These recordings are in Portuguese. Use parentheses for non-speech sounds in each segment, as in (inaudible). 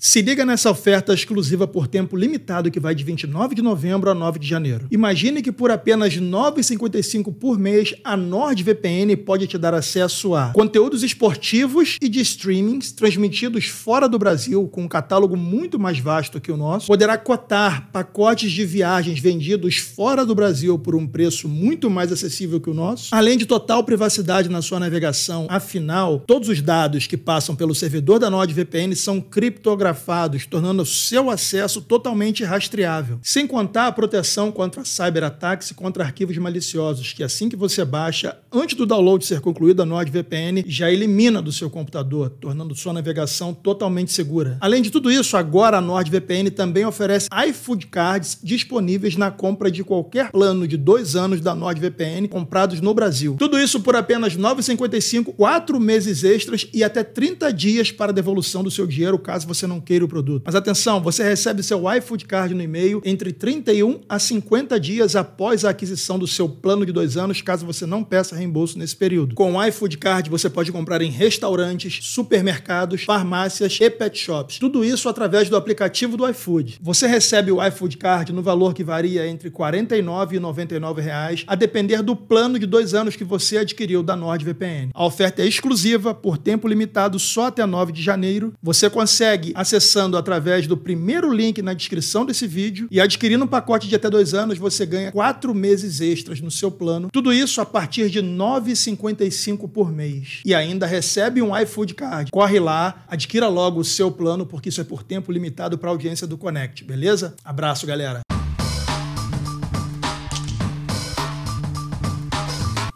Se liga nessa oferta exclusiva por tempo limitado que vai de 29 de novembro a 9 de janeiro. Imagine que por apenas R$ 9,55 por mês, a NordVPN pode te dar acesso a conteúdos esportivos e de streamings transmitidos fora do Brasil, com um catálogo muito mais vasto que o nosso. Poderá cotar pacotes de viagens vendidos fora do Brasil por um preço muito mais acessível que o nosso, além de total privacidade na sua navegação. Afinal, todos os dados que passam pelo servidor da NordVPN são criptografados criptografados, tornando seu acesso totalmente rastreável. Sem contar a proteção contra cyberataques e contra arquivos maliciosos, que assim que você baixa, antes do download ser concluído, a NordVPN já elimina do seu computador, tornando sua navegação totalmente segura. Além de tudo isso, agora a NordVPN também oferece iFood Cards disponíveis na compra de qualquer plano de dois anos da NordVPN comprados no Brasil. Tudo isso por apenas R$ 9,55, quatro meses extras e até 30 dias para devolução do seu dinheiro caso você não não queira o produto. Mas atenção, você recebe seu iFood Card no e-mail entre 31 a 50 dias após a aquisição do seu plano de dois anos, caso você não peça reembolso nesse período. Com o iFood Card, você pode comprar em restaurantes, supermercados, farmácias e pet shops. Tudo isso através do aplicativo do iFood. Você recebe o iFood Card no valor que varia entre R$ 49 e R$ 99, reais, a depender do plano de dois anos que você adquiriu da NordVPN. A oferta é exclusiva, por tempo limitado, só até 9 de janeiro. Você consegue acessar acessando através do primeiro link na descrição desse vídeo e adquirindo um pacote de até dois anos, você ganha quatro meses extras no seu plano. Tudo isso a partir de R$ 9,55 por mês. E ainda recebe um iFood Card. Corre lá, adquira logo o seu plano, porque isso é por tempo limitado para a audiência do Connect, beleza? Abraço, galera!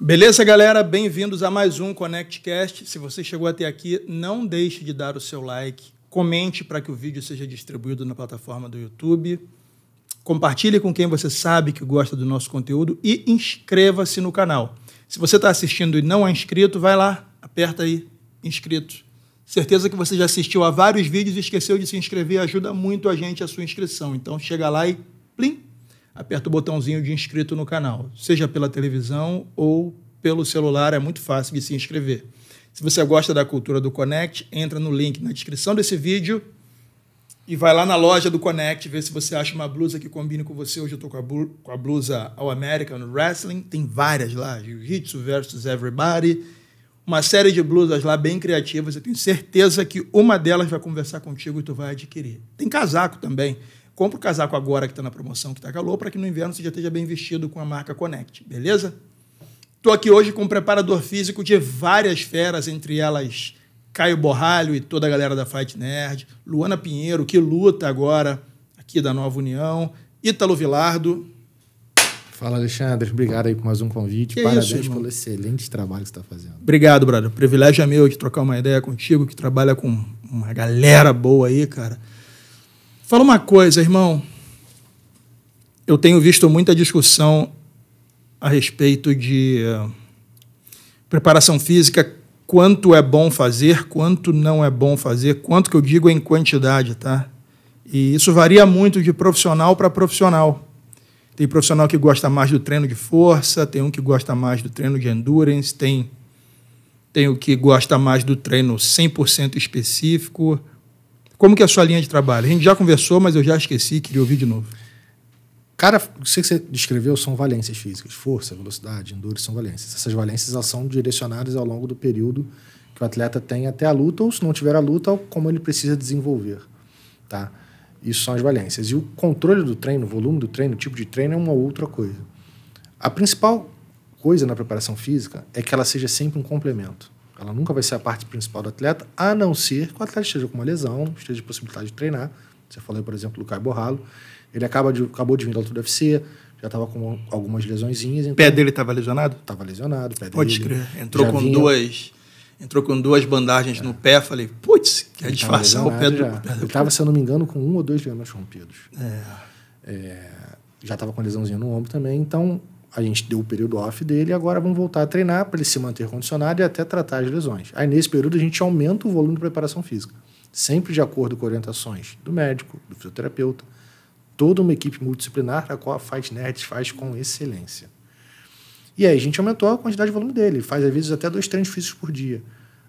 Beleza, galera? Bem-vindos a mais um ConnectCast. Se você chegou até aqui, não deixe de dar o seu like comente para que o vídeo seja distribuído na plataforma do YouTube. Compartilhe com quem você sabe que gosta do nosso conteúdo e inscreva-se no canal. Se você está assistindo e não é inscrito, vai lá, aperta aí, inscrito. Certeza que você já assistiu a vários vídeos e esqueceu de se inscrever, ajuda muito a gente a sua inscrição. Então chega lá e plim, aperta o botãozinho de inscrito no canal. Seja pela televisão ou pelo celular, é muito fácil de se inscrever. Se você gosta da cultura do Connect, entra no link na descrição desse vídeo e vai lá na loja do Connect ver se você acha uma blusa que combine com você. Hoje eu estou com a blusa All American Wrestling, tem várias lá, Jiu-Jitsu versus Everybody, uma série de blusas lá bem criativas. Eu tenho certeza que uma delas vai conversar contigo e tu vai adquirir. Tem casaco também. compre o casaco agora que está na promoção, que está calor, para que no inverno você já esteja bem vestido com a marca Connect, beleza? Estou aqui hoje com um preparador físico de várias feras, entre elas Caio Borralho e toda a galera da Fight Nerd, Luana Pinheiro, que luta agora aqui da Nova União, Ítalo Vilardo. Fala, Alexandre. Obrigado aí por mais um convite. Que Parabéns isso, pelo excelente trabalho que você está fazendo. Obrigado, brother. O privilégio é meu de trocar uma ideia contigo, que trabalha com uma galera boa aí, cara. Fala uma coisa, irmão. Eu tenho visto muita discussão a respeito de eh, preparação física, quanto é bom fazer, quanto não é bom fazer, quanto que eu digo em quantidade, tá? E isso varia muito de profissional para profissional. Tem profissional que gosta mais do treino de força, tem um que gosta mais do treino de endurance, tem tem o que gosta mais do treino 100% específico. Como que é a sua linha de trabalho? A gente já conversou, mas eu já esqueci, queria ouvir de novo. Cara, o que você descreveu são valências físicas, força, velocidade, endurance são valências. Essas valências elas são direcionadas ao longo do período que o atleta tem até a luta, ou se não tiver a luta, como ele precisa desenvolver, tá? Isso são as valências. E o controle do treino, o volume do treino, o tipo de treino é uma outra coisa. A principal coisa na preparação física é que ela seja sempre um complemento. Ela nunca vai ser a parte principal do atleta, a não ser que o atleta esteja com uma lesão, esteja de possibilidade de treinar, você falou, por exemplo, do Caio Borralo. Ele acaba de, acabou de vir da altura do UFC, já estava com algumas lesõezinhas. Então... O pé dele estava lesionado? Estava lesionado, pé Pode dele. Pode crer. Entrou com vinha... duas entrou com duas bandagens é. no pé, falei, putz, quer ele disfarçar o pé do. Ele estava, se eu não me engano, com um ou dois ligamentos rompidos. É. É, já estava com lesãozinha no ombro também, então a gente deu o período off dele agora vamos voltar a treinar para ele se manter condicionado e até tratar as lesões. Aí nesse período a gente aumenta o volume de preparação física sempre de acordo com orientações do médico, do fisioterapeuta, toda uma equipe multidisciplinar, a qual a Fight Nerds faz com excelência. E aí a gente aumentou a quantidade de volume dele, faz às vezes até dois treinos físicos por dia.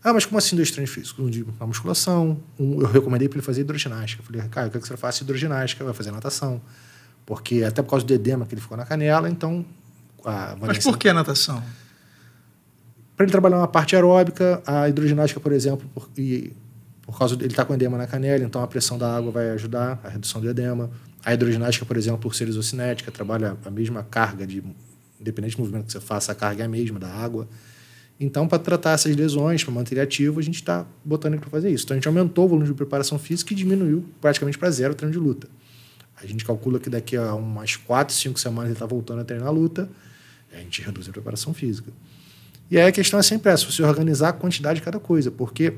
Ah, mas como assim dois treinos físicos? Um de uma musculação, um, eu recomendei para ele fazer hidroginástica. falei, cara, eu quero que você faça hidroginástica, vai fazer natação. Porque até por causa do edema que ele ficou na canela, então. mas Vanessa... por que a natação? Para ele trabalhar uma parte aeróbica, a hidroginástica, por exemplo, e por causa dele está com edema na canela, então a pressão da água vai ajudar a redução do edema. A hidroginástica, por exemplo, por ser isocinética, trabalha a mesma carga de independente do movimento que você faça, a carga é a mesma da água. Então, para tratar essas lesões, para manter ele ativo, a gente está botando ele para fazer isso. Então, a gente aumentou o volume de preparação física e diminuiu praticamente para zero o treino de luta. A gente calcula que daqui a umas 4, 5 semanas ele está voltando a treinar a luta, a gente reduz a preparação física. E aí a questão é sempre essa, você organizar a quantidade de cada coisa, porque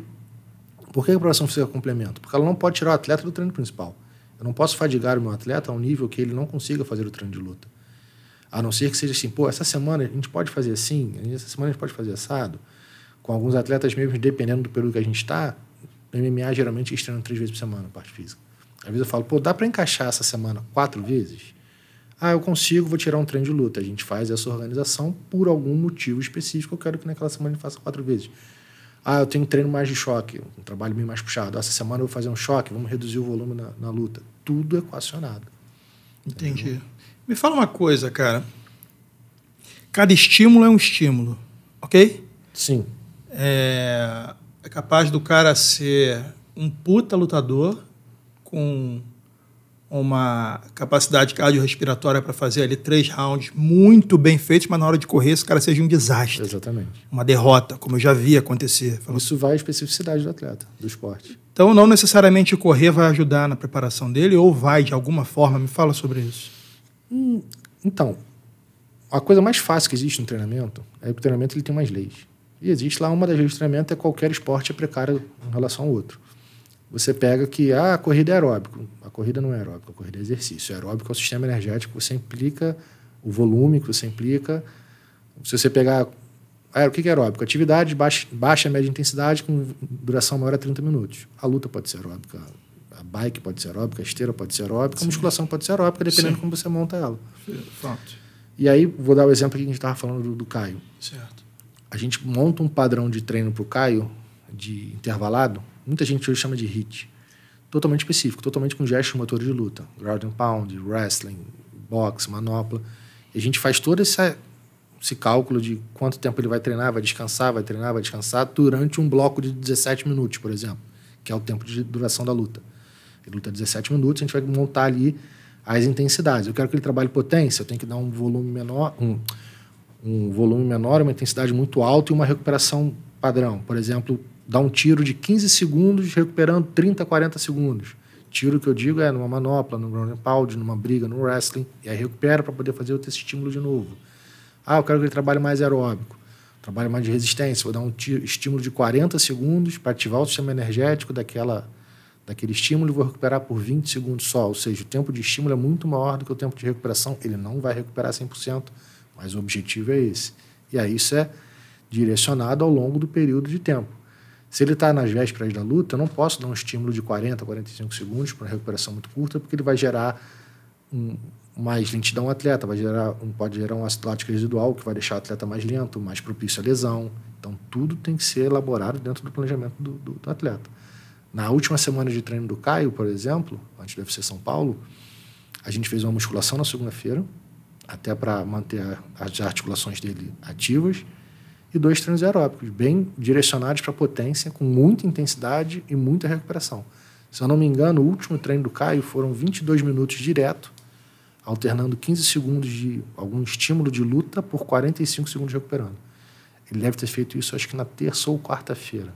por que a preparação física é complemento? Porque ela não pode tirar o atleta do treino principal. Eu não posso fadigar o meu atleta a um nível que ele não consiga fazer o treino de luta. A não ser que seja assim, pô, essa semana a gente pode fazer assim, essa semana a gente pode fazer assado. Com alguns atletas mesmo, dependendo do período que a gente está, MMA geralmente eles treinam três vezes por semana, parte física. Às vezes eu falo, pô, dá para encaixar essa semana quatro vezes? Ah, eu consigo, vou tirar um treino de luta. A gente faz essa organização por algum motivo específico. Eu quero que naquela semana ele faça quatro vezes. Ah, eu tenho um treino mais de choque, um trabalho bem mais puxado. Ah, essa semana eu vou fazer um choque, vamos reduzir o volume na, na luta. Tudo equacionado. Entendi. Entendeu? Me fala uma coisa, cara. Cada estímulo é um estímulo, ok? Sim. É, é capaz do cara ser um puta lutador com uma capacidade cardiorrespiratória para fazer ali três rounds muito bem feitos, mas na hora de correr esse cara seja um desastre. Exatamente. Uma derrota, como eu já vi acontecer. Isso vai à especificidade do atleta, do esporte. Então, não necessariamente correr vai ajudar na preparação dele ou vai de alguma forma? Me fala sobre isso. Hum, então, a coisa mais fácil que existe no treinamento é que o treinamento ele tem mais leis. E existe lá uma das leis do treinamento é qualquer esporte é precário em relação ao outro você pega que ah, a corrida é aeróbica. A corrida não é aeróbica a corrida é exercício. O aeróbico é o sistema energético, você implica o volume que você implica. Se você pegar. Ah, o que é aeróbico? Atividade baixa, baixa média intensidade com duração maior a 30 minutos. A luta pode ser aeróbica, a bike pode ser aeróbica, a esteira pode ser aeróbica, Sim. a musculação pode ser aeróbica, dependendo de como você monta ela. Pronto. E aí, vou dar o exemplo que a gente estava falando do, do Caio. Certo. A gente monta um padrão de treino para o Caio, de intervalado, Muita gente hoje chama de hit. Totalmente específico, totalmente com gesto motor de luta. Ground and pound, wrestling, boxe, manopla. E a gente faz todo esse cálculo de quanto tempo ele vai treinar, vai descansar, vai treinar, vai descansar, durante um bloco de 17 minutos, por exemplo, que é o tempo de duração da luta. Ele luta 17 minutos, a gente vai montar ali as intensidades. Eu quero que ele trabalhe potência, eu tenho que dar um volume menor, um, um volume menor, uma intensidade muito alta e uma recuperação padrão. Por exemplo, dá um tiro de 15 segundos, recuperando 30, 40 segundos. Tiro que eu digo é numa manopla, no ground pound, numa briga, no wrestling, e aí recupera para poder fazer outro estímulo de novo. Ah, eu quero que ele trabalhe mais aeróbico, trabalhe mais de resistência, vou dar um tiro, estímulo de 40 segundos para ativar o sistema energético daquela, daquele estímulo e vou recuperar por 20 segundos só. Ou seja, o tempo de estímulo é muito maior do que o tempo de recuperação. Ele não vai recuperar 100%, mas o objetivo é esse. E aí isso é direcionado ao longo do período de tempo. Se ele está nas vésperas da luta, eu não posso dar um estímulo de 40, 45 segundos para uma recuperação muito curta, porque ele vai gerar um, mais lentidão ao atleta, vai gerar, um, pode gerar um ácido residual, que vai deixar o atleta mais lento, mais propício à lesão. Então, tudo tem que ser elaborado dentro do planejamento do, do, do atleta. Na última semana de treino do Caio, por exemplo, antes do UFC São Paulo, a gente fez uma musculação na segunda-feira, até para manter as articulações dele ativas e dois treinos aeróbicos, bem direcionados para potência, com muita intensidade e muita recuperação. Se eu não me engano, o último treino do Caio foram 22 minutos direto, alternando 15 segundos de algum estímulo de luta por 45 segundos recuperando. Ele deve ter feito isso, acho que na terça ou quarta-feira.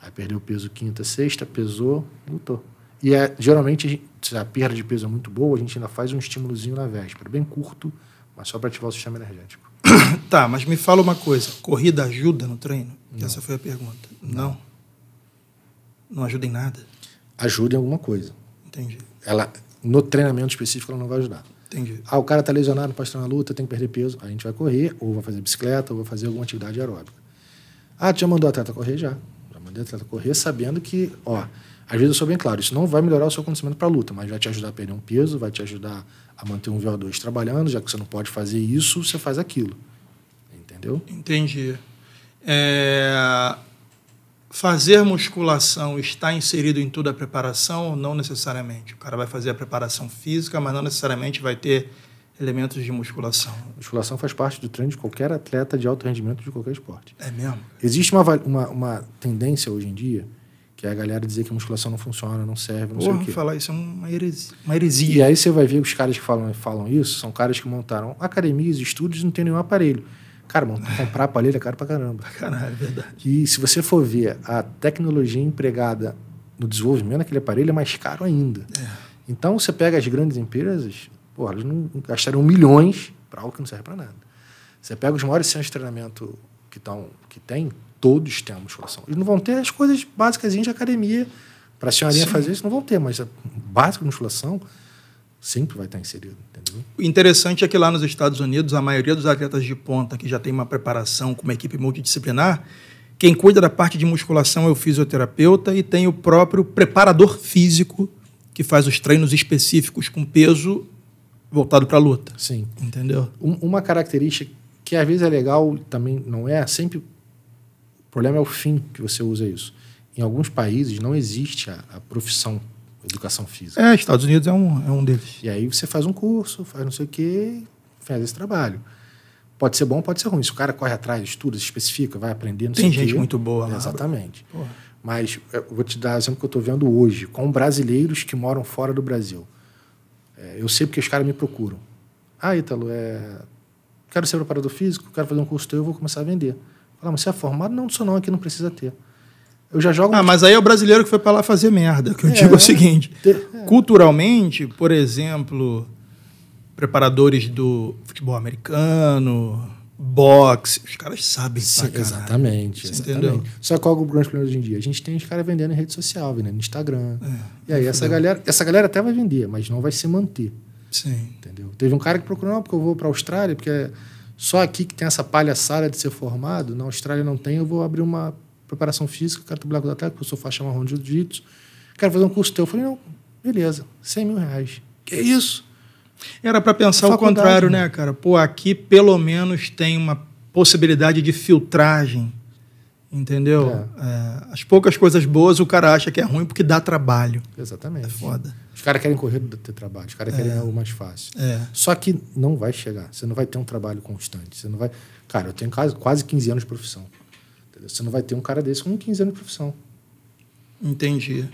Aí perdeu peso quinta, sexta, pesou, lutou. E é, geralmente, se a perda de peso é muito boa, a gente ainda faz um estímulozinho na véspera, bem curto, mas só para ativar o sistema energético. Tá, mas me fala uma coisa: corrida ajuda no treino? Não. Essa foi a pergunta. Não. não. Não ajuda em nada? Ajuda em alguma coisa. Entendi. Ela, no treinamento específico, ela não vai ajudar. Entendi. Ah, o cara tá lesionado, não pode treinar tá luta, tem que perder peso. a gente vai correr, ou vai fazer bicicleta, ou vai fazer alguma atividade aeróbica. Ah, tu já mandou o atleta correr? Já. Já mandei o atleta correr sabendo que, ó, às vezes eu sou bem claro, isso não vai melhorar o seu condicionamento para luta, mas vai te ajudar a perder um peso, vai te ajudar a manter um VO2 trabalhando, já que você não pode fazer isso, você faz aquilo. Entendeu? Entendi. É... Fazer musculação está inserido em toda a preparação ou não necessariamente? O cara vai fazer a preparação física, mas não necessariamente vai ter elementos de musculação. Musculação faz parte do treino de qualquer atleta de alto rendimento de qualquer esporte. É mesmo? Existe uma, uma, uma tendência hoje em dia que é a galera dizer que a musculação não funciona, não serve, não Porra, sei o quê. falar isso é uma heresia, uma heresia. E aí você vai ver os caras que falam, falam isso, são caras que montaram academias, estúdios e não tem nenhum aparelho. Cara, mano, (laughs) comprar aparelho é caro pra caramba. Pra caralho, é verdade. E se você for ver a tecnologia empregada no desenvolvimento daquele aparelho, é mais caro ainda. É. Então, você pega as grandes empresas, pô, elas não gastaram milhões para algo que não serve para nada. Você pega os maiores centros de treinamento que, tão, que tem, todos têm a musculação. Eles não vão ter as coisas básicas de academia. Para a senhorinha Sim. fazer isso, não vão ter, mas a é básica de musculação sempre vai estar inserido. Entendeu? O interessante é que lá nos Estados Unidos, a maioria dos atletas de ponta que já tem uma preparação com uma equipe multidisciplinar, quem cuida da parte de musculação é o fisioterapeuta e tem o próprio preparador físico que faz os treinos específicos com peso voltado para a luta. Sim. Entendeu? Um, uma característica que às vezes é legal, também não é, sempre o problema é o fim que você usa isso. Em alguns países não existe a, a profissão educação física. É, Estados Unidos é um, é um deles. E aí você faz um curso, faz não sei o quê, faz esse trabalho. Pode ser bom, pode ser ruim. Se o cara corre atrás, estuda, se especifica, vai aprendendo. Tem gente quê. muito boa lá. Exatamente. Porra. Mas é, eu vou te dar exemplo que eu estou vendo hoje, com brasileiros que moram fora do Brasil. É, eu sei porque os caras me procuram. Ah, Ítalo, é... quero ser preparador físico, quero fazer um curso teu, eu vou começar a vender. Fala, mas você é formado? Não, não sou não, aqui não precisa ter. Eu já jogo. Ah, mas aí é o brasileiro que foi para lá fazer merda. Que eu é, digo é o seguinte: é. culturalmente, por exemplo, preparadores do futebol americano, boxe, os caras sabem Sim, exatamente, exatamente. Entendeu? Só qual é o grande problema hoje em dia? A gente tem os caras vendendo em rede social, vendendo no Instagram. É, e aí é essa galera, essa galera até vai vender, mas não vai se manter. Sim. Entendeu? Teve um cara que procurou, não, porque eu vou para a Austrália, porque é só aqui que tem essa palhaçada de ser formado. Na Austrália não tem, eu vou abrir uma preparação física, quero trabalhar com o atleta, porque eu sou faixa marrom de jiu-jitsu, quero fazer um curso teu. Eu falei, não, beleza, 100 mil reais. Que isso? Era para pensar o contrário, né? né, cara? Pô, aqui pelo menos tem uma possibilidade de filtragem, entendeu? É. É, as poucas coisas boas o cara acha que é ruim porque dá trabalho. Exatamente. É foda. Os caras querem correr do ter trabalho, os caras é. querem algo mais fácil. é Só que não vai chegar, você não vai ter um trabalho constante, você não vai... Cara, eu tenho quase 15 anos de profissão. Você não vai ter um cara desse com 15 anos de profissão. Entendi.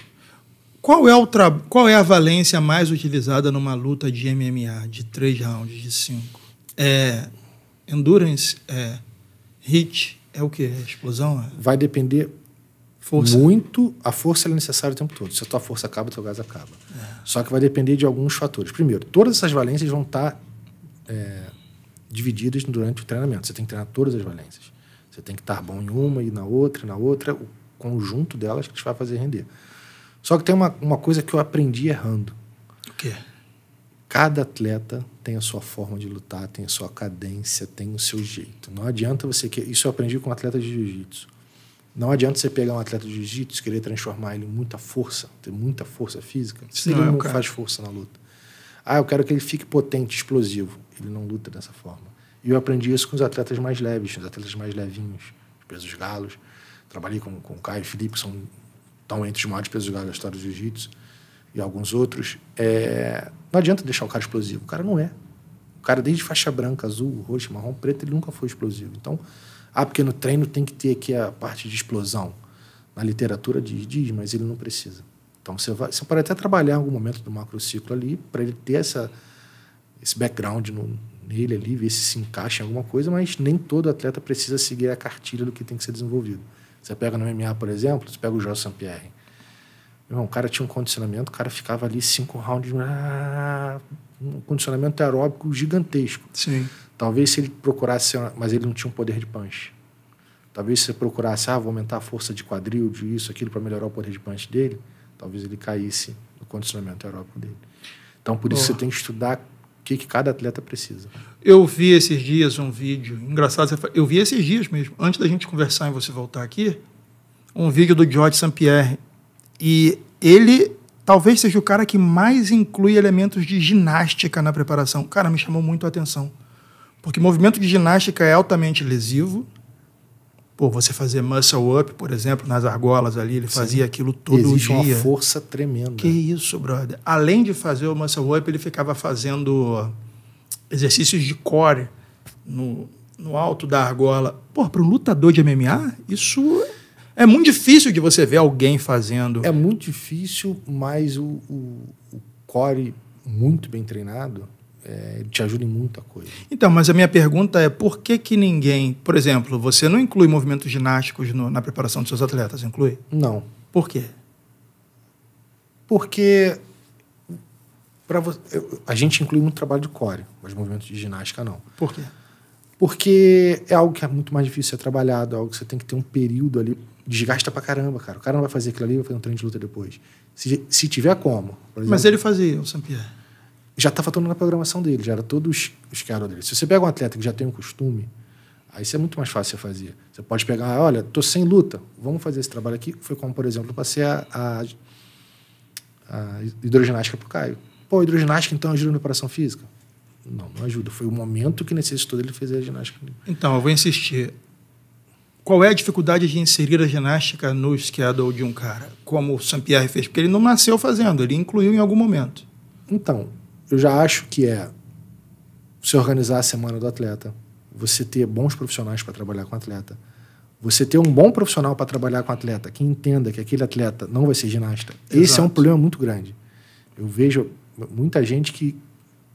Qual é, o tra... Qual é a valência mais utilizada numa luta de MMA, de três rounds, de cinco? É endurance? É hit? É o que? É explosão? É... Vai depender força. muito. A força é necessária o tempo todo. Se a tua força acaba, o teu gás acaba. É. Só que vai depender de alguns fatores. Primeiro, todas essas valências vão estar tá, é, divididas durante o treinamento. Você tem que treinar todas as valências. Você tem que estar bom em uma e na outra, e na outra, o conjunto delas que te vai fazer render. Só que tem uma, uma coisa que eu aprendi errando. O quê? Cada atleta tem a sua forma de lutar, tem a sua cadência, tem o seu jeito. Não adianta você que isso eu aprendi com um atleta de jiu-jitsu. Não adianta você pegar um atleta de jiu-jitsu querer transformar ele em muita força, ter muita força física, se ele é, não, não faz força na luta. Ah, eu quero que ele fique potente, explosivo. Ele não luta dessa forma. E eu aprendi isso com os atletas mais leves, os atletas mais levinhos, os pesos galos. Trabalhei com, com o Caio e Felipe, que são, tão entre os maiores pesos galos da história do jiu-jitsu, e alguns outros. É... Não adianta deixar o cara explosivo, o cara não é. O cara, desde faixa branca, azul, roxo, marrom, preto, ele nunca foi explosivo. Então, ah, porque no treino tem que ter aqui a parte de explosão. Na literatura diz, diz mas ele não precisa. Então, você, vai, você pode até trabalhar em algum momento do macrociclo ali, para ele ter essa, esse background no, nele ali, ver se se encaixa em alguma coisa, mas nem todo atleta precisa seguir a cartilha do que tem que ser desenvolvido. Você pega no MMA, por exemplo, você pega o Jorge Sampierre. Irmão, o cara tinha um condicionamento, o cara ficava ali cinco rounds, ah, um condicionamento aeróbico gigantesco. Sim. Talvez se ele procurasse, mas ele não tinha um poder de punch. Talvez se você procurasse, ah, vou aumentar a força de quadril, de isso, aquilo, para melhorar o poder de punch dele, talvez ele caísse no condicionamento aeróbico dele. Então, por isso oh. você tem que estudar que, que cada atleta precisa. Eu vi esses dias um vídeo, engraçado, eu vi esses dias mesmo, antes da gente conversar e você voltar aqui, um vídeo do George St. Pierre. E ele talvez seja o cara que mais inclui elementos de ginástica na preparação. Cara, me chamou muito a atenção. Porque movimento de ginástica é altamente lesivo, Pô, você fazer muscle up, por exemplo, nas argolas ali, ele Sim. fazia aquilo todo Existe dia. uma força tremenda. Que isso, brother. Além de fazer o muscle up, ele ficava fazendo exercícios de core no, no alto da argola. Pô, para um lutador de MMA, isso é muito difícil de você ver alguém fazendo. É muito difícil, mas o, o, o core muito bem treinado, é, te ajuda em muita coisa. Então, mas a minha pergunta é por que que ninguém, por exemplo, você não inclui movimentos ginásticos no, na preparação dos seus atletas, inclui? Não. Por quê? Porque para a gente inclui muito trabalho de core, mas movimentos de ginástica não. Por quê? Porque é algo que é muito mais difícil ser trabalhado, é algo que você tem que ter um período ali. Desgasta pra caramba, cara. O cara não vai fazer aquilo ali, vai fazer um treino de luta depois. Se, se tiver como. Exemplo, mas ele fazia, o Saint Pierre já estava todo na programação dele, já era todos os caras dele. Se você pega um atleta que já tem um costume, aí isso é muito mais fácil de fazer. Você pode pegar, ah, olha, tô sem luta, vamos fazer esse trabalho aqui. Foi como, por exemplo, eu passei a, a, a hidroginástica Caio. Pô, hidroginástica então ajuda na operação física? Não, não ajuda. Foi o momento que necessitou dele fazer a ginástica. Então, eu vou insistir. Qual é a dificuldade de inserir a ginástica no schedule de um cara, como o Sampierre fez? Porque ele não nasceu fazendo, ele incluiu em algum momento. Então, eu já acho que é você organizar a semana do atleta, você ter bons profissionais para trabalhar com o atleta, você ter um bom profissional para trabalhar com o atleta, que entenda que aquele atleta não vai ser ginasta. Exato. Esse é um problema muito grande. Eu vejo muita gente que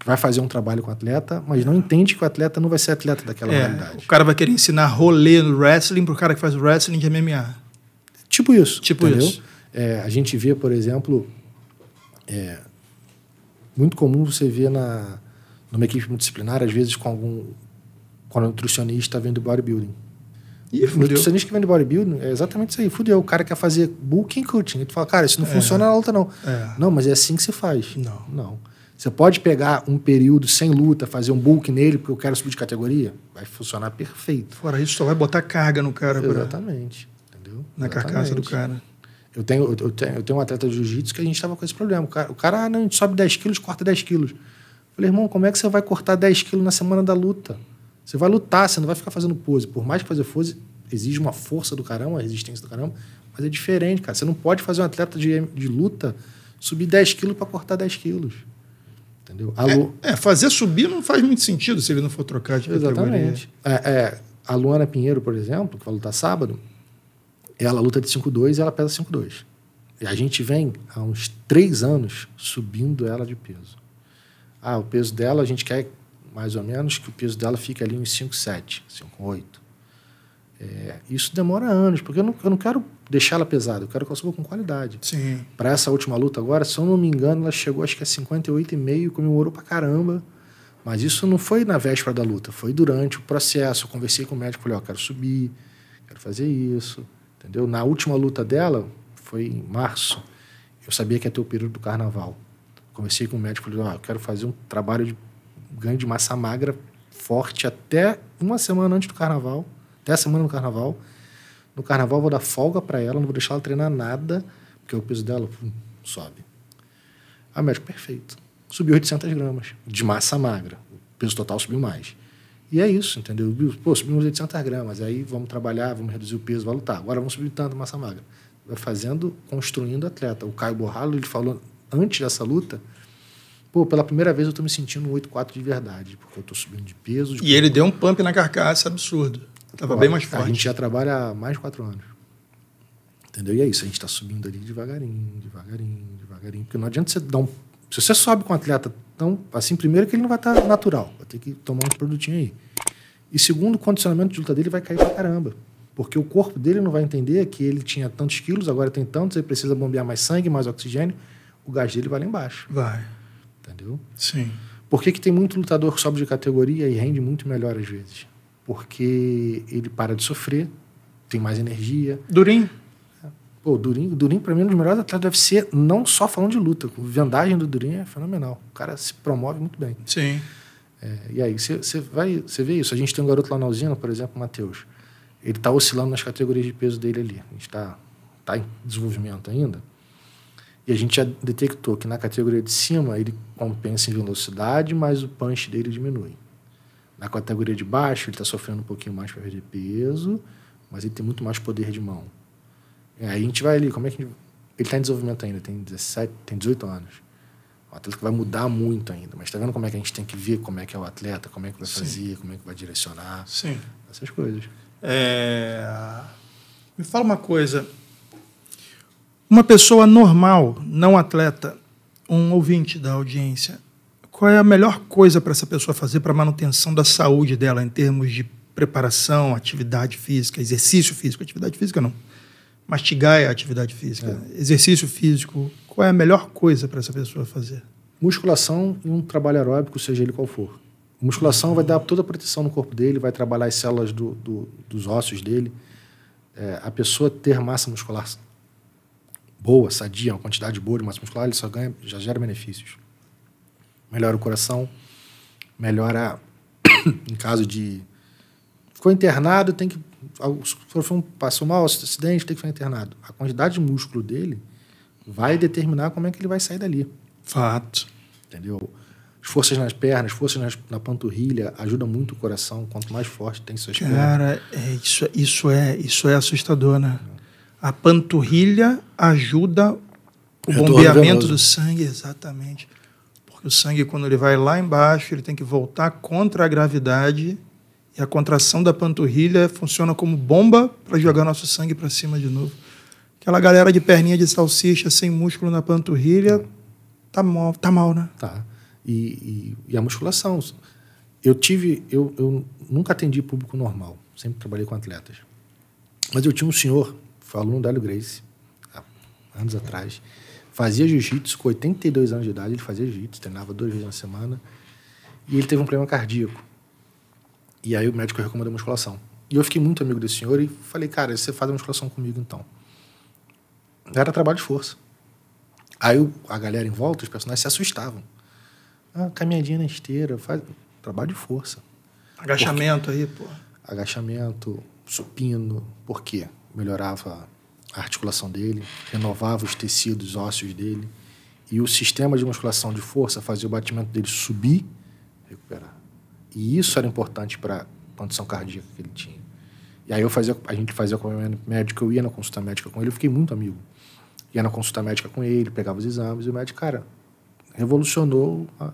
vai fazer um trabalho com o atleta, mas não entende que o atleta não vai ser atleta daquela é, realidade. O cara vai querer ensinar rolê no wrestling para o cara que faz wrestling de MMA. Tipo isso. Tipo entendeu? isso. É, a gente vê, por exemplo, é, muito comum você ver na, numa equipe multidisciplinar, às vezes com algum com um nutricionista vendo bodybuilding. Ih, fudeu. Nutricionista que vende bodybuilding é exatamente isso aí. Fudeu. O cara quer fazer bulking coaching. E tu fala, cara, isso não é. funciona na luta, não. É. Não, mas é assim que se faz. Não. Não. Você pode pegar um período sem luta, fazer um bulk nele, porque eu quero subir de categoria? Vai funcionar perfeito. Fora isso, só vai botar carga no cara. Exatamente. Pra... Entendeu? Na exatamente. carcaça do cara. Eu tenho, eu tenho, eu tenho um atleta de jiu-jitsu que a gente estava com esse problema. O cara, o cara ah, não, a gente sobe 10 quilos, corta 10 quilos. Eu falei, irmão, como é que você vai cortar 10 quilos na semana da luta? Você vai lutar, você não vai ficar fazendo pose. Por mais que fazer pose exige uma força do caramba, uma resistência do caramba, mas é diferente, cara. Você não pode fazer um atleta de, de luta subir 10 quilos para cortar 10 quilos. Entendeu? É, é, fazer subir não faz muito sentido se ele não for trocar de Exatamente. categoria. É, é, a Luana Pinheiro, por exemplo, que vai lutar sábado, ela luta de 5,2 e ela pesa 5,2. E a gente vem há uns três anos subindo ela de peso. Ah, o peso dela, a gente quer mais ou menos que o peso dela fique ali uns 5,7, 5,8. É, isso demora anos, porque eu não, eu não quero deixar ela pesada, eu quero que ela suba com qualidade. Sim. Para essa última luta agora, se eu não me engano, ela chegou acho que a 58,5, comemorou pra caramba. Mas isso não foi na véspera da luta, foi durante o processo. Eu conversei com o médico, falei, ó, oh, quero subir, quero fazer isso. Entendeu? Na última luta dela, foi em março, eu sabia que ia ter o período do carnaval. Comecei com o médico, falei, ah, eu quero fazer um trabalho de ganho de massa magra forte até uma semana antes do carnaval, até a semana do carnaval. No carnaval vou dar folga para ela, não vou deixar ela treinar nada, porque o peso dela pum, sobe. A médico, perfeito. Subiu 800 gramas de massa magra. O peso total subiu mais. E é isso, entendeu? Pô, subimos 800 gramas, aí vamos trabalhar, vamos reduzir o peso, vai lutar. Agora vamos subir tanto massa magra. Vai fazendo, construindo atleta. O Caio Borralo, ele falou antes dessa luta, pô, pela primeira vez eu tô me sentindo um 8-4 de verdade, porque eu tô subindo de peso. De e ele deu um pump na carcaça absurdo. Tava pô, bem mais forte. A gente já trabalha há mais de quatro anos. Entendeu? E é isso, a gente está subindo ali devagarinho, devagarinho, devagarinho. Porque não adianta você dar um. Se você sobe com um atleta então, assim, primeiro que ele não vai estar tá natural, vai ter que tomar um produtinho aí. E segundo, o condicionamento de luta dele vai cair pra caramba. Porque o corpo dele não vai entender que ele tinha tantos quilos, agora tem tantos, ele precisa bombear mais sangue, mais oxigênio, o gás dele vai lá embaixo. Vai. Entendeu? Sim. Por que, que tem muito lutador que sobe de categoria e rende muito melhor às vezes? Porque ele para de sofrer, tem mais energia. Durinho? Pô, o Durinho, Durinho para mim, é um dos melhores atletas do UFC, não só falando de luta. A vendagem do Durinho é fenomenal. O cara se promove muito bem. Sim. É, e aí, você vai, você vê isso. A gente tem um garoto lá na usina, por exemplo, o Matheus. Ele está oscilando nas categorias de peso dele ali. A gente está tá em desenvolvimento ainda. E a gente já detectou que na categoria de cima ele compensa em velocidade, mas o punch dele diminui. Na categoria de baixo, ele está sofrendo um pouquinho mais para perder peso, mas ele tem muito mais poder de mão. Aí é, a gente vai ali, como é que gente... Ele está em desenvolvimento ainda, tem 17, tem 18 anos. O atleta vai mudar muito ainda, mas está vendo como é que a gente tem que ver, como é que é o atleta, como é que vai Sim. fazer, como é que vai direcionar. Sim. Essas coisas. É... Me fala uma coisa. Uma pessoa normal, não atleta, um ouvinte da audiência, qual é a melhor coisa para essa pessoa fazer para manutenção da saúde dela em termos de preparação, atividade física, exercício físico, atividade física não mastigar a atividade física. É. Exercício físico, qual é a melhor coisa para essa pessoa fazer? Musculação e um trabalho aeróbico, seja ele qual for. Musculação vai dar toda a proteção no corpo dele, vai trabalhar as células do, do, dos ossos dele. É, a pessoa ter massa muscular boa, sadia, uma quantidade boa de massa muscular, ele só ganha, já gera benefícios. Melhora o coração, melhora (coughs) em caso de ficou internado, tem que sofreu um, passou mal, acidente, tem que ficar internado. A quantidade de músculo dele vai determinar como é que ele vai sair dali. Fato. Entendeu? As forças nas pernas, forças nas, na panturrilha, ajuda muito o coração. Quanto mais forte tem suas Cara, pernas. É, isso, isso, é, isso é assustador, né? A panturrilha ajuda o Eu bombeamento do sangue, exatamente. Porque o sangue, quando ele vai lá embaixo, ele tem que voltar contra a gravidade e a contração da panturrilha funciona como bomba para jogar nosso sangue para cima de novo. Aquela galera de perninha de salsicha sem músculo na panturrilha tá mal, tá mal né? Tá. E, e, e a musculação. Eu tive. Eu, eu nunca atendi público normal, sempre trabalhei com atletas. Mas eu tinha um senhor, foi aluno da Hélio Grace, há anos atrás, fazia jiu-jitsu, com 82 anos de idade, ele fazia jiu-jitsu, treinava duas vezes na semana, e ele teve um problema cardíaco. E aí o médico recomendou musculação. E eu fiquei muito amigo desse senhor e falei, cara, você faz a musculação comigo então. Era trabalho de força. Aí a galera em volta, os personagens se assustavam. Ah, caminhadinha na esteira, faz trabalho de força. Agachamento aí, pô. Agachamento, supino, por quê? Melhorava a articulação dele, renovava os tecidos ósseos dele. E o sistema de musculação de força fazia o batimento dele subir, recuperar. E isso era importante para a condição cardíaca que ele tinha. E aí eu fazia, a gente fazia o médico, eu ia na consulta médica com ele, eu fiquei muito amigo. Ia na consulta médica com ele, pegava os exames, e o médico, cara, revolucionou a,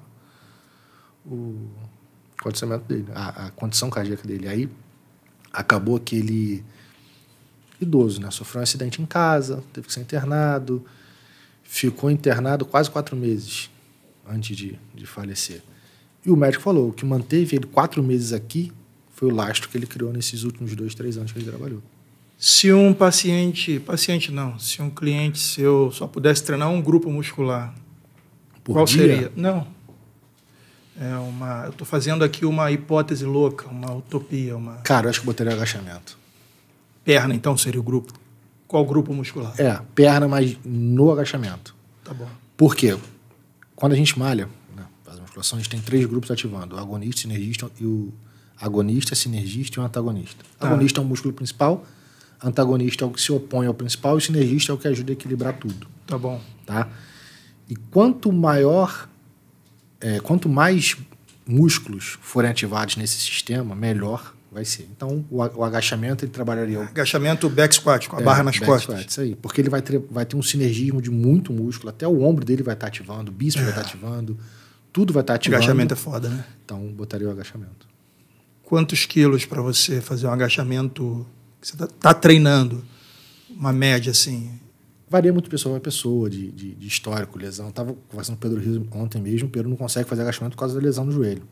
o condicionamento dele, a, a, condição cardíaca dele. Aí acabou aquele idoso, né? Sofreu um acidente em casa, teve que ser internado, ficou internado quase quatro meses antes de, de falecer. E o médico falou: o que manteve ele quatro meses aqui foi o lastro que ele criou nesses últimos dois, três anos que ele trabalhou. Se um paciente, paciente não, se um cliente seu só pudesse treinar um grupo muscular, Por qual dia? seria? Não. É uma, eu estou fazendo aqui uma hipótese louca, uma utopia, uma. Cara, eu acho que botaria agachamento. Perna, então, seria o grupo. Qual grupo muscular? É, perna, mas no agachamento. Tá bom. Por quê? Quando a gente malha, articulação, a gente tem três grupos ativando: o agonista, sinergista e o agonista, sinergista e o antagonista. Tá. Agonista é o músculo principal, antagonista é o que se opõe ao principal e sinergista é o que ajuda a equilibrar tudo. Tá bom. Tá? E quanto maior, é, quanto mais músculos forem ativados nesse sistema, melhor vai ser. Então, o, o agachamento ele trabalharia. Agachamento back squat, com a é, barra nas costas. Squat, isso aí. Porque ele vai ter, vai ter um sinergismo de muito músculo, até o ombro dele vai estar ativando, o bíceps é. vai estar é. ativando tudo vai estar ativando. Agachamento é foda, né? Então, botaria o agachamento. Quantos quilos para você fazer um agachamento que você está tá treinando? Uma média, assim? Varia muito de pessoa para pessoa, de, de, de, histórico, lesão. Estava tava conversando com o Pedro Rios ontem mesmo, o Pedro não consegue fazer agachamento por causa da lesão no joelho.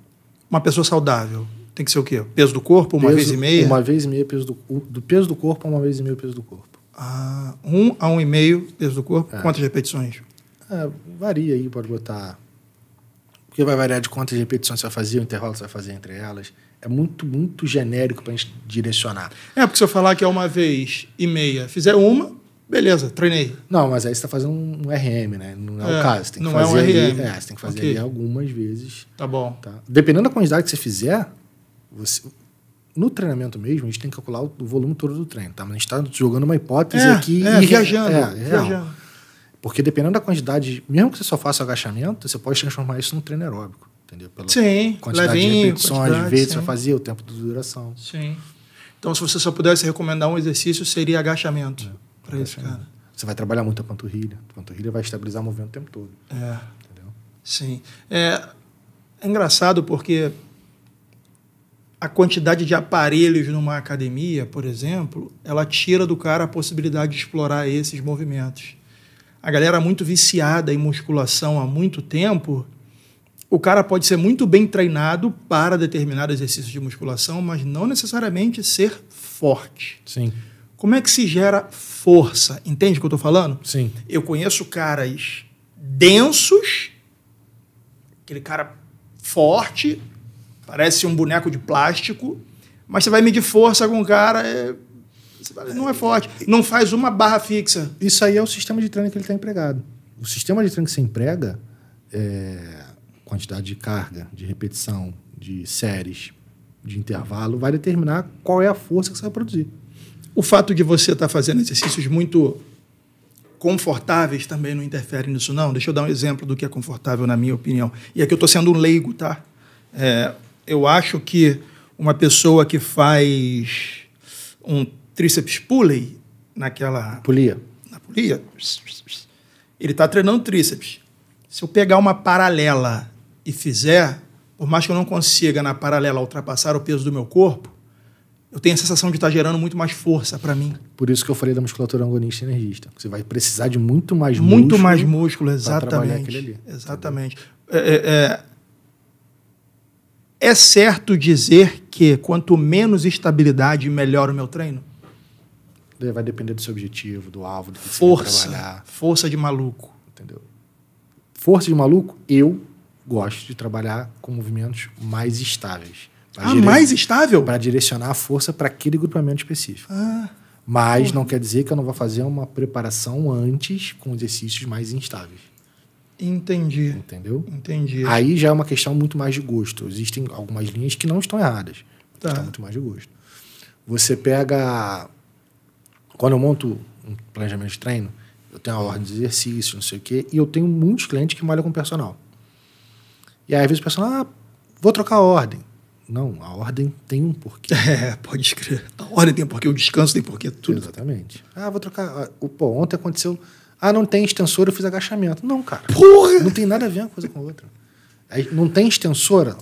Uma pessoa saudável tem que ser o quê? Peso do corpo, uma peso, vez e meia? Uma vez e meia, peso do, do peso do corpo a uma vez e meia, peso do corpo. Ah, um a um e meio peso do corpo? É. Quantas repetições? É, varia aí, pode botar porque vai variar de quantas repetições você vai fazer, o intervalo você vai fazer entre elas. É muito, muito genérico para a gente direcionar. É, porque se eu falar que é uma vez e meia, fizer uma, beleza, treinei. Não, mas aí você está fazendo um RM, né? Não é, é o caso. Você tem que não fazer é um RM. Ali, é, você tem que fazer okay. ali algumas vezes. Tá bom. Tá? Dependendo da quantidade que você fizer, você, no treinamento mesmo, a gente tem que calcular o volume todo do treino, tá? Mas a gente está jogando uma hipótese é, aqui é, e viajando. É, é viajando. Porque dependendo da quantidade, mesmo que você só faça agachamento, você pode transformar isso num treino aeróbico, entendeu? Pela sim, quantidade levinho, de repetições, quantidade, vezes sim. você fazia o tempo de duração. Sim. Então, se você só pudesse recomendar um exercício, seria agachamento é, para esse cara. Você vai trabalhar muito a panturrilha. A panturrilha vai estabilizar o movimento o tempo todo. É. Entendeu? Sim. É, é engraçado porque a quantidade de aparelhos numa academia, por exemplo, ela tira do cara a possibilidade de explorar esses movimentos a galera muito viciada em musculação há muito tempo, o cara pode ser muito bem treinado para determinado exercício de musculação, mas não necessariamente ser forte. Sim. Como é que se gera força? Entende o que eu estou falando? Sim. Eu conheço caras densos, aquele cara forte, parece um boneco de plástico, mas você vai medir força com um cara. É não é forte. Não faz uma barra fixa. Isso aí é o sistema de treino que ele está empregado. O sistema de treino que você emprega, é, quantidade de carga, de repetição, de séries, de intervalo, vai determinar qual é a força que você vai produzir. O fato de você estar tá fazendo exercícios muito confortáveis também não interfere nisso, não? Deixa eu dar um exemplo do que é confortável, na minha opinião. E aqui eu estou sendo um leigo, tá? É, eu acho que uma pessoa que faz um tríceps pulley, naquela. Polia. Na polia. Ele está treinando tríceps. Se eu pegar uma paralela e fizer, por mais que eu não consiga na paralela ultrapassar o peso do meu corpo, eu tenho a sensação de estar tá gerando muito mais força para mim. Por isso que eu falei da musculatura angonista e energista. Você vai precisar de muito mais muito músculo. Muito mais músculo, exatamente. Exatamente. É, é, é, é certo dizer que quanto menos estabilidade, melhor o meu treino? Vai depender do seu objetivo, do alvo, do que força, você quer trabalhar. Força de maluco. Entendeu? Força de maluco, eu gosto de trabalhar com movimentos mais estáveis. Ah, dire... mais estável? Para direcionar a força para aquele grupamento específico. Ah, Mas porra. não quer dizer que eu não vou fazer uma preparação antes com exercícios mais instáveis. Entendi. Entendeu? Entendi. Aí já é uma questão muito mais de gosto. Existem algumas linhas que não estão erradas. Tá. Está muito mais de gosto. Você pega quando eu monto um planejamento de treino, eu tenho a ordem de exercício, não sei o quê, e eu tenho muitos clientes que malham com personal. E aí, às vezes, o personal, ah, vou trocar a ordem. Não, a ordem tem um porquê. (laughs) É, pode escrever. A ordem tem um porquê, o descanso tem porquê, tudo. Exatamente. Ah, vou trocar. Ah, pô, ontem aconteceu. Ah, não tem extensora, eu fiz agachamento. Não, cara. Porra! Não tem nada a ver uma coisa com a outra. Aí, não tem extensora?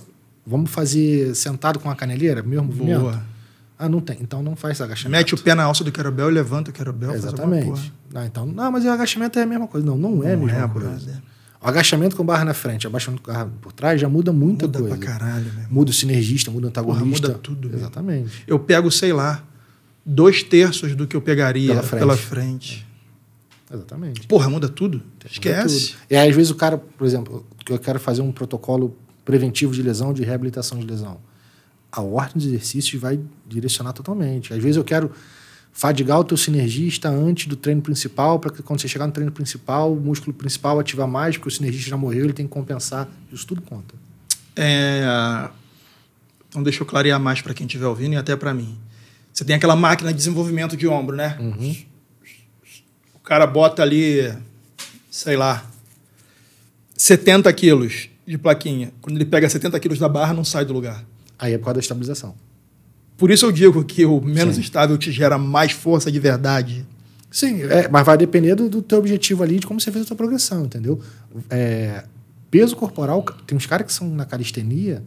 Vamos fazer sentado com a caneleira, mesmo movimento? Boa. Ah, não tem. Então não faz agachamento. Mete o pé na alça do querobel, levanta o querobel. Exatamente. ah, então, não, mas o agachamento é a mesma coisa. Não, não é não a mesma é, coisa. Brother. O agachamento com barra na frente, abaixando com barra por trás, já muda muita muda coisa. Muda pra caralho, mesmo. Muda o sinergista, muda o antagonista. Porra, muda tudo. Exatamente. Mesmo. Eu pego, sei lá, dois terços do que eu pegaria pela frente. Pela frente. É. Exatamente. Porra, muda tudo? Esquece. tudo. E aí, às vezes o cara, por exemplo, eu quero fazer um protocolo preventivo de lesão, de reabilitação de lesão a ordem dos exercícios vai direcionar totalmente. Às vezes eu quero fadigar o teu sinergista antes do treino principal, para que quando você chegar no treino principal, o músculo principal ativa mais, porque o sinergista já morreu, ele tem que compensar. Isso tudo conta. É... Então deixa eu clarear mais para quem estiver ouvindo e até para mim. Você tem aquela máquina de desenvolvimento de ombro, né? Uhum. O cara bota ali, sei lá, 70 quilos de plaquinha. Quando ele pega 70 quilos da barra, não sai do lugar. Aí é por causa da estabilização. Por isso eu digo que o menos Sim. estável te gera mais força de verdade. Sim, é, mas vai depender do, do teu objetivo ali, de como você fez a tua progressão, entendeu? É, peso corporal, tem uns caras que são na calistenia,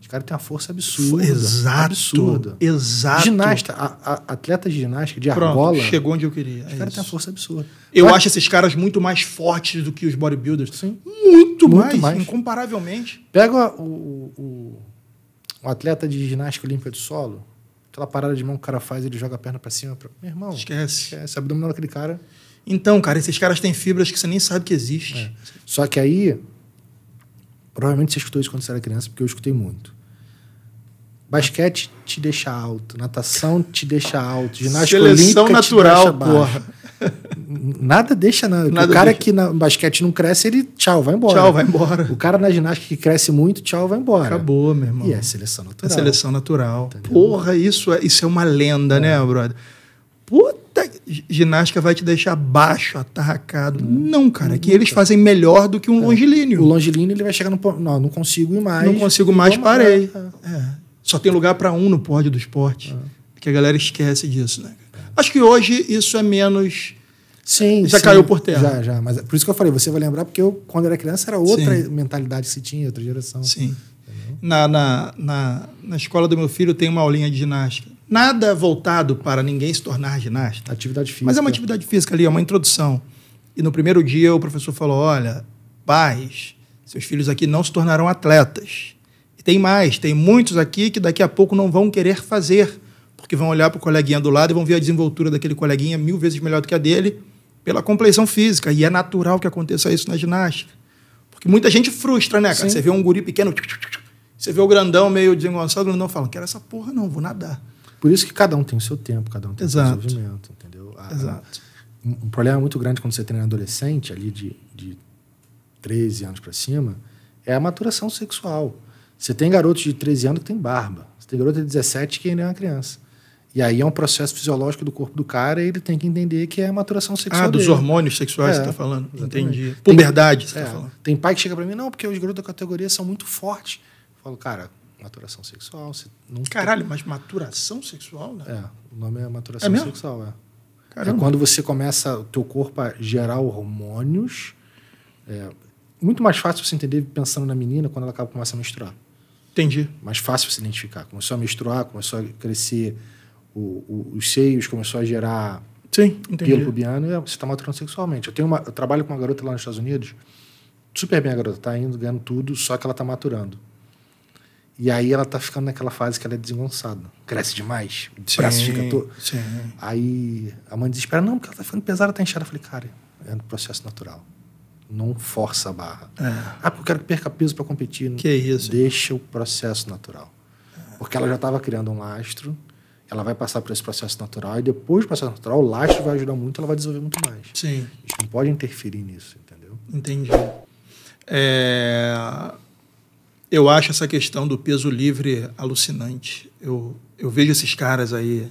os caras têm uma força absurda. Exato. Absurda. Exato. Ginasta, a, a, atleta de ginástica, de Pronto, argola. Chegou onde eu queria. Os é caras têm uma força absurda. Eu mas, acho esses caras muito mais fortes do que os bodybuilders. Sim. Muito, muito mais, mais. Incomparavelmente. Pega o, o, o um atleta de ginástica olímpica de solo, aquela parada de mão que o cara faz, ele joga a perna para cima. Pra... Meu irmão. Esquece. Esquece. Abdominal daquele cara. Então, cara, esses caras têm fibras que você nem sabe que existe. É. Só que aí, provavelmente você escutou isso quando você era criança, porque eu escutei muito. Basquete te deixa alto, natação te deixa alto, ginástica Seleção olímpica natural, te deixa baixo. porra nada deixa nada. Né? nada o cara deixa. que na basquete não cresce, ele tchau, vai embora. Tchau, vai embora. O cara na ginástica que cresce muito, tchau, vai embora. Acabou, meu irmão. E é seleção natural. É seleção natural. Entendeu? Porra, isso é, isso é uma lenda, é. né, brother? Puta, ginástica vai te deixar baixo, atarracado. Hum. Não, cara, que eles fazem melhor do que um é. longilíneo. O longilíneo ele vai chegar no ponto, não, não consigo ir mais. Não consigo mais, parei. É, é. É. Só tem lugar para um no pódio do esporte. Que a galera esquece disso, né? Acho que hoje isso é menos Sim. Já sim. caiu por terra. Já, já. Mas é por isso que eu falei, você vai lembrar, porque eu, quando era criança, era outra sim. mentalidade que se tinha, outra geração. Sim. Na, na, na, na escola do meu filho tem uma aulinha de ginástica. Nada voltado para ninguém se tornar ginasta. Atividade física. Mas é uma atividade física ali, é uma introdução. E no primeiro dia o professor falou: olha, pais, seus filhos aqui não se tornarão atletas. E tem mais, tem muitos aqui que daqui a pouco não vão querer fazer, porque vão olhar para o coleguinha do lado e vão ver a desenvoltura daquele coleguinha mil vezes melhor do que a dele pela compleição física. E é natural que aconteça isso na ginástica. Porque muita gente frustra, né, cara? Sim. Você vê um guri pequeno, tchuc, tchuc, tchuc, você vê o grandão meio desengonçado, o grandão fala, quero essa porra não, vou nadar. Por isso que cada um tem o seu tempo, cada um tem o seu desenvolvimento, entendeu? A, Exato. A, um problema muito grande quando você treina adolescente, ali de, de 13 anos para cima, é a maturação sexual. Você tem garotos de 13 anos que tem barba. Você tem garoto de 17 que ainda é uma criança. E aí é um processo fisiológico do corpo do cara e ele tem que entender que é a maturação sexual. Ah, dos dele. hormônios sexuais é, você está falando. Exatamente. Entendi. Puberdade, você está é, falando. Tem pai que chega para mim, não, porque os garotos da categoria são muito fortes. Eu falo, cara, maturação sexual. Você não Caralho, tem... mas maturação sexual, né? É, o nome é maturação é sexual, é. é Caramba. É quando você começa o teu corpo a gerar hormônios. É muito mais fácil você entender pensando na menina quando ela acaba começa a menstruar. Entendi. Mais fácil você identificar. Começou a menstruar, começou a crescer o, o, os seios começou a gerar Sim, entendi. pelo pubiano, é, você está maturando sexualmente. Eu, tenho uma, eu trabalho com uma garota lá nos Estados Unidos, super bem a garota, está indo, ganhando tudo, só que ela está maturando. E aí ela tá ficando naquela fase que ela é desengonçada. Cresce demais, o sim, braço fica todo. Sim. Aí a mãe desespera, não, porque ela tá ficando pesada, tá inchada. Eu falei, cara, é um processo natural. Não força a barra. É. Ah, porque eu quero que perca peso para competir. Que isso? Deixa o processo natural. É. Porque ela já estava criando um lastro ela vai passar por esse processo natural e depois do processo natural, o laço vai ajudar muito, ela vai desenvolver muito mais. Sim. A gente não pode interferir nisso, entendeu? Entendi. É... Eu acho essa questão do peso livre alucinante. Eu, eu vejo esses caras aí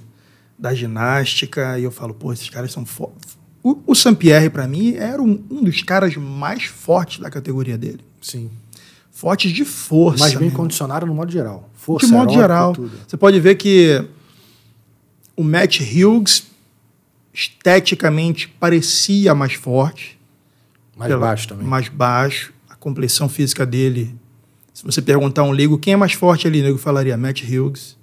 da ginástica e eu falo, pô, esses caras são fortes. O, o Pierre, para mim, era um, um dos caras mais fortes da categoria dele. Sim fortes de força. Mas bem mesmo. no modo geral. Força, de modo geral. Tudo. Você pode ver que o Matt Hughes esteticamente parecia mais forte. Mais pela, baixo também. Mais baixo. A complexão física dele. Se você perguntar a um leigo quem é mais forte ali, o nego falaria Matt Hughes.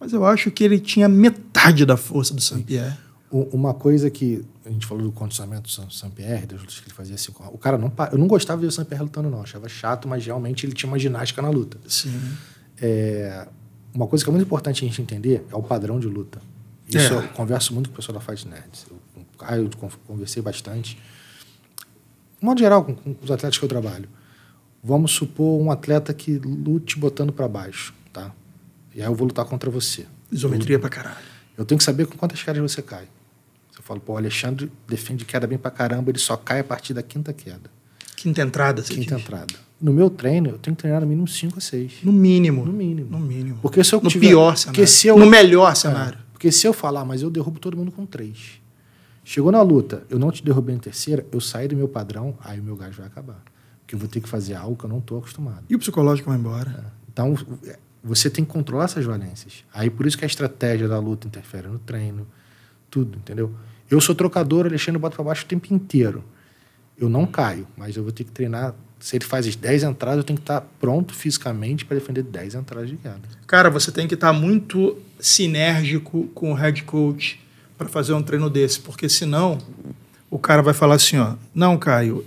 Mas eu acho que ele tinha metade da força do Saint-Pierre. Uma coisa que a gente falou do condicionamento do Saint-Pierre, das lutas que ele fazia assim. O cara não. Eu não gostava de ver o Saint-Pierre lutando, não. achava chato, mas realmente ele tinha uma ginástica na luta. Sim. É, uma coisa que é muito importante a gente entender é o padrão de luta. Isso é. eu converso muito com o pessoal da Fight Nerds. Eu, com o Caio, conversei bastante. De modo geral, com, com, os atletas que eu trabalho. Vamos supor um atleta que lute botando para baixo, tá? E aí eu vou lutar contra você. Isometria é para caralho. Eu tenho que saber com quantas caras você cai. Eu falo, pô, o Alexandre defende queda bem para caramba, ele só cai a partir da quinta queda. Quinta entrada, você Quinta diz. entrada. No meu treino, eu tenho que treinar no mínimo 5 a 6. No mínimo. No mínimo. No mínimo. Porque se eu No tiver, pior cenário. Eu... No melhor cenário. É. Porque se eu falar, mas eu derrubo todo mundo com três. Chegou na luta, eu não te derrubei em terceira, eu saí do meu padrão, aí o meu gás vai acabar. Porque eu vou ter que fazer algo que eu não estou acostumado. E o psicológico vai embora. É. Então, você tem que controlar essas valências. Aí por isso que a estratégia da luta interfere no treino, tudo, entendeu? Eu sou trocador, Alexandre bota para baixo o tempo inteiro. Eu não caio, mas eu vou ter que treinar se ele faz 10 entradas, eu tenho que estar pronto fisicamente para defender 10 entradas de cada. Cara, você tem que estar muito sinérgico com o head coach para fazer um treino desse, porque senão o cara vai falar assim, ó, não, Caio,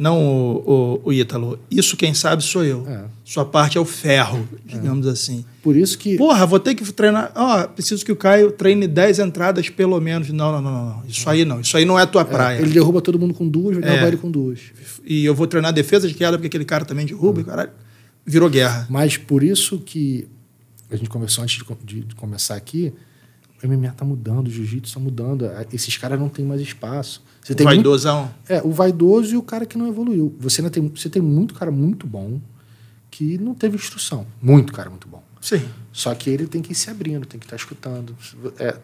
não o, o, o Ítalo. Isso quem sabe sou eu. É. Sua parte é o ferro, é. digamos é. assim. Por isso que. Porra, vou ter que treinar. Ó, oh, preciso que o Caio treine 10 entradas pelo menos. Não, não, não, não. Isso aí não. Isso aí não é tua é. praia. Ele derruba todo mundo com duas, vai derrubar ele é. com duas. E eu vou treinar defesa de queda, porque aquele cara também derruba, hum. caralho. Virou guerra. Mas por isso que a gente conversou antes de, de começar aqui, o MMA tá mudando, o jiu-jitsu tá mudando. Esses caras não têm mais espaço. Você o vaidosão? Muito... É, o vaidoso e o cara que não evoluiu. Você, não tem, você tem muito cara muito bom que não teve instrução. Muito cara muito bom. Sim. Só que ele tem que ir se abrindo, tem que estar tá escutando. É,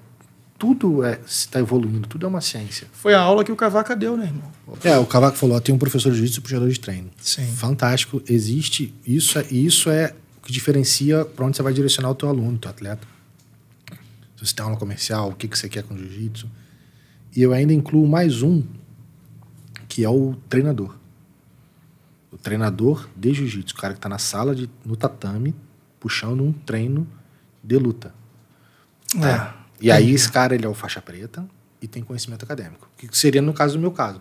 tudo está é, tá evoluindo, tudo é uma ciência. Foi a aula que o Cavaca deu, né, irmão? É, o Cavaca falou, tem um professor de jiu-jitsu para um puxador de treino. Sim. Fantástico, existe. Isso é, isso é o que diferencia para onde você vai direcionar o teu aluno, o teu atleta você tem aula comercial, o que, que você quer com jiu-jitsu. E eu ainda incluo mais um, que é o treinador. O treinador de jiu-jitsu, o cara que está na sala, de, no tatame, puxando um treino de luta. É, tá? e aí esse cara, ele é o faixa preta e tem conhecimento acadêmico. Que seria no caso do meu caso.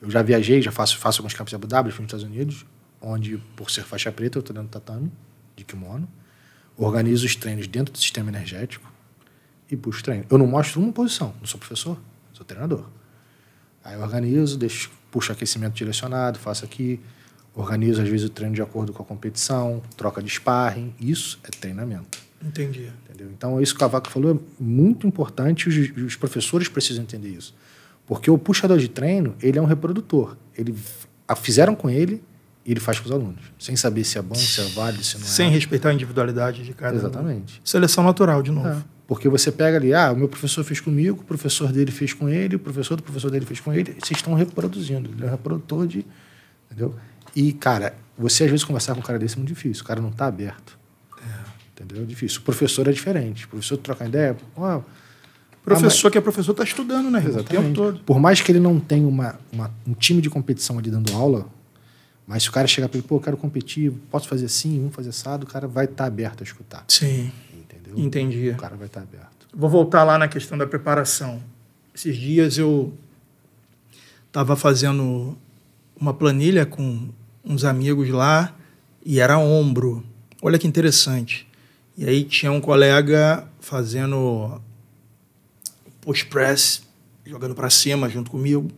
Eu já viajei, já faço, faço alguns campos de Abu Dhabi, fui nos Estados Unidos, onde, por ser faixa preta, eu estou dentro do tatame, de kimono. Organizo os treinos dentro do sistema energético e puxo o treino. Eu não mostro uma posição, não sou professor, sou treinador. Aí eu organizo, deixo, puxo aquecimento direcionado, faço aqui, organizo às vezes o treino de acordo com a competição, troca de sparring, isso é treinamento. Entendi. Entendeu? Então, é isso que o Cavaco falou é muito importante, os, os professores precisam entender isso. Porque o puxador de treino, ele é um reprodutor. Ele, fizeram com ele, ele faz com os alunos, sem saber se é bom, se é válido, se não é. Sem respeitar a individualidade de cada Exatamente. Seleção natural, de novo. É, porque você pega ali, ah, o meu professor fez comigo, o professor dele fez com ele, o professor do professor dele fez com ele, vocês estão reproduzindo. Ele é um reprodutor de. Entendeu? E, cara, você às vezes conversar com um cara desse é muito difícil, o cara não está aberto. É. Entendeu? É difícil. O professor é diferente. O professor troca ideia. Oh, Professor ah, que é professor está estudando, né? Exatamente. O tempo todo. Por mais que ele não tenha uma, uma, um time de competição ali dando aula, mas se o cara chegar para ele, pô, eu quero competir, posso fazer assim, vamos fazer assado, o cara vai estar tá aberto a escutar. Sim. Entendeu? Entendi. O cara vai estar tá aberto. Vou voltar lá na questão da preparação. Esses dias eu estava fazendo uma planilha com uns amigos lá e era ombro. Olha que interessante. E aí tinha um colega fazendo push press, jogando para cima junto comigo,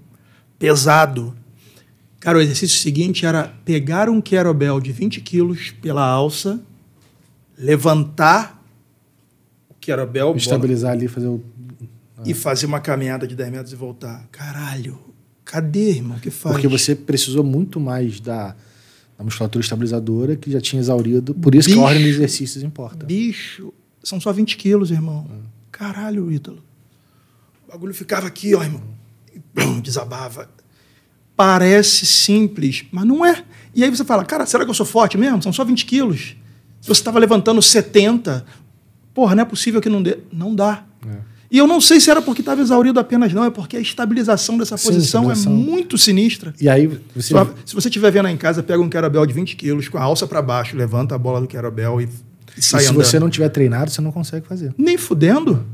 pesado. Cara, o exercício seguinte era pegar um querobel de 20 quilos pela alça, levantar o querobel... Estabilizar bola, ali, fazer o... Ah. E fazer uma caminhada de 10 metros e voltar. Caralho, cadê, irmão? O que faz? Porque você precisou muito mais da, da musculatura estabilizadora que já tinha exaurido. Por isso bicho, que a ordem de exercícios importa. Bicho, são só 20 quilos, irmão. Ah. Caralho, Ítalo. O bagulho ficava aqui, ó, irmão. E, brum, desabava parece simples, mas não é. E aí você fala, cara, será que eu sou forte mesmo? São só 20 quilos. Se você estava levantando 70, porra, não é possível que não dê. Não dá. É. E eu não sei se era porque estava exaurido apenas, não, é porque a estabilização dessa Sim, posição é estabilização. é muito sinistra. E aí, você... se você estiver vendo em casa, pega um querobel de 20 quilos, com a alça para baixo, levanta a bola do querobel e, e sai e se você não tiver treinado, você não consegue fazer. Nem fudendo.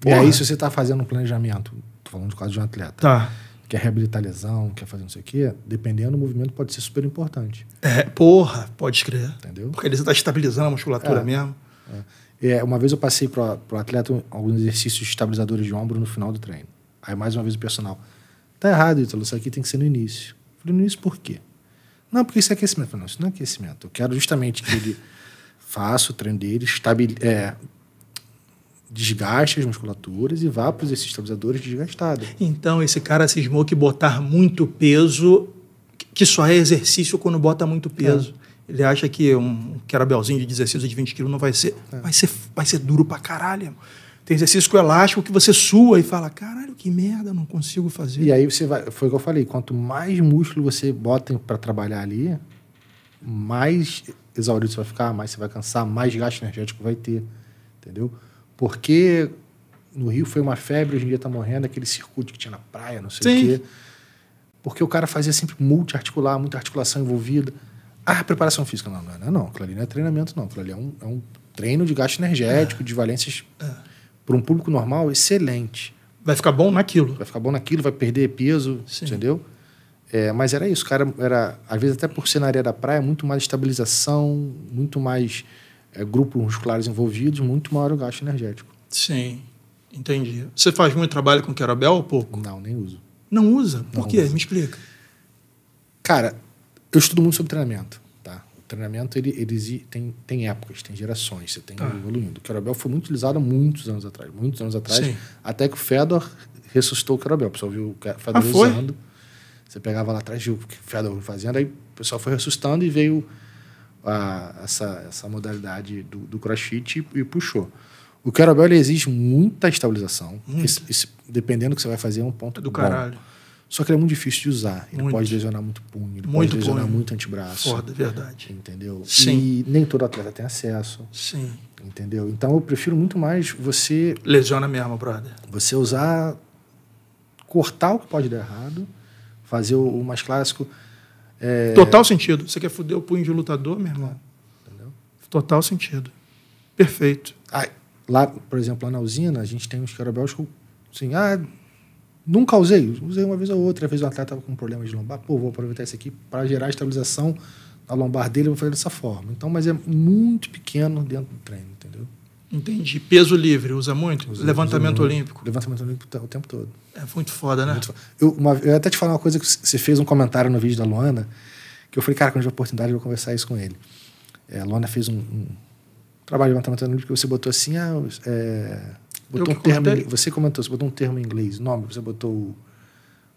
Porra. E aí, se você está fazendo um planejamento, Estou falando de quase de um atleta. Tá quer reabilitar lesão, quer fazer não sei o quê, dependendo, do movimento pode ser super importante. É, porra, pode crer. Entendeu? Porque ele está estabilizando a musculatura é, mesmo. É. é. uma vez eu passei para o atleta alguns exercícios estabilizadores de ombro no final do treino. Aí mais uma vez o personal, tá errado, Ítalo, isso aqui tem que ser no início. Eu falei, no início por quê? Não, porque isso é aquecimento. Eu falei, não, isso não é aquecimento. Eu quero justamente que ele (laughs) faça o treino dele, estabil, é, desgaste as musculaturas e vá para os exercícios estabilizadores desgastados. Então, esse cara cismou que botar muito peso, que só é exercício quando bota muito peso. É. Ele acha que um carabelzinho de 16 ou de 20 quilos não vai ser, é. vai ser, vai ser duro pra caralho. Tem exercício com elástico que você sua e fala, caralho, que merda, não consigo fazer. E aí você vai, foi o que eu falei, quanto mais músculo você bota para trabalhar ali, mais exaurido você vai ficar, mais você vai cansar, mais gasto energético vai ter, entendeu? Porque no Rio foi uma febre, hoje em dia tá morrendo, aquele circuito que tinha na praia, não sei Sim. o quê. Porque o cara fazia sempre multiarticular, muita articulação envolvida. Ah, preparação física. Não, não, é, não. É não. Aquilo ali não é treinamento, não. Aquilo ali é um, é um treino de gasto energético, é. de valências é. para um público normal, excelente. Vai ficar bom naquilo. Vai ficar bom naquilo, vai perder peso, Sim. entendeu? É, mas era isso, o cara. Era, às vezes, até por cenário da praia, muito mais estabilização, muito mais é, grupos musculares envolvidos, muito maior o gasto energético. Sim, entendi. Você faz muito trabalho com querobel ou pouco? Não, nem uso. Não usa? Por Não quê? Uso. Me explica. Cara, eu estudo muito sobre treinamento. Tá? O treinamento ele, ele tem, tem épocas, tem gerações, você tem tá. evoluindo. O querobel foi muito utilizado há muitos anos atrás. Muitos anos atrás, Sim. até que o Fedor ressuscitou o querobel. O pessoal viu o Fedor ah, usando. Você pegava lá atrás, viu o que o Fedor fazendo, aí o pessoal foi ressuscitando e veio a, essa, essa modalidade do, do crossfit e, e, puxou. O kettlebell exige muita estabilização. Esse, esse, dependendo do que você vai fazer, é um ponto é do bom. caralho. Só que ele é muito difícil de usar. Ele muito. pode lesionar muito punho, ele muito pode lesionar punho. muito antebraço. Foda, é verdade. Entendeu? Sim. E nem todo atleta tem acesso. Sim. Entendeu? Então eu prefiro muito mais você. Lesiona mesmo, brother. Você usar. cortar o que pode dar errado, fazer o, o mais clássico é... Total sentido. Você quer foder o punho de lutador, meu irmão? Entendeu? Total sentido. Perfeito. Ai, lá, por exemplo, lá na usina, a gente tem uns carabéus que, assim, ah, nunca usei. Usei uma vez ou outra. Às vezes o atleta estava com um problema de lombar. Pô, vou aproveitar isso aqui para gerar estabilização na lombar dele, vou fazer dessa forma. Então, mas é muito pequeno dentro do treino, entendeu? Entendi. Peso livre, usa muito? Usa, levantamento usa muito. olímpico. Levantamento olímpico tá o tempo todo. É muito foda, né? Muito foda. Eu, uma, eu até te falar uma coisa que você fez um comentário no vídeo da Luana, que eu falei, cara, quando tiver oportunidade, eu vou conversar isso com ele. É, a Luana fez um, um trabalho de levantamento olímpico que você botou assim, ah, é, botou um termo. Você comentou, você botou um termo em inglês, nome, você botou.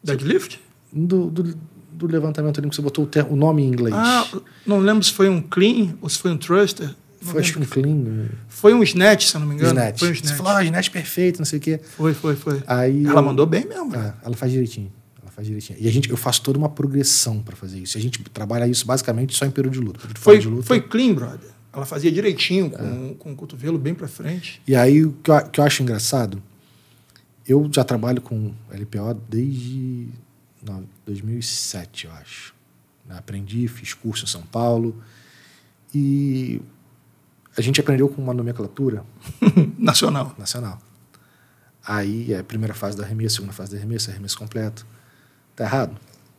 Deadlift? Do, do, do levantamento olímpico, você botou o, o nome em inglês. Ah, não lembro se foi um clean ou se foi um thruster. Foi, acho que um clean. Né? Foi um snatch, se eu não me engano. Snatch. Foi um snatch. Você falou, ah, snatch perfeito, não sei o quê. Foi, foi, foi. Aí ela eu... mandou bem mesmo. Né? Ah, ela faz direitinho. Ela faz direitinho. E a gente, eu faço toda uma progressão para fazer isso. E a gente trabalha isso basicamente só em período de luta. Foi, de luta. foi clean, brother. Ela fazia direitinho, com, é. com o cotovelo bem para frente. E aí, o que eu, que eu acho engraçado, eu já trabalho com LPO desde não, 2007, eu acho. Aprendi, fiz curso em São Paulo. E a gente aprendeu com uma nomenclatura (laughs) nacional. Nacional. Aí é a primeira fase da remessa, segunda fase da remessa, remessa completo. Tá errado?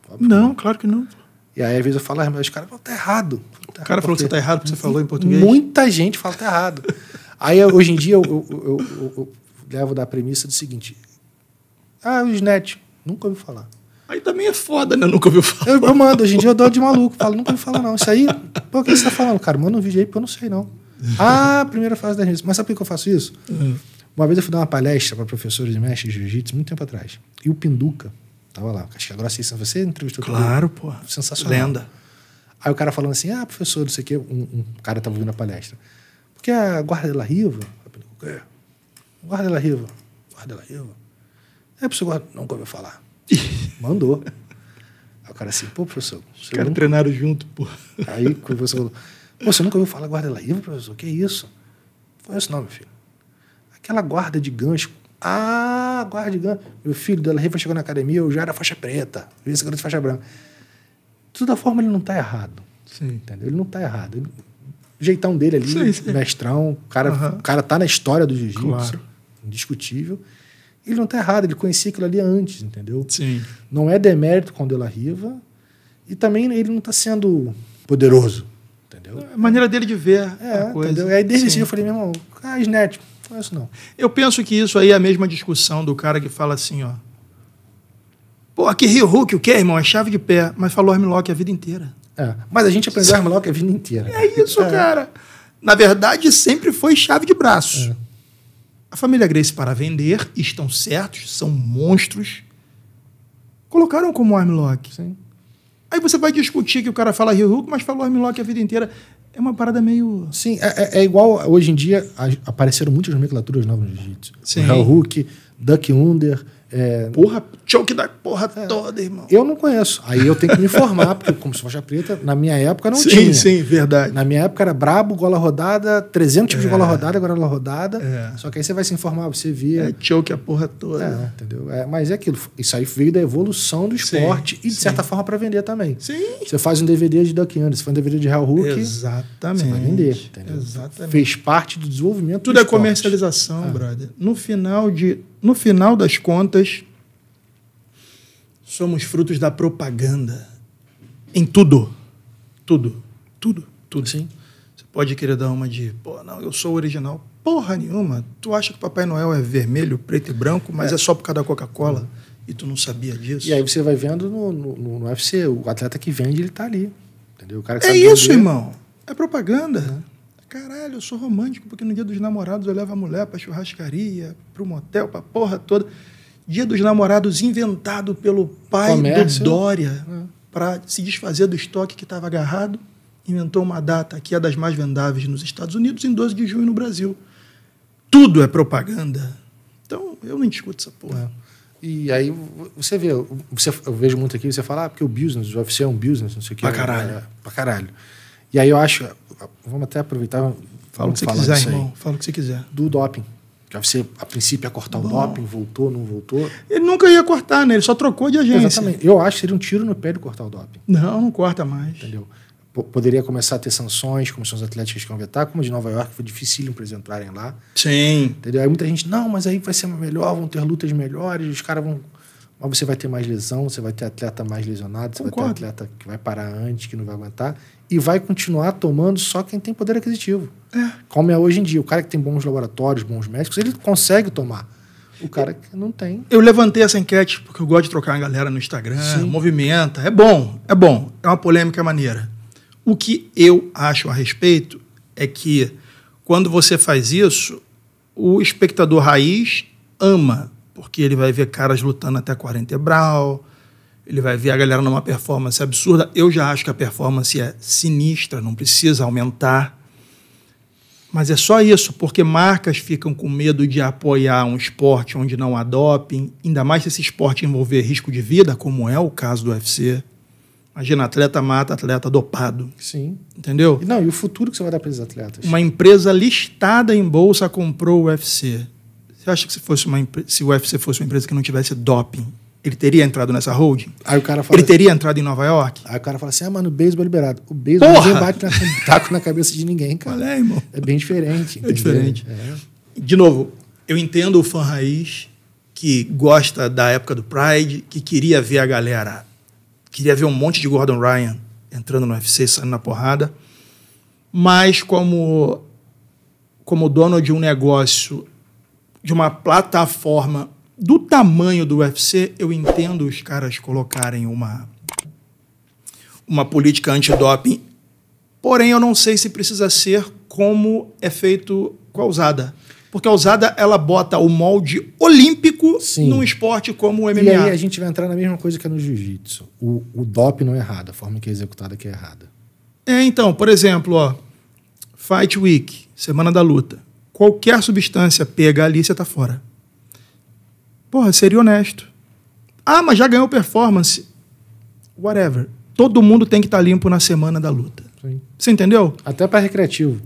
Óbvio não, claro que não. E aí às vezes eu falo, ah, mas os caras falam, tá errado. Tá o cara falou que você tá errado porque você falou em português. Muita gente fala tá errado. aí hoje em dia eu, eu, eu, eu levo da premissa do seguinte: ah, o SNET, nunca ouviu falar. Aí também é foda, né? Nunca ouviu falar. Eu, eu, mando, hoje em dia eu dou de maluco. Falo, nunca ouviu falar, não. Isso aí, por que você tá falando? Cara, manda um vídeo aí, porque eu não sei, não ah, (laughs) primeira fase da gente. Mas sabe por que eu faço isso? Uhum. Uma vez eu fui dar uma palestra para professores e mestres de jiu-jitsu, muito tempo atrás. E o Pinduca tava lá. Acho que agora sim, você entrevistou Claro, pô. Sensacional. Lenda. Aí o cara falando assim, ah, professor, não sei o quê. Um, um cara tava ouvindo a palestra. Porque a Guarda da Riva... Guarda da Riva. Guarda da Riva. É, professor Guarda... Não ouviu falar. (laughs) Mandou. Aí o cara assim, pô, professor... Os caras treinaram junto, pô. Aí o professor falou... Você nunca ouviu falar guarda Riva professor? Que é isso? Foi isso não, meu filho. Aquela guarda de gancho. Ah, guarda de gancho. Meu filho dela Riva chegou na academia, eu já era faixa preta. Vi esse garoto de faixa branca. De toda forma, ele não está errado. Sim. Entendeu? Ele não está errado. Ele... O jeitão dele ali, sim, sim. mestrão, o cara, uhum. o cara tá na história do jiu-jitsu, claro. indiscutível. Ele não está errado, ele conhecia aquilo ali antes, entendeu? Sim. Não é demérito com o De Riva, e também ele não está sendo poderoso. Entendeu? É a maneira dele de ver é, a coisa. Entendeu? Aí desde assim eu falei, meu irmão, ah, Snatch, é não é isso não. Eu penso que isso aí é a mesma discussão do cara que fala assim, ó. Pô, aqui Rio Hulk, o que, irmão? É chave de pé. Mas falou armlock a vida inteira. É. Mas a gente aprendeu armlock a vida inteira. É isso, é. cara. Na verdade, sempre foi chave de braço. É. A família Grace para vender, estão certos, são monstros. Colocaram como armlock. Sim. Aí você vai discutir que o cara fala Rio Hulk, mas falou Armlock a vida inteira. É uma parada meio. Sim, é, é, é igual hoje em dia apareceram muitas nomenclaturas novas no Jiu-Jitsu. Hell Duck Under, é... Porra, choke da porra é. toda, irmão. Eu não conheço. Aí eu tenho que me informar, porque como sou faixa preta, na minha época não sim, tinha. Sim, sim, verdade. Na minha época era brabo, gola rodada, 300 tipos é. de gola é. rodada, é gola rodada. É. Só que aí você vai se informar, você via. É choke a porra toda. entendeu? mas é aquilo. Isso aí veio da evolução do esporte sim, e, de sim. certa forma, para vender também. Sim. Você faz um DVD de Duck Anderson, faz um DVD de Real Hulk. Exatamente. Você vai vender, entendeu? Exatamente. Fez parte do desenvolvimento Tudo do é esporte. comercialização, ah. brother. No final de no final das contas, somos frutos da propaganda. Em tudo. Tudo. Tudo. Tudo. Sim. Você pode querer dar uma de, pô, não, eu sou original. Porra nenhuma. Tu acha que Papai Noel é vermelho, preto e branco, mas é, é só por causa da Coca-Cola? E tu não sabia disso? E aí você vai vendo no, no, no UFC, o atleta que vende, ele tá ali. Entendeu? O cara que é isso, vender. irmão. É propaganda caralho, eu sou romântico, porque no dia dos namorados eu levo a mulher para churrascaria, para o motel, para porra toda. Dia dos namorados inventado pelo pai Comércio. do Dória é. para se desfazer do estoque que estava agarrado. Inventou uma data que é das mais vendáveis nos Estados Unidos, em 12 de junho no Brasil. Tudo é propaganda. Então, eu não discuto essa porra. É. E aí você vê, você, eu vejo muito aqui, você fala, ah, porque o business, o UFC é um business, não sei o quê. Pra caralho. É, pra caralho. E aí eu acho, vamos até aproveitar. Fala o que você quiser, irmão. Fala o que você quiser. Do doping. Que você, a princípio, ia cortar Bom. o doping, voltou, não voltou. Ele nunca ia cortar, né? Ele só trocou de agência. Exatamente. Eu acho que seria um tiro no pé de cortar o doping. Não, não corta mais. Entendeu? P poderia começar a ter sanções, comissões atléticas que vão vetar, como de Nova York, foi dificílimo para eles entrarem lá. Sim. Entendeu? Aí muita gente, não, mas aí vai ser melhor, vão ter lutas melhores, os caras vão mas você vai ter mais lesão, você vai ter atleta mais lesionado, você Concordo. vai ter atleta que vai parar antes, que não vai aguentar. E vai continuar tomando só quem tem poder aquisitivo. É. Como é hoje em dia. O cara que tem bons laboratórios, bons médicos, ele consegue tomar. O cara que não tem. Eu levantei essa enquete porque eu gosto de trocar a galera no Instagram, Sim. movimenta. É bom, é bom. É uma polêmica é maneira. O que eu acho a respeito é que quando você faz isso, o espectador raiz ama porque ele vai ver caras lutando até 40 vertebral, ele vai ver a galera numa performance absurda. Eu já acho que a performance é sinistra, não precisa aumentar. Mas é só isso, porque marcas ficam com medo de apoiar um esporte onde não há doping, ainda mais se esse esporte envolver risco de vida, como é o caso do UFC. Imagina, atleta mata atleta dopado. Sim. Entendeu? não, e o futuro que você vai dar para esses atletas? Uma empresa listada em bolsa comprou o UFC. Você acha que se, fosse uma, se o UFC fosse uma empresa que não tivesse doping, ele teria entrado nessa holding? Aí o cara fala Ele assim, teria entrado em Nova York? Aí o cara fala assim: ah, mano, o beisebol é liberado. O beisebol não bate na, (laughs) taco na cabeça de ninguém, cara. Olha aí, irmão. É bem diferente. É entendeu? É diferente. É. De novo, eu entendo o fã raiz que gosta da época do Pride, que queria ver a galera. Queria ver um monte de Gordon Ryan entrando no UFC, saindo na porrada. Mas como, como dono de um negócio de uma plataforma do tamanho do UFC, eu entendo os caras colocarem uma, uma política antidoping. Porém, eu não sei se precisa ser como é feito com a usada. Porque a usada ela bota o molde olímpico Sim. num esporte como o MMA. E aí a gente vai entrar na mesma coisa que é no jiu-jitsu. O, o dop não é errado, a forma que é executada que é errada. É, então, por exemplo, ó, Fight Week, Semana da Luta qualquer substância pega ali, você está fora. Porra, seria honesto. Ah, mas já ganhou performance. Whatever. Todo mundo tem que estar tá limpo na semana da luta. Sim. Você entendeu? Até para recreativo.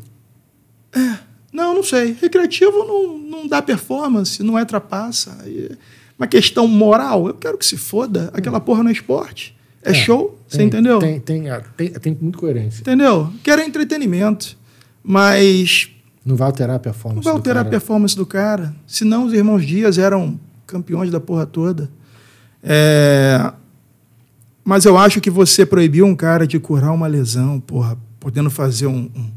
É. Não, não sei. Recreativo não, não dá performance, não é trapaça. É uma questão moral, eu quero que se foda. Aquela porra não é esporte. É, é show, tem, você entendeu? Tem, tem, ah, tem, tem muito coerência. Entendeu? Quero entretenimento. Mas não vai alterar a performance Não vai alterar cara. a performance do cara. Senão os irmãos Dias eram campeões da porra toda. É... Mas eu acho que você proibir um cara de curar uma lesão, porra, podendo fazer um, um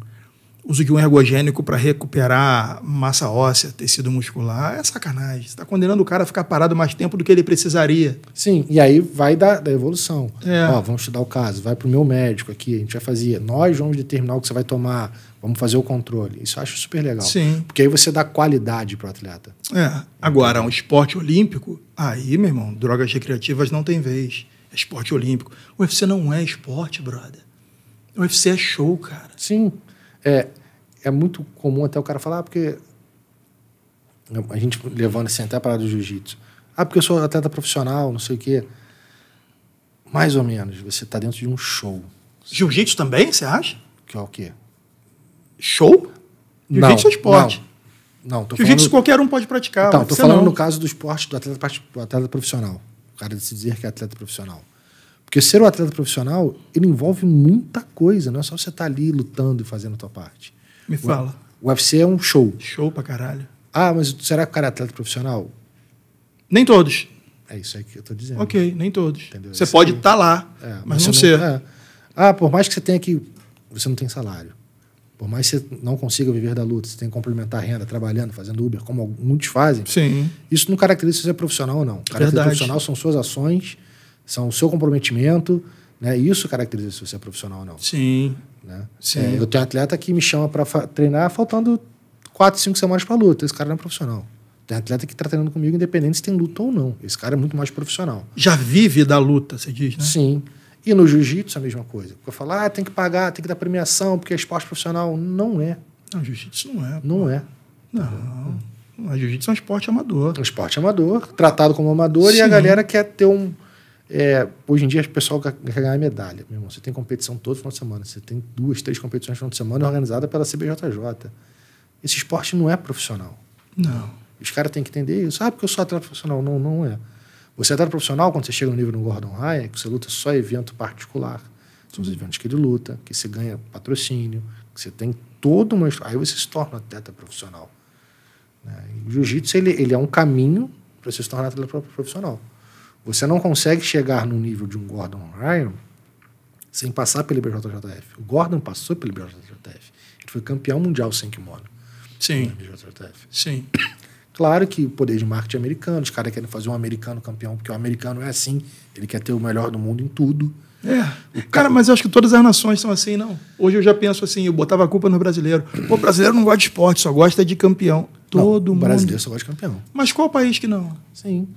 uso de um ergogênico para recuperar massa óssea, tecido muscular, é sacanagem. Você está condenando o cara a ficar parado mais tempo do que ele precisaria. Sim, e aí vai da, da evolução. É. Ó, vamos estudar o caso, vai para o meu médico aqui, a gente vai fazer. Nós vamos determinar o que você vai tomar Vamos fazer o controle. Isso eu acho super legal. Sim. Porque aí você dá qualidade para o atleta. É. Agora, um esporte olímpico, aí, meu irmão, drogas recreativas não tem vez. É esporte olímpico. O UFC não é esporte, brother. O UFC é show, cara. Sim. É, é muito comum até o cara falar, ah, porque. A gente levando assim até a parada do jiu-jitsu. Ah, porque eu sou atleta profissional, não sei o quê. Mais ou menos. Você está dentro de um show. Jiu-jitsu também, você acha? Que é o quê? Show? Jiu-jitsu é esporte. Não, não tô Jiu-jitsu falando... qualquer um pode praticar. Então, tô falando não. no caso do esporte do atleta, do atleta profissional. O cara de se dizer que é atleta profissional. Porque ser um atleta profissional, ele envolve muita coisa. Não é só você estar tá ali lutando e fazendo a tua parte. Me o fala. O UFC é um show. Show pra caralho. Ah, mas será que o cara é atleta profissional? Nem todos. É isso aí que eu tô dizendo. Ok, nem todos. Entendeu? Você pode estar tá lá, é, mas, mas não ser. É. Ah, por mais que você tenha que... Você não tem salário. Por mais que você não consiga viver da luta, você tem que complementar a renda trabalhando, fazendo Uber, como muitos fazem. Sim. Isso não caracteriza se você é profissional ou não. Caracteriza profissional são suas ações, são o seu comprometimento, né? Isso caracteriza se você é profissional ou não. Sim. Né? Sim. É, eu tenho um atleta que me chama para treinar faltando quatro, cinco semanas para luta. Esse cara não é profissional. Tem atleta que está treinando comigo, independente se tem luta ou não. Esse cara é muito mais profissional. Já vive da luta, você diz, né? Sim. E no jiu-jitsu é a mesma coisa. Porque eu falo, ah, tem que pagar, tem que dar premiação, porque é esporte profissional. Não é. Não, jiu-jitsu não é. Não pô. é. Não. não. Jiu-jitsu é um esporte amador. É um esporte amador, tratado como amador, Sim. e a galera quer ter um. É, hoje em dia, o pessoal quer ganhar medalha. Meu irmão, você tem competição todo final de semana. Você tem duas, três competições no final de semana organizada pela CBJJ. Esse esporte não é profissional. Não. Os caras têm que entender isso. Ah, porque eu sou atleta profissional. Não, não é. Você é atleta profissional, quando você chega no nível do Gordon Ryan, que você luta só evento particular. São os eventos que ele luta, que você ganha patrocínio, que você tem todo uma... Aí você se torna atleta profissional. Né? O jiu-jitsu, ele, ele é um caminho para você se tornar atleta profissional. Você não consegue chegar no nível de um Gordon Ryan sem passar pelo IBJJF. O Gordon passou pelo IBJJF. Ele foi campeão mundial sem kimono. Sim. Sim. Claro que o poder de marketing é americano, os caras querem fazer um americano campeão, porque o americano é assim, ele quer ter o melhor do mundo em tudo. É. cara, mas eu acho que todas as nações são assim, não. Hoje eu já penso assim, eu botava a culpa no brasileiro. Pô, o brasileiro não gosta de esporte, só gosta de campeão. Todo não, mundo. O brasileiro só gosta de campeão. Mas qual país que não? Sim.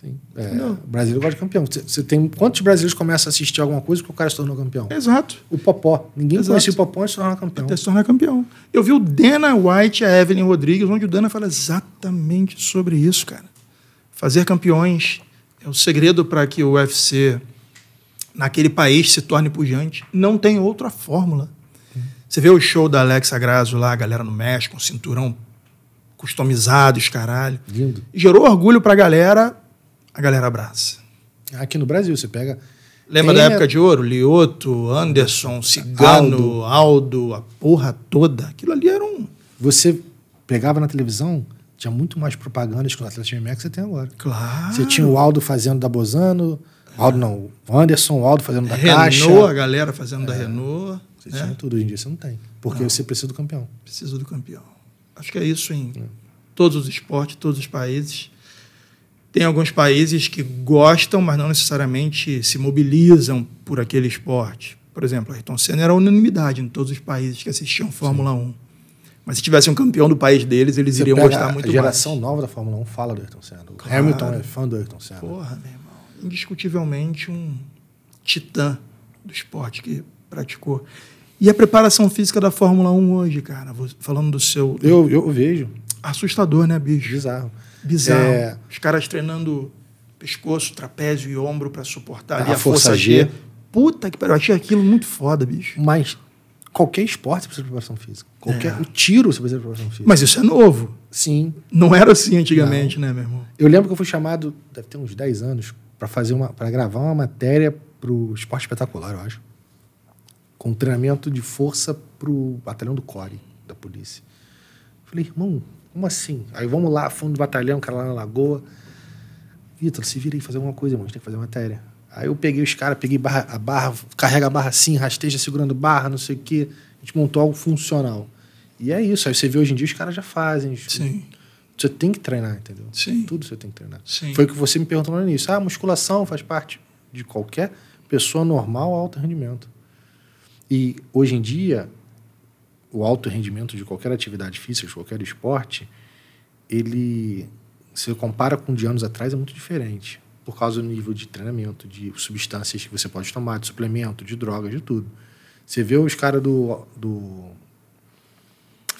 Sim. É, brasileiro gosta de campeão. Você tem quantos brasileiros começam a assistir alguma coisa que o cara se tornou campeão? Exato. O Popó. Ninguém Exato. conhecia o Popó de se tornar campeão. Até se tornar campeão. Eu vi o Dana White e a Evelyn Rodrigues, onde o Dana fala exatamente sobre isso, cara. Fazer campeões é o segredo para que o UFC naquele país se torne pujante. Não tem outra fórmula. Você vê o show da Alexa Grasso lá, a galera no México, um cinturão customizado, caralho. Lindo. Gerou orgulho pra galera a galera abraça. Aqui no Brasil, você pega. Lembra Tem da época de ouro? Lioto, Anderson, Cigano, Aldo. Aldo, a porra toda. Aquilo ali era um. Você pegava na televisão, tinha muito mais propagandas com o Atlético MX que você tem agora. Claro. Você tinha o Aldo fazendo da Bozano, Aldo não, o Anderson, o Aldo fazendo da Renault, Caixa. Renault, a galera fazendo é. da Renault. Você né? tinha tudo, hoje em dia você não tem. Porque não. você precisa do campeão. Precisa do campeão. Acho que é isso em é. todos os esportes, todos os países. Tem alguns países que gostam, mas não necessariamente se mobilizam por aquele esporte. Por exemplo, Ayrton Senna era unanimidade em todos os países que assistiam Fórmula Sim. 1. Mas se tivesse um campeão do país deles, eles Você iriam gostar muito mais. A geração mais. nova da Fórmula 1 fala do Ayrton Senna. Claro. Hamilton é fã do Ayrton Senna. Porra, meu irmão. Indiscutivelmente um titã do esporte que praticou. E a preparação física da Fórmula 1 hoje, cara? Falando do seu. Eu, eu vejo. Assustador, né, bicho? Bizarro. Bizarro. É... Os caras treinando pescoço, trapézio e ombro para suportar a, a, força, força G. G. Puta que pariu, eu achei aquilo muito foda, bicho. Mas qualquer esporte precisa de preparação física. Qualquer, é. O tiro você precisa de preparação física. Mas isso é novo. Sim. Não era assim antigamente, Não. né, meu irmão? Eu lembro que eu fui chamado, deve ter uns 10 anos, para fazer uma para gravar uma matéria pro Esporte Espetacular, eu acho. Com treinamento de força pro batalhão do Core da polícia. Falei, irmão, como assim? Aí vamos lá, fundo do batalhão, cara lá na lagoa. Vitor, se vira aí, fazer alguma coisa, irmão. A gente tem que fazer matéria. Aí eu peguei os caras, peguei barra, a barra, carrega a barra assim, rasteja segurando barra, não sei o quê. A gente montou algo funcional. E é isso. Aí você vê hoje em dia os caras já fazem. Sim. Você tem que treinar, entendeu? Sim. Tudo você tem que treinar. Sim. Foi o que você me perguntou no início. Ah, musculação faz parte de qualquer pessoa normal alto rendimento. E hoje em dia, o alto rendimento de qualquer atividade física, de qualquer esporte, ele se compara com de anos atrás é muito diferente, por causa do nível de treinamento, de substâncias que você pode tomar, de suplemento, de drogas, de tudo. Você vê os caras do, do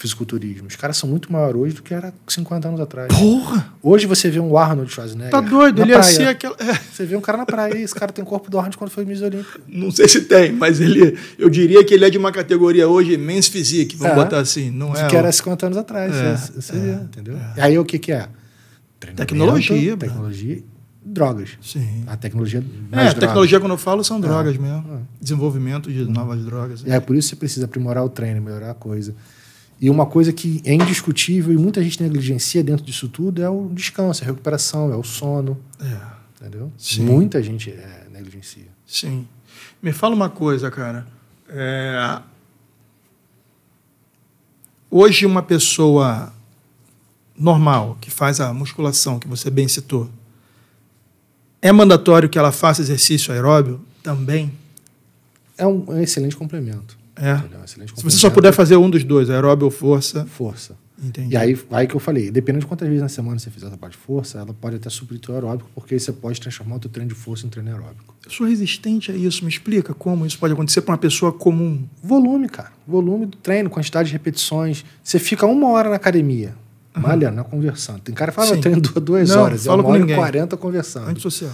fisiculturismo. Os caras são muito maiores hoje do que era 50 anos atrás. Porra! Hoje você vê um Arnold Schwarzenegger. Tá doido, ele praia. ia ser aquela. (laughs) É. Você vê um cara na praia esse cara tem corpo do Arnold quando foi Miss Olímpica. Não sei se tem, mas ele. Eu diria que ele é de uma categoria hoje men's physique, vamos é. botar assim. Não é. Que era 50 anos atrás. É. Você, vê, é, entendeu? E é. aí o que, que é? Tecnologia. Tecnologia. Bro. Drogas. Sim. A tecnologia. É, a tecnologia, drogas. quando eu falo, são é, drogas mesmo. Desenvolvimento de uhum. novas drogas. é por isso que você precisa aprimorar o treino, melhorar a coisa. E uma coisa que é indiscutível e muita gente negligencia dentro disso tudo é o descanso, é a recuperação, é o sono. É. Entendeu? Sim. Muita gente é, negligencia. Sim. Me fala uma coisa, cara. É... Hoje, uma pessoa normal que faz a musculação, que você bem citou, é mandatório que ela faça exercício aeróbio também? É um, é um excelente complemento. É. Entendeu? Excelente Se você só puder fazer um dos dois, aeróbio ou força. Força. Entendi. E aí, aí que eu falei, dependendo de quantas vezes na semana você fizer essa parte de força, ela pode até suprir o aeróbico, porque você pode transformar o teu treino de força em treino aeróbico. Eu sou resistente a isso. Me explica como isso pode acontecer para uma pessoa comum. Volume, cara. Volume do treino, quantidade de repetições. Você fica uma hora na academia, uhum. malhando, não é conversando. Tem cara que fala, eu treino duas Não, horas. Falo é uma hora e quarenta conversando. Antissocial.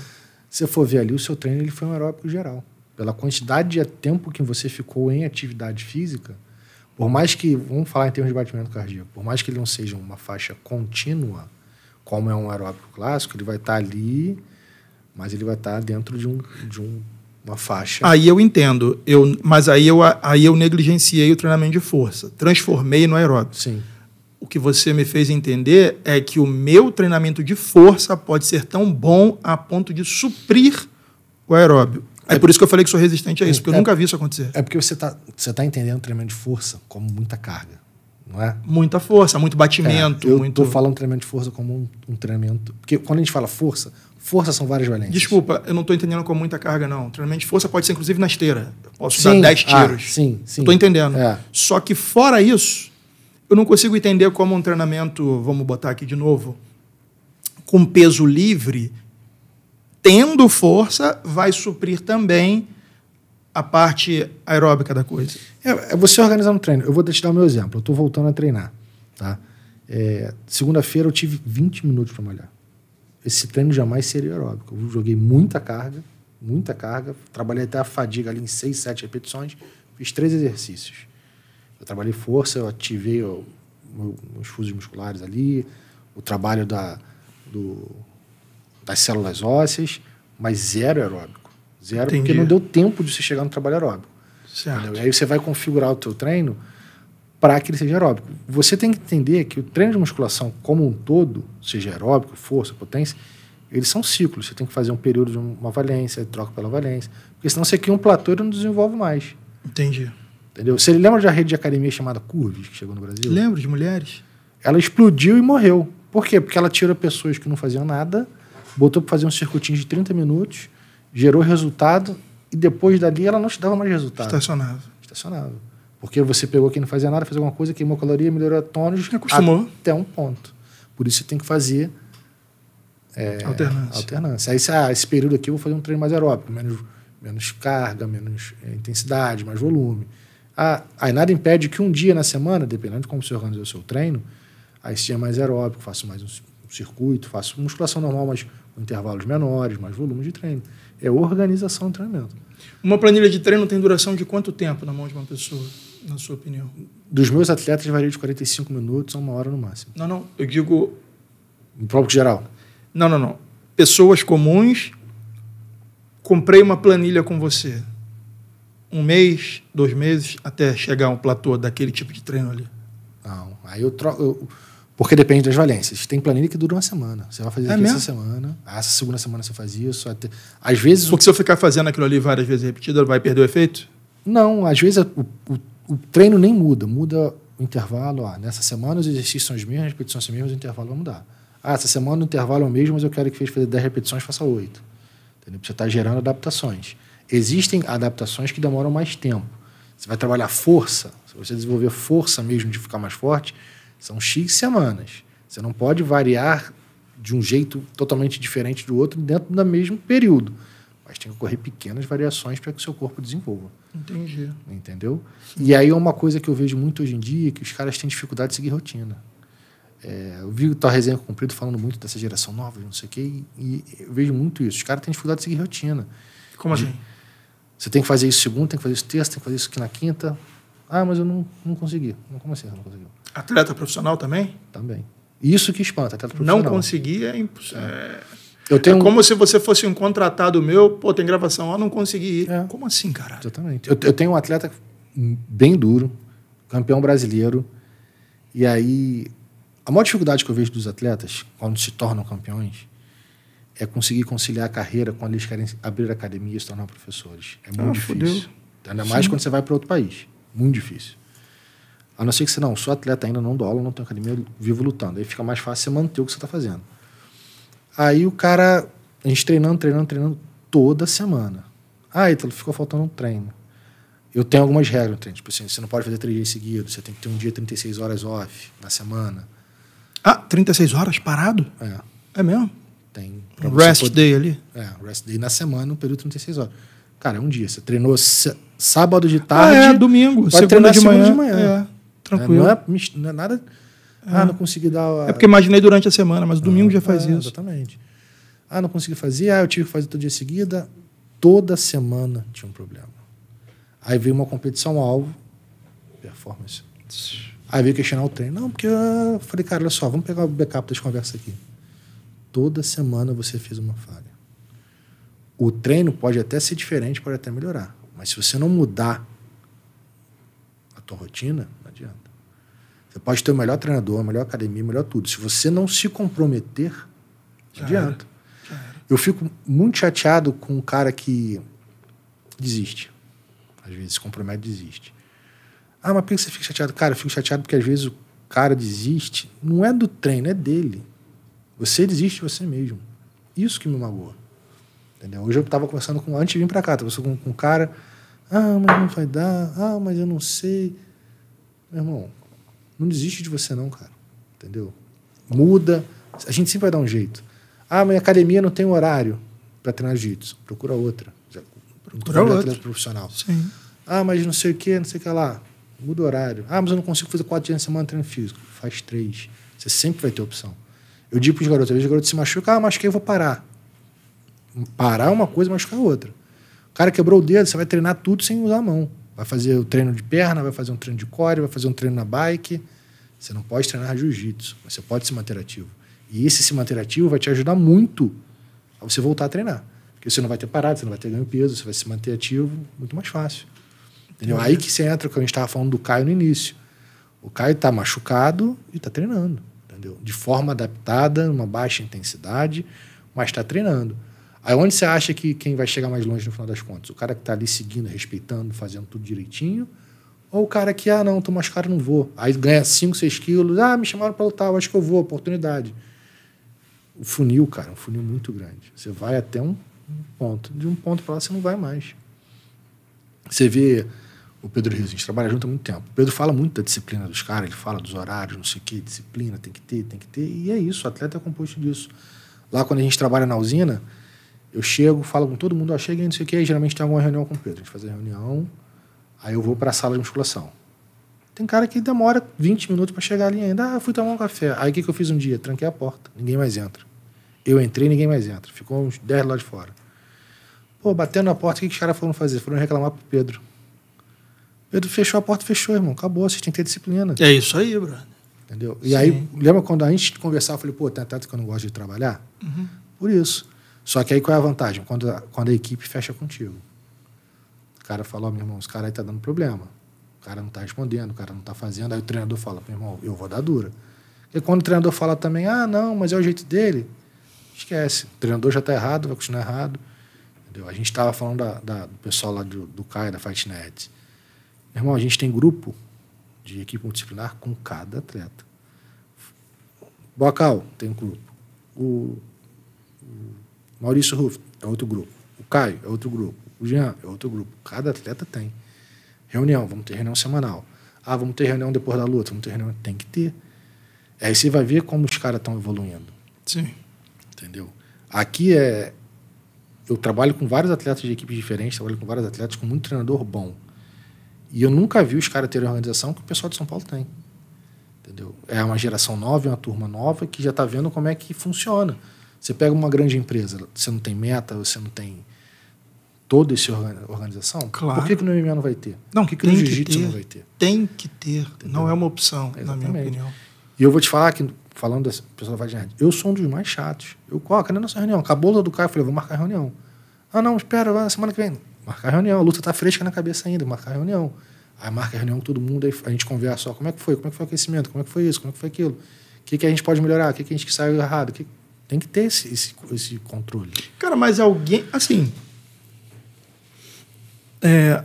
Se você for ver ali, o seu treino ele foi um aeróbico geral pela quantidade de tempo que você ficou em atividade física, por mais que, vamos falar em termos de batimento cardíaco, por mais que ele não seja uma faixa contínua, como é um aeróbico clássico, ele vai estar tá ali, mas ele vai estar tá dentro de, um, de um, uma faixa. Aí eu entendo, eu, mas aí eu, aí eu negligenciei o treinamento de força, transformei no aeróbico. Sim. O que você me fez entender é que o meu treinamento de força pode ser tão bom a ponto de suprir o aeróbio é, é por isso que eu falei que sou resistente a isso, porque eu é, é nunca vi isso acontecer. É porque você está você tá entendendo treinamento de força como muita carga, não é? Muita força, muito batimento. É, eu muito... tô falando treinamento de força como um, um treinamento... Porque quando a gente fala força, Força são várias valências. Desculpa, eu não estou entendendo como muita carga, não. Treinamento de força pode ser, inclusive, na esteira. Eu posso sim. dar ah, 10 tiros. Ah, sim, sim. Estou entendendo. É. Só que, fora isso, eu não consigo entender como um treinamento, vamos botar aqui de novo, com peso livre, tendo força, vai suprir também a parte aeróbica da coisa. É, é você organizar um treino. Eu vou te dar o meu exemplo. Eu estou voltando a treinar. Tá? É, Segunda-feira eu tive 20 minutos para malhar. Esse treino jamais seria aeróbico. Eu joguei muita carga, muita carga. Trabalhei até a fadiga ali em 6, 7 repetições. Fiz três exercícios. Eu trabalhei força, eu ativei os fusos musculares ali, o trabalho da, do, das células ósseas, mas zero aeróbico. Zero, Entendi. porque não deu tempo de você chegar no trabalho aeróbico. Certo. Aí você vai configurar o teu treino para que ele seja aeróbico. Você tem que entender que o treino de musculação como um todo, seja aeróbico, força, potência, eles são ciclos. Você tem que fazer um período de uma valência, troca pela valência, porque senão você cria um platô e não desenvolve mais. Entendi. Entendeu? Você lembra da rede de academia chamada Curves, que chegou no Brasil? Lembro, de mulheres. Ela explodiu e morreu. Por quê? Porque ela tira pessoas que não faziam nada botou para fazer um circuitinho de 30 minutos, gerou resultado e depois dali ela não te dava mais resultado. Estacionava. Estacionava. Porque você pegou quem não fazia nada, fez alguma coisa, queimou caloria, melhorou tônus. Acostumou. Até um ponto. Por isso você tem que fazer. É, alternância. alternância. Aí, se, ah, esse período aqui eu vou fazer um treino mais aeróbico, menos, menos carga, menos é, intensidade, mais volume. Ah, aí nada impede que um dia na semana, dependendo de como você organizou o seu treino, aí seja é mais aeróbico, faço mais um, um circuito, faço musculação normal, mas intervalos menores, mais volume de treino. É organização do treinamento. Uma planilha de treino tem duração de quanto tempo na mão de uma pessoa, na sua opinião? Dos meus atletas varia de 45 minutos a uma hora no máximo. Não, não. Eu digo. No próprio geral? Não, não, não. Pessoas comuns. Comprei uma planilha com você. Um mês, dois meses, até chegar a um platô daquele tipo de treino ali. Não. Aí eu troco. Eu porque depende das valências. Tem planilha que dura uma semana. Você vai fazer é aqui essa semana, ah, essa segunda semana você faz isso. Até... Às vezes. Porque se eu ficar fazendo aquilo ali várias vezes repetida, vai perder o efeito? Não, às vezes o, o, o treino nem muda. Muda o intervalo. Ah, nessa semana os exercícios são os mesmos, as repetições são as mesmas, o intervalo vai mudar. Ah, essa semana o intervalo é o mesmo, mas eu quero que fez fazer 10 repetições, faça 8. Entendeu? Você está gerando adaptações. Existem adaptações que demoram mais tempo. Você vai trabalhar força, se você desenvolver força mesmo de ficar mais forte, são X semanas. Você não pode variar de um jeito totalmente diferente do outro dentro do mesmo período. Mas tem que ocorrer pequenas variações para que o seu corpo desenvolva. Entendi. Entendeu? Sim. E aí é uma coisa que eu vejo muito hoje em dia, que os caras têm dificuldade de seguir rotina. É, eu vi o tal resenha cumprido falando muito dessa geração nova, não sei o quê, e, e eu vejo muito isso. Os caras têm dificuldade de seguir rotina. Como assim? Você tem que fazer isso segunda, tem que fazer isso terça, tem que fazer isso aqui na quinta, ah, mas eu não, não consegui. Como assim não conseguiu? Atleta profissional também? Também. Isso que espanta, atleta profissional. Não conseguir é impossível. É. é. Eu tenho... É como se você fosse um contratado meu, pô, tem gravação, lá, não consegui ir. É. Como assim, cara? Exatamente. Eu, eu tenho um atleta bem duro, campeão brasileiro, e aí a maior dificuldade que eu vejo dos atletas, quando se tornam campeões, é conseguir conciliar a carreira quando eles querem abrir academia e se tornar professores. É muito ah, difícil. Fudeu. Ainda mais quando você vai para outro país. Muito difícil. A não ser que você não, sou atleta ainda, não dou aula, não tenho academia, vivo lutando. Aí fica mais fácil você manter o que você está fazendo. Aí o cara, a gente treinando, treinando, treinando toda semana. Ah, Ítalo, ficou faltando um treino. Eu tenho algumas regras no treino. Tipo assim, você não pode fazer três dias seguidos, você tem que ter um dia 36 horas off na semana. Ah, 36 horas parado? É. É mesmo? Tem. Um rest poder... day ali? É, rest day na semana, um período de 36 horas. Cara, é um dia. Você treinou sábado de tarde. Ah, é, domingo. Pode segunda treinar de segunda manhã. De manhã. É, é tranquilo. Não é, não é nada. Ah, é. não consegui dar. A... É porque imaginei durante a semana, mas domingo ah, já faz é, isso. Exatamente. Ah, não consegui fazer. Ah, eu tive que fazer todo dia seguida. Toda semana tinha um problema. Aí veio uma competição alvo, performance. Aí veio questionar o treino. Não, porque eu falei, cara, olha só, vamos pegar o backup das conversas aqui. Toda semana você fez uma falha o treino pode até ser diferente, pode até melhorar. Mas se você não mudar a tua rotina, não adianta. Você pode ter o melhor treinador, a melhor academia, o melhor tudo. Se você não se comprometer, não adianta. Eu fico muito chateado com o cara que desiste. Às vezes se compromete e desiste. Ah, mas por que você fica chateado? Cara, eu fico chateado porque às vezes o cara desiste. Não é do treino, é dele. Você desiste de você mesmo. Isso que me magoa. Entendeu? Hoje eu estava conversando com, antes de vir para cá, estava com, com um cara, ah, mas não vai dar, ah, mas eu não sei. Meu irmão, não desiste de você não, cara. Entendeu? Muda, a gente sempre vai dar um jeito. Ah, minha academia não tem horário para treinar jiu-jitsu. Procura outra. Procura outra. profissional. Sim. Ah, mas não sei o quê não sei o que lá. Muda o horário. Ah, mas eu não consigo fazer quatro dias na semana treino físico. Faz três. Você sempre vai ter opção. Eu digo para os garotos, às vezes o garoto se machuca, ah, machuquei, eu vou parar. Parar uma coisa e machucar outra. O cara quebrou o dedo, você vai treinar tudo sem usar a mão. Vai fazer o treino de perna, vai fazer um treino de core, vai fazer um treino na bike. Você não pode treinar jiu-jitsu, mas você pode se manter ativo. E esse se manter ativo vai te ajudar muito a você voltar a treinar. Porque você não vai ter parado, você não vai ter ganho peso, você vai se manter ativo muito mais fácil. Entendeu? Aí que você entra, que a gente estava falando do Caio no início. O Caio está machucado e está treinando, entendeu? De forma adaptada, numa baixa intensidade, mas está treinando. Aí onde você acha que quem vai chegar mais longe no final das contas? O cara que está ali seguindo, respeitando, fazendo tudo direitinho? Ou o cara que, ah, não, tô machucado, não vou. Aí ganha 5, 6 quilos, ah, me chamaram para lutar, eu acho que eu vou, oportunidade. O funil, cara, é um funil muito grande. Você vai até um ponto. De um ponto para lá você não vai mais. Você vê o Pedro Rios, a gente trabalha junto há muito tempo. O Pedro fala muito da disciplina dos caras, ele fala dos horários, não sei o quê, disciplina, tem que ter, tem que ter. E é isso, o atleta é composto disso. Lá quando a gente trabalha na usina, eu chego, falo com todo mundo, ó, ah, cheguei, não sei o quê, geralmente tem alguma reunião com o Pedro. A gente faz a reunião, aí eu vou para a sala de musculação. Tem cara que demora 20 minutos para chegar ali ainda. Ah, fui tomar um café. Aí o que, que eu fiz um dia? Tranquei a porta, ninguém mais entra. Eu entrei, ninguém mais entra. Ficou uns 10 lá de fora. Pô, batendo na porta, o que, que os caras foram fazer? Foram reclamar pro Pedro. Pedro fechou a porta, fechou, irmão. Acabou, vocês têm que ter disciplina. É isso aí, brother. Entendeu? E aí, lembra quando a gente conversava, eu falei, pô, tem atleta que eu não gosto de trabalhar? Uhum. Por isso. Só que aí qual é a vantagem? Quando a, quando a equipe fecha contigo. O cara fala, ó, oh, meu irmão, os caras aí tá dando problema. O cara não tá respondendo, o cara não tá fazendo. Aí o treinador fala, meu irmão, eu vou dar dura. E quando o treinador fala também, ah, não, mas é o jeito dele, esquece. O treinador já tá errado, vai continuar errado. Entendeu? A gente tava falando da, da do pessoal lá do, do CAI, da Fight Net. Meu irmão, a gente tem grupo de equipe multidisciplinar com cada atleta. Bocal tem um grupo. o Maurício Ruff é outro grupo. O Caio é outro grupo. O Jean é outro grupo. Cada atleta tem. Reunião, vamos ter reunião semanal. Ah, vamos ter reunião depois da luta, vamos ter reunião. Tem que ter. Aí você vai ver como os caras estão evoluindo. Sim. Entendeu? Aqui é. Eu trabalho com vários atletas de equipes diferentes, trabalho com vários atletas, com muito treinador bom. E eu nunca vi os caras terem a organização que o pessoal de São Paulo tem. Entendeu? É uma geração nova, é uma turma nova que já está vendo como é que funciona. Você pega uma grande empresa, você não tem meta, você não tem toda essa organização, claro. por que, que no MMA não vai ter? Não, por que, que no jiu-jitsu não vai ter? Tem que ter, Entendeu? não é uma opção, Exatamente. na minha opinião. E eu vou te falar que, falando dessa assim, pessoa vai diante, eu sou um dos mais chatos. Eu, ó, na nossa reunião? Acabou a do cara, eu falei, vou marcar a reunião. Ah, não, espera, vai, semana que vem. Marcar a reunião, a luta tá fresca na cabeça ainda, marcar a reunião. Aí marca a reunião com todo mundo, aí a gente conversa, ó, como é que foi? Como é que foi o aquecimento? Como é que foi isso? Como é que foi aquilo? O que, que a gente pode melhorar? O que, que a gente saiu errado? O que, tem que ter esse, esse, esse controle. Cara, mas alguém. Assim. É,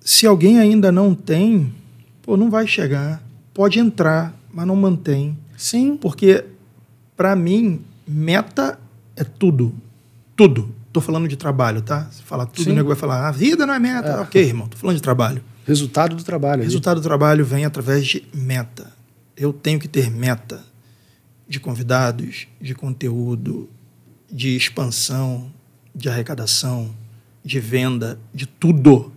se alguém ainda não tem, pô, não vai chegar. Pode entrar, mas não mantém. Sim. Porque, para mim, meta é tudo. Tudo. Tô falando de trabalho, tá? Se falar tudo, Sim. o nego vai falar, ah, a vida não é meta. É. Ok, irmão, tô falando de trabalho. Resultado do trabalho. Resultado do trabalho vem através de meta. Eu tenho que ter meta de convidados, de conteúdo, de expansão, de arrecadação, de venda, de tudo.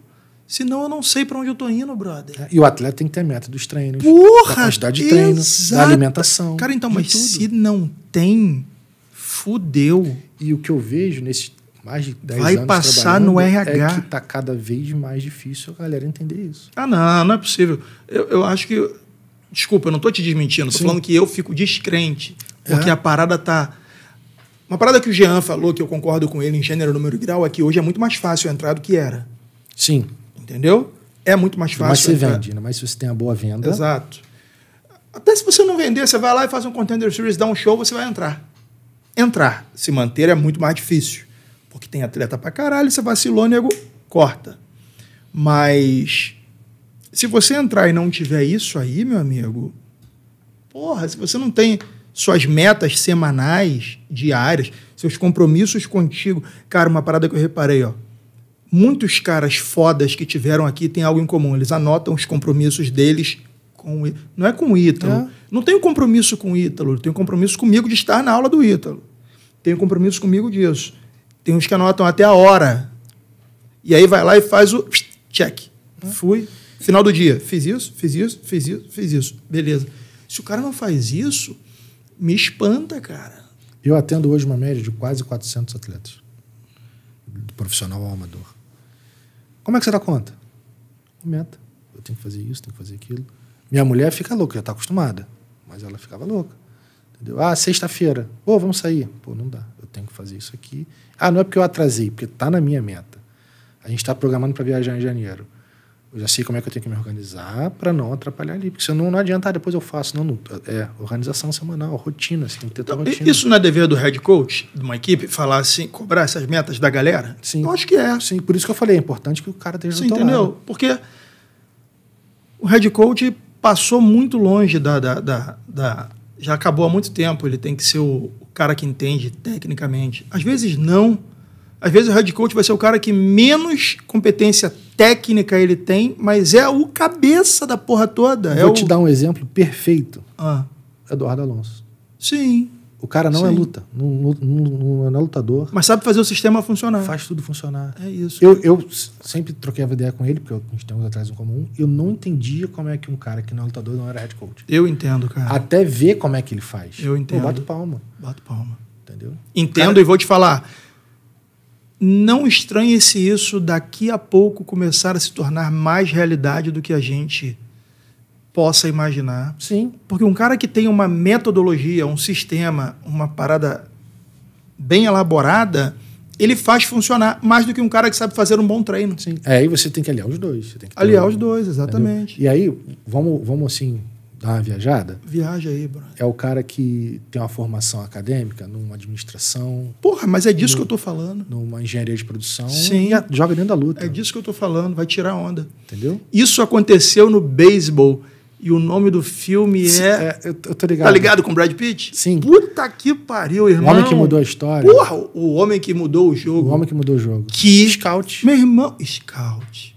Senão eu não sei para onde eu tô indo, brother. É, e o atleta tem que ter meta dos treinos. Porra! Da quantidade de treino, da alimentação. Cara, então, mas tudo. se não tem, fudeu. E o que eu vejo nesses mais de 10 Vai anos passar no RH. É que tá cada vez mais difícil a galera entender isso. Ah, não, não é possível. Eu, eu acho que Desculpa, eu não tô te desmentindo, tô falando que eu fico descrente. Porque é. a parada tá. Uma parada que o Jean falou, que eu concordo com ele em gênero, número e grau, é que hoje é muito mais fácil entrar do que era. Sim. Entendeu? É muito mais fácil. Mas você entrar. vende, mas se você tem uma boa venda. Exato. Até se você não vender, você vai lá e faz um Contender Series, dá um show, você vai entrar. Entrar. Se manter é muito mais difícil. Porque tem atleta pra caralho, você vacilou, nego, corta. Mas se você entrar e não tiver isso aí, meu amigo, porra, se você não tem suas metas semanais, diárias, seus compromissos contigo. Cara, uma parada que eu reparei, ó. Muitos caras fodas que tiveram aqui têm algo em comum. Eles anotam os compromissos deles com Não é com o Ítalo. É. Não tenho compromisso com o Ítalo. Tenho compromisso comigo de estar na aula do Ítalo. Tenho compromisso comigo disso. Tem uns que anotam até a hora. E aí vai lá e faz o check. É. Fui. Final do dia, fiz isso, fiz isso, fiz isso, fiz isso. Beleza. Se o cara não faz isso, me espanta, cara. Eu atendo hoje uma média de quase 400 atletas, do profissional ao amador. Como é que você dá conta? Meta. Eu tenho que fazer isso, tenho que fazer aquilo. Minha mulher fica louca, já está acostumada, mas ela ficava louca. Entendeu? Ah, sexta-feira. Pô, vamos sair. Pô, não dá. Eu tenho que fazer isso aqui. Ah, não é porque eu atrasei, porque está na minha meta. A gente está programando para viajar em janeiro. Eu já sei como é que eu tenho que me organizar para não atrapalhar ali. Porque senão não adianta, ah, depois eu faço. Não, não, É organização semanal, rotina, assim, tem que ter então, rotina. Isso não é dever do head coach, de uma equipe, falar assim, cobrar essas metas da galera? Sim. Eu acho que é. Sim, por isso que eu falei, é importante que o cara esteja Sim, entendeu? Lado. Porque o head coach passou muito longe da, da, da, da, Já acabou há muito tempo, ele tem que ser o, o cara que entende tecnicamente. Às vezes não às vezes o head coach vai ser o cara que menos competência técnica ele tem, mas é o cabeça da porra toda. Vou é te o... dar um exemplo perfeito. Ah. Eduardo Alonso. Sim. O cara não é Sim. é luta, não, não, não, é lutador. Mas sabe fazer o sistema funcionar. Faz tudo funcionar. É isso. Eu, eu sempre troquei a ideia com ele, porque a gente tem uns atrás em comum. Eu não entendia como é que um cara que não é lutador não era head coach. Eu entendo, cara. Até ver como é que ele faz. Eu entendo. Pô, bato palma. Bato palma. Entendeu? Entendo cara... e vou te falar não estranhe se isso daqui a pouco começar a se tornar mais realidade do que a gente possa imaginar. Sim. Porque um cara que tem uma metodologia, um sistema, uma parada bem elaborada, ele faz funcionar mais do que um cara que sabe fazer um bom treino. Sim. É, aí você tem que aliar os dois. aliar um... os dois, exatamente. Entendeu? E aí, vamos, vamos assim, Dá uma viajada? Viaja aí, bro. É o cara que tem uma formação acadêmica numa administração. Porra, mas é disso no, que eu tô falando. Numa engenharia de produção. Sim. A, joga dentro da luta. É disso que eu tô falando, vai tirar onda. Entendeu? Isso aconteceu no beisebol. E o nome do filme Sim, é. é eu, eu, tô ligado. Tá ligado com Brad Pitt? Sim. Puta que pariu, irmão. O homem que mudou a história. Porra, o homem que mudou o jogo. O homem que mudou o jogo. Que. Scout. Meu irmão. Scout.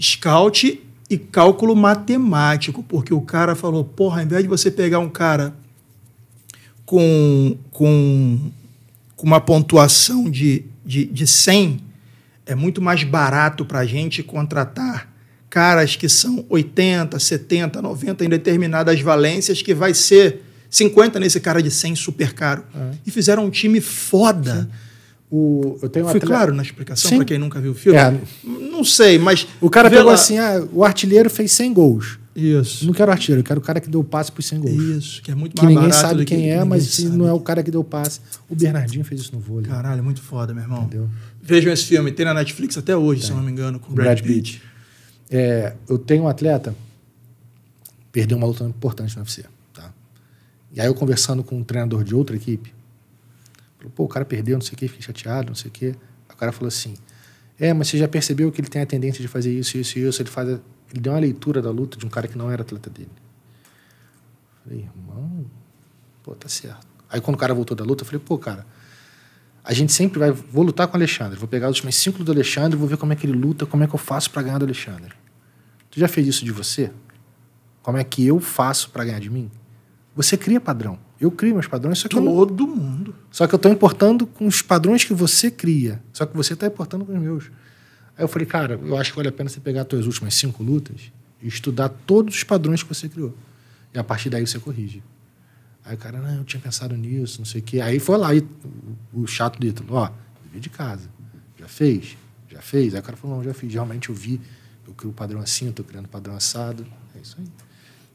Scout e cálculo matemático, porque o cara falou, porra, ao invés de você pegar um cara com, com, com uma pontuação de, de, de 100, é muito mais barato para a gente contratar caras que são 80, 70, 90 em determinadas valências, que vai ser 50 nesse cara de 100 super caro. É. E fizeram um time foda. Sim o, eu tenho Fui atleta... claro na explicação para quem nunca viu o filme. É. Não sei, mas. O cara pegou lá... assim: ah, o artilheiro fez 100 gols. Isso. Não quero artilheiro, eu quero o cara que deu o passe para os 100 gols. Isso, que é muito mais Que é, ninguém sabe quem que é, mas se não é o cara que deu o passe. O Bernardinho fez isso no vôlei. Caralho, é muito foda, meu irmão. Entendeu? Vejam esse filme, tem na Netflix até hoje, tem. se eu não me engano, com o Brad, Brad Pitt. Pitt. É, eu tenho um atleta, perdeu uma luta importante no UFC. Tá? E aí eu conversando com um treinador de outra equipe, Pô, o cara perdeu, não sei o quê, fiquei chateado, não sei o quê. O cara falou assim: É, mas você já percebeu que ele tem a tendência de fazer isso, isso e isso? Ele, faz a... ele deu uma leitura da luta de um cara que não era atleta dele. Eu falei, irmão, pô, tá certo. Aí quando o cara voltou da luta, eu falei, pô, cara, a gente sempre vai. Vou lutar com o Alexandre. Vou pegar os últimos cinco do Alexandre, vou ver como é que ele luta, como é que eu faço para ganhar do Alexandre. Tu já fez isso de você? Como é que eu faço para ganhar de mim? Você cria padrão. Eu crio meus padrões, só que. Todo eu não... Só que eu estou importando com os padrões que você cria. Só que você está importando com os meus. Aí eu falei, cara, eu acho que vale a pena você pegar as tuas últimas cinco lutas e estudar todos os padrões que você criou. E a partir daí você corrige. Aí o cara, não, eu tinha pensado nisso, não sei o quê. Aí foi lá, e o chato dito, ó, eu de casa. Já fez? Já fez? Aí o cara falou, não, já fiz. Realmente eu vi, eu crio padrão assim, eu tô criando padrão assado. É isso aí.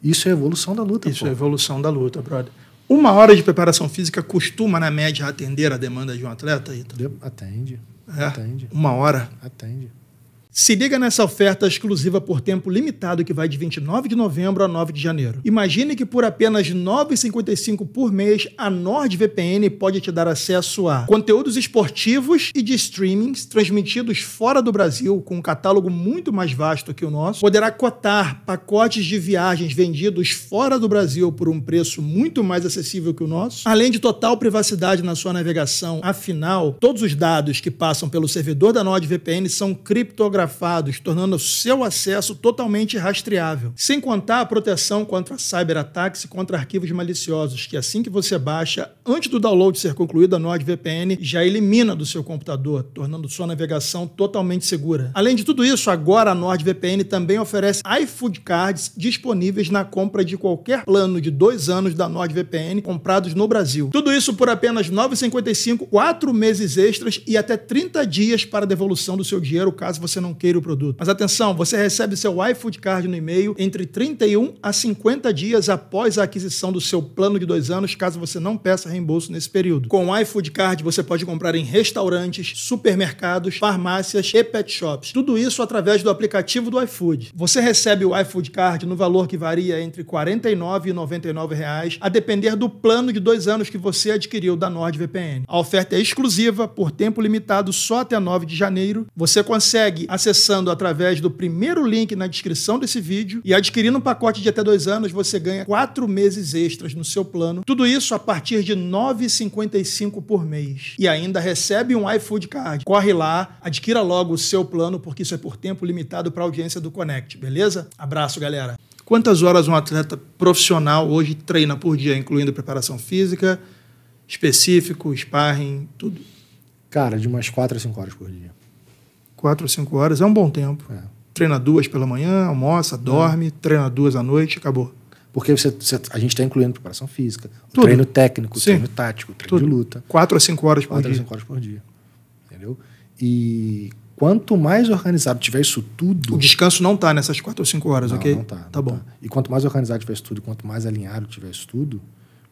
Isso é evolução da luta, Isso pô. é evolução da luta, brother. Uma hora de preparação física costuma, na média, atender a demanda de um atleta, Ita? Atende. É? Atende. Uma hora? Atende. Se liga nessa oferta exclusiva por tempo limitado que vai de 29 de novembro a 9 de janeiro. Imagine que por apenas R$ 9,55 por mês, a NordVPN pode te dar acesso a conteúdos esportivos e de streamings transmitidos fora do Brasil, com um catálogo muito mais vasto que o nosso. Poderá cotar pacotes de viagens vendidos fora do Brasil por um preço muito mais acessível que o nosso, além de total privacidade na sua navegação. Afinal, todos os dados que passam pelo servidor da NordVPN são criptografados criptografados, tornando seu acesso totalmente rastreável. Sem contar a proteção contra cyberataques e contra arquivos maliciosos, que assim que você baixa, antes do download ser concluído, a NordVPN já elimina do seu computador, tornando sua navegação totalmente segura. Além de tudo isso, agora a NordVPN também oferece iFood Cards disponíveis na compra de qualquer plano de dois anos da NordVPN comprados no Brasil. Tudo isso por apenas R$ 9,55, quatro meses extras e até 30 dias para devolução do seu dinheiro caso você não não queira o produto. Mas atenção, você recebe seu iFood Card no e-mail entre 31 a 50 dias após a aquisição do seu plano de dois anos, caso você não peça reembolso nesse período. Com o iFood Card, você pode comprar em restaurantes, supermercados, farmácias e pet shops. Tudo isso através do aplicativo do iFood. Você recebe o iFood Card no valor que varia entre R$ 49 e R$ 99, reais, a depender do plano de dois anos que você adquiriu da NordVPN. A oferta é exclusiva, por tempo limitado, só até 9 de janeiro. Você consegue a acessando através do primeiro link na descrição desse vídeo e adquirindo um pacote de até dois anos, você ganha quatro meses extras no seu plano. Tudo isso a partir de R$ 9,55 por mês. E ainda recebe um iFood Card. Corre lá, adquira logo o seu plano, porque isso é por tempo limitado para a audiência do Connect, beleza? Abraço, galera. Quantas horas um atleta profissional hoje treina por dia, incluindo preparação física, específico, sparring, tudo? Cara, de umas 4 a 5 horas por dia quatro ou cinco horas é um bom tempo. É. Treina duas pela manhã, almoça, é. dorme, é. treina duas à noite, acabou. Porque você, você, a gente está incluindo preparação física, treino técnico, Sim. treino tático, treino Tudo. de luta. Quatro a cinco horas por quatro dia. Quatro a cinco horas por dia. Entendeu? E quanto mais organizado tiver isso tudo. O descanso não está nessas quatro ou cinco horas, não, ok? Não está. Tá, tá bom. Tá. E quanto mais organizado tiver isso tudo, quanto mais alinhado tiver isso tudo,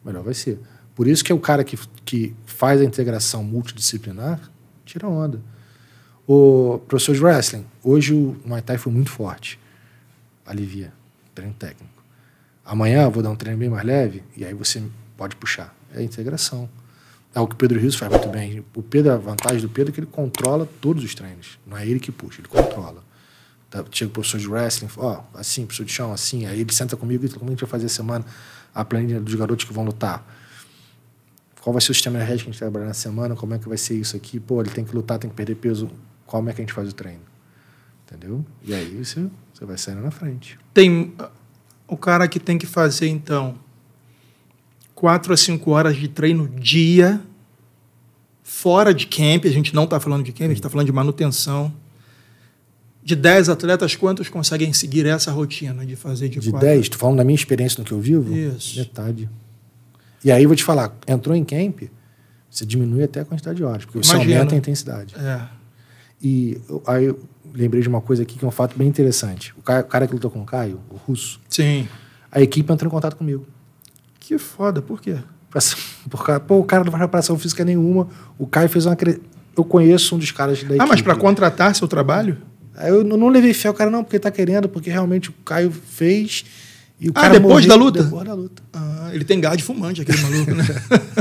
melhor vai ser. Por isso que é o cara que, que faz a integração multidisciplinar tira onda o professor de wrestling, hoje o Muay Thai foi muito forte. Alivia, treino técnico. Amanhã vou dar um treino bem mais leve e aí você pode puxar. É a integração. É o que o Pedro Rios faz muito bem. O Pedro, a vantagem do Pedro é que ele controla todos os treinos. Não é ele que puxa, ele controla. Tá, chega o professor de wrestling, ó, oh, assim, professor de chão, assim. Aí ele senta comigo e como é a gente vai fazer a semana a planilha dos garotos que vão lutar. Qual vai ser o sistema energético que a gente vai trabalhar na semana? Como é que vai ser isso aqui? Pô, ele tem que lutar, tem que perder peso como é que a gente faz o treino. Entendeu? E aí você, você vai saindo na frente. Tem o cara que tem que fazer, então, quatro a cinco horas de treino dia, fora de camp, a gente não está falando de camp, a gente está falando de manutenção. De 10 atletas, quantos conseguem seguir essa rotina de fazer de, de quatro? De 10? Tu falando da minha experiência no que eu vivo? Isso. Metade. E aí vou te falar, entrou em camp, você diminui até a quantidade de horas, porque você aumenta a intensidade. É. E aí eu lembrei de uma coisa aqui que é um fato bem interessante. O cara, o cara que lutou com o Caio, o russo. Sim. A equipe entrou em contato comigo. Que foda, por quê? Pra, (laughs) por, pô, o cara não faz preparação física nenhuma. O Caio fez uma. Eu conheço um dos caras da equipe. Ah, mas para contratar seu trabalho? Eu não levei fé ao cara, não, porque tá querendo, porque realmente o Caio fez. E o ah, cara depois morreu, da luta? Depois da luta. Ah, ele tem gás de fumante, aquele maluco, né?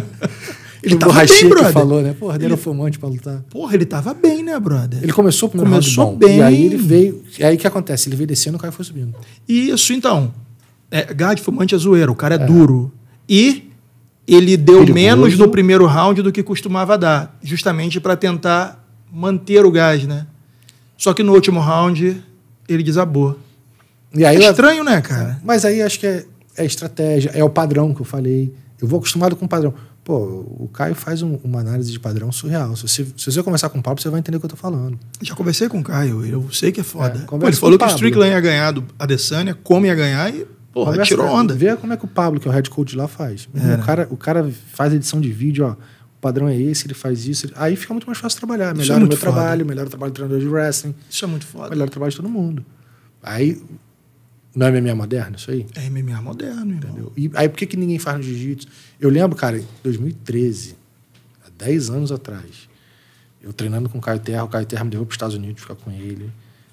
(laughs) Ele estava bem, brother. falou, né? Porra, ele... fumante pra lutar. Porra, ele tava bem, né, brother? Ele começou o primeiro começou round bom, bem. E aí ele veio. E aí o que acontece? Ele veio descendo, o cara foi subindo. Isso, então. É, gás fumante é zoeiro, o cara é, é. duro. E ele deu Perigoso. menos no primeiro round do que costumava dar, justamente para tentar manter o gás, né? Só que no último round ele desabou. E aí, é estranho, né, cara? Mas aí acho que é, é estratégia, é o padrão que eu falei. Eu vou acostumado com o padrão. Pô, o Caio faz um, uma análise de padrão surreal. Se você, se você começar com o Pablo, você vai entender o que eu tô falando. Já conversei com o Caio, eu sei que é foda. É, Pô, ele falou que o Strickland ia ganhar do Adesanya, como ia ganhar e, porra, conversa, tirou onda. Vê como é que o Pablo, que é o head coach lá, faz. É, o, cara, o cara faz edição de vídeo, ó. O padrão é esse, ele faz isso. Ele... Aí fica muito mais fácil trabalhar. melhor é o meu foda. trabalho, melhor o trabalho do treinador de wrestling. Isso é muito foda. melhor o trabalho de todo mundo. Aí não é MMA moderno isso aí? É MMA moderno, irmão. Entendeu? E aí por que, que ninguém faz no jiu-jitsu? Eu lembro, cara, em 2013, há 10 anos atrás, eu treinando com o Caio Terra, o Caio Terra me levou para os Estados Unidos ficar com ele.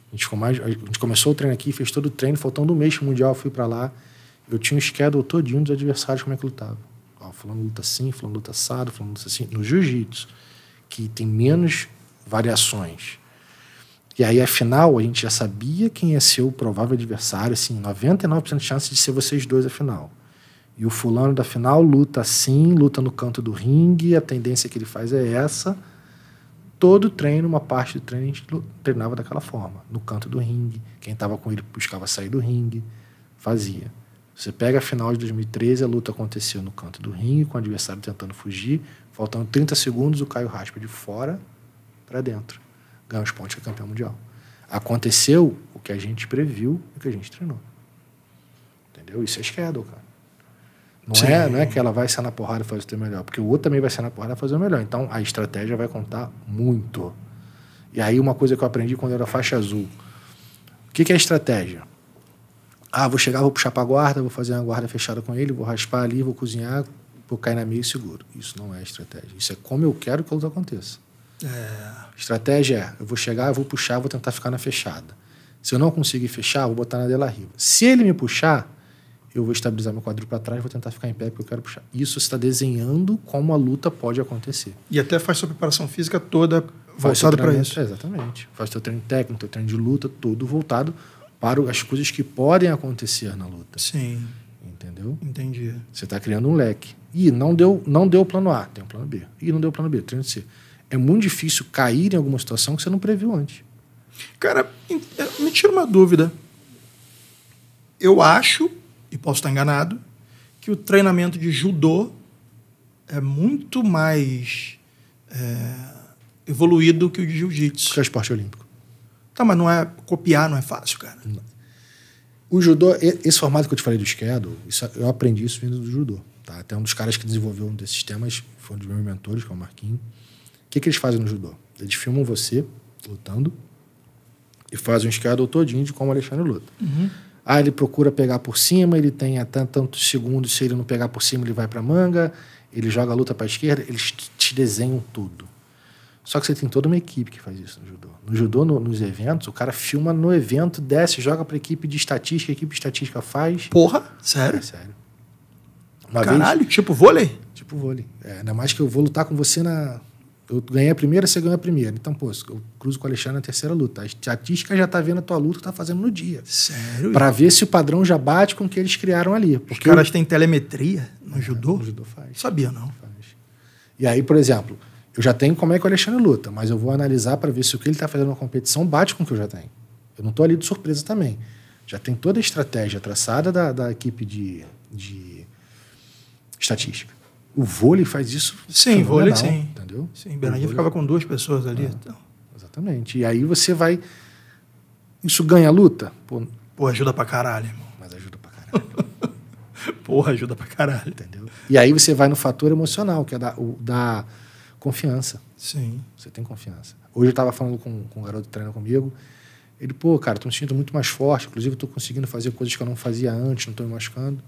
A gente, ficou mais, a gente começou o treino aqui, fez todo o treino, faltando um mês mundial, eu fui para lá. Eu tinha um schedule todinho dos adversários, como é que lutava. Ó, falando luta assim, falando luta assado, falando luta assim. No jiu-jitsu, que tem menos variações e aí, afinal, a gente já sabia quem ia ser o provável adversário, assim, 99% de chance de ser vocês dois a final. E o fulano da final luta assim, luta no canto do ringue, a tendência que ele faz é essa. Todo treino, uma parte do treino, a gente treinava daquela forma, no canto do ringue. Quem estava com ele buscava sair do ringue, fazia. Você pega a final de 2013, a luta aconteceu no canto do ringue, com o adversário tentando fugir. Faltando 30 segundos, o Caio raspa de fora para dentro ganhou os pontos, é campeão mundial. Aconteceu o que a gente previu e o que a gente treinou. Entendeu? Isso é schedule, cara. Não é, não é que ela vai ser na porrada e fazer o seu melhor, porque o outro também vai ser na porrada e fazer o melhor. Então a estratégia vai contar muito. E aí uma coisa que eu aprendi quando eu era faixa azul. O que, que é estratégia? Ah, vou chegar, vou puxar para a guarda, vou fazer uma guarda fechada com ele, vou raspar ali, vou cozinhar, vou cair na meia e seguro. Isso não é estratégia. Isso é como eu quero que a aconteça. É, estratégia é, eu vou chegar, eu vou puxar, eu vou tentar ficar na fechada. Se eu não conseguir fechar, eu vou botar na Dela Riva. Se ele me puxar, eu vou estabilizar meu quadril para trás, vou tentar ficar em pé porque eu quero puxar. Isso está desenhando como a luta pode acontecer. E até faz sua preparação física toda voltada para isso. É, exatamente. Faz seu treino técnico, seu treino de luta, todo voltado para as coisas que podem acontecer na luta. Sim. Entendeu? Entendi. Você está criando um leque. E não deu, não deu plano A, tem um plano B. E não deu plano B, treino C é muito difícil cair em alguma situação que você não previu antes. Cara, é, me tira uma dúvida. Eu acho, e posso estar enganado, que o treinamento de judô é muito mais é, evoluído que o de jiu-jitsu. Que é esporte olímpico. Tá, mas não é copiar, não é fácil, cara. O judô, esse formato que eu te falei do esquerdo, eu aprendi isso vindo do judô. Tá? Até um dos caras que desenvolveu um desses temas foi um dos meus mentores, que é o Marquinhos que, que eles fazem no judô? Eles filmam você lutando e fazem um escândalo todinho de como o Alexandre luta. Uhum. Ah, ele procura pegar por cima, ele tem até tantos segundos, se ele não pegar por cima, ele vai para manga, ele joga a luta para esquerda, eles te desenham tudo. Só que você tem toda uma equipe que faz isso no judô. No judô, no, nos eventos, o cara filma no evento, desce, joga para equipe de estatística, a equipe de estatística faz. Porra? Sério? É, sério. Uma Caralho, vez, tipo vôlei? Tipo vôlei. É, ainda mais que eu vou lutar com você na eu ganhei a primeira, você ganha a primeira. Então, pô, eu cruzo com o Alexandre na terceira luta. A estatística já tá vendo a tua luta que tá fazendo no dia. Sério? Para ver se o padrão já bate com o que eles criaram ali. Porque Os caras eu... têm telemetria no judô? Não é, no judô faz. Sabia não. Faz. E aí, por exemplo, eu já tenho como é que o Alexandre luta, mas eu vou analisar para ver se o que ele tá fazendo na competição bate com o que eu já tenho. Eu não tô ali de surpresa também. Já tem toda a estratégia traçada da, da equipe de, de estatística. O vôlei faz isso. Sim, vôlei sim. Entendeu? Sim, Berlândia ficava com duas pessoas ali. Ah, então. Exatamente. E aí você vai. Isso ganha a luta? Pô, Pô, ajuda pra caralho, irmão. Mas ajuda pra caralho. (laughs) Porra, ajuda pra caralho. Entendeu? E aí você vai no fator emocional, que é da, o, da confiança. Sim. Você tem confiança. Hoje eu tava falando com, com um garoto que treina comigo. Ele, pô, cara, tô me sentindo muito mais forte. Inclusive, eu tô conseguindo fazer coisas que eu não fazia antes, não tô me machucando.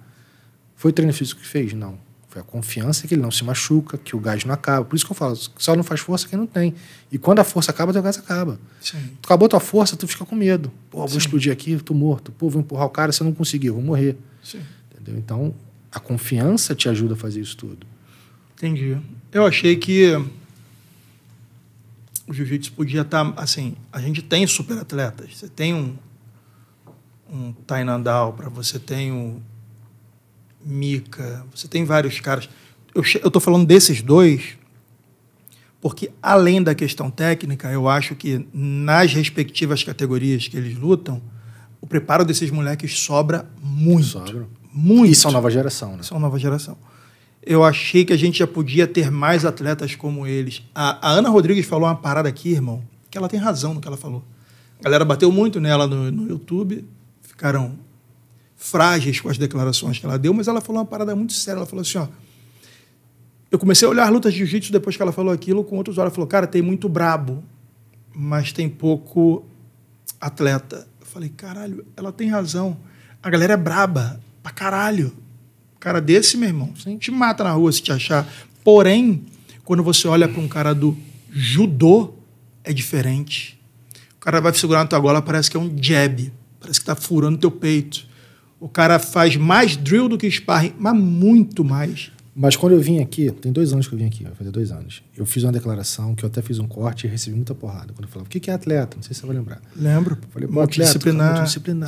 Foi o treino físico que fez? Não. É a confiança que ele não se machuca, que o gás não acaba. Por isso que eu falo, só não faz força quem não tem. E quando a força acaba, teu gás acaba. Sim. Tu acabou tua força, tu fica com medo. Pô, vou Sim. explodir aqui, tô morto. Pô, vou empurrar o cara, se eu não conseguir, eu vou morrer. Sim. Entendeu? Então, a confiança te ajuda a fazer isso tudo. Entendi. Eu achei que o jiu-jitsu podia estar, tá, assim, a gente tem super atletas. Você tem um, um Tainandal, para você tem um Mika, você tem vários caras. Eu estou falando desses dois porque, além da questão técnica, eu acho que nas respectivas categorias que eles lutam, o preparo desses moleques sobra muito. Sobra. Muito. E são nova geração, né? São nova geração. Eu achei que a gente já podia ter mais atletas como eles. A, a Ana Rodrigues falou uma parada aqui, irmão, que ela tem razão no que ela falou. A galera bateu muito nela no, no YouTube, ficaram frágeis com as declarações que ela deu, mas ela falou uma parada muito séria. Ela falou assim: ó, eu comecei a olhar lutas de jiu-jitsu depois que ela falou aquilo com outros olhos. Ela falou, cara, tem muito brabo, mas tem pouco atleta. Eu falei, caralho, ela tem razão. A galera é braba pra caralho. Cara desse, meu irmão, Sim. te mata na rua se te achar. Porém, quando você olha para um cara do judô, é diferente. O cara vai segurar na tua gola, parece que é um jab, parece que tá furando teu peito. O cara faz mais drill do que sparring, mas muito mais. Mas quando eu vim aqui, tem dois anos que eu vim aqui, vai fazer dois anos. Eu fiz uma declaração que eu até fiz um corte e recebi muita porrada. Quando eu falava, o que é atleta? Não sei se você vai lembrar. Lembro. Falei, pô, atleta, disciplinar. disciplinar.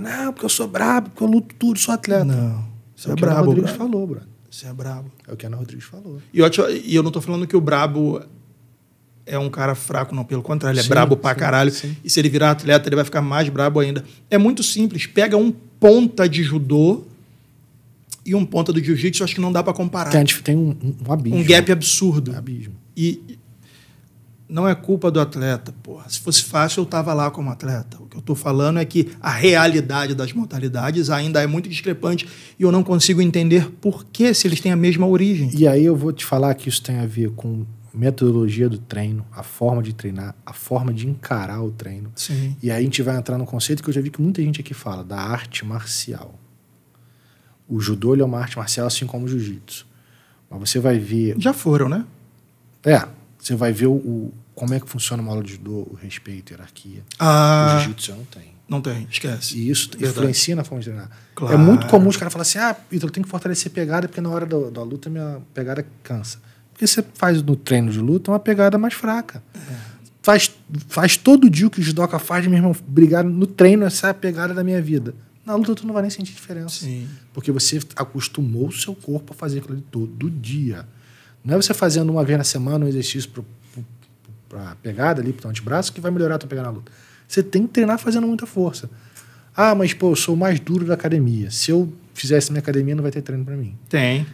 não, porque eu sou brabo, porque eu luto tudo, sou atleta. Não. Você é, é, o é que brabo, o Rodrigues brabo. falou, bro. Você é brabo. É o que a Ana Rodrigues falou. E eu, e eu não estou falando que o brabo é um cara fraco, não. Pelo contrário, ele é sim, brabo pra sim, caralho. Sim. E se ele virar atleta, ele vai ficar mais brabo ainda. É muito simples. Pega um ponta de judô e um ponta do jiu-jitsu, acho que não dá para comparar. Tem, tem um, um, abismo. Um gap absurdo. É abismo. E não é culpa do atleta, porra. Se fosse fácil, eu estava lá como atleta. O que eu estou falando é que a realidade das mortalidades ainda é muito discrepante e eu não consigo entender por que se eles têm a mesma origem. E aí eu vou te falar que isso tem a ver com metodologia do treino, a forma de treinar, a forma de encarar o treino. Sim. E aí a gente vai entrar no conceito que eu já vi que muita gente aqui fala, da arte marcial. O judô é uma arte marcial, assim como o jiu-jitsu. Mas você vai ver. Já foram, né? É. Você vai ver o, o como é que funciona uma aula de judô, o respeito, a hierarquia. Ah. O jiu-jitsu não tem. Não tem, esquece. E isso Verdade. influencia na forma de treinar. É claro. É muito comum os caras falarem assim: ah, Ítalo, tenho que fortalecer a pegada, porque na hora da, da luta minha pegada cansa. Porque você faz no treino de luta uma pegada mais fraca. É. Faz, faz todo dia o que o judoca faz, meu irmão, brigar no treino, essa é a pegada da minha vida. Na luta tu não vai nem sentir diferença. Sim. Porque você acostumou o seu corpo a fazer aquilo todo dia. Não é você fazendo uma vez na semana um exercício para pegada ali, para o antebraço, que vai melhorar a tua pegada na luta. Você tem que treinar fazendo muita força. Ah, mas pô, eu sou o mais duro da academia. Se eu fizesse minha academia, não vai ter treino para mim. Tem.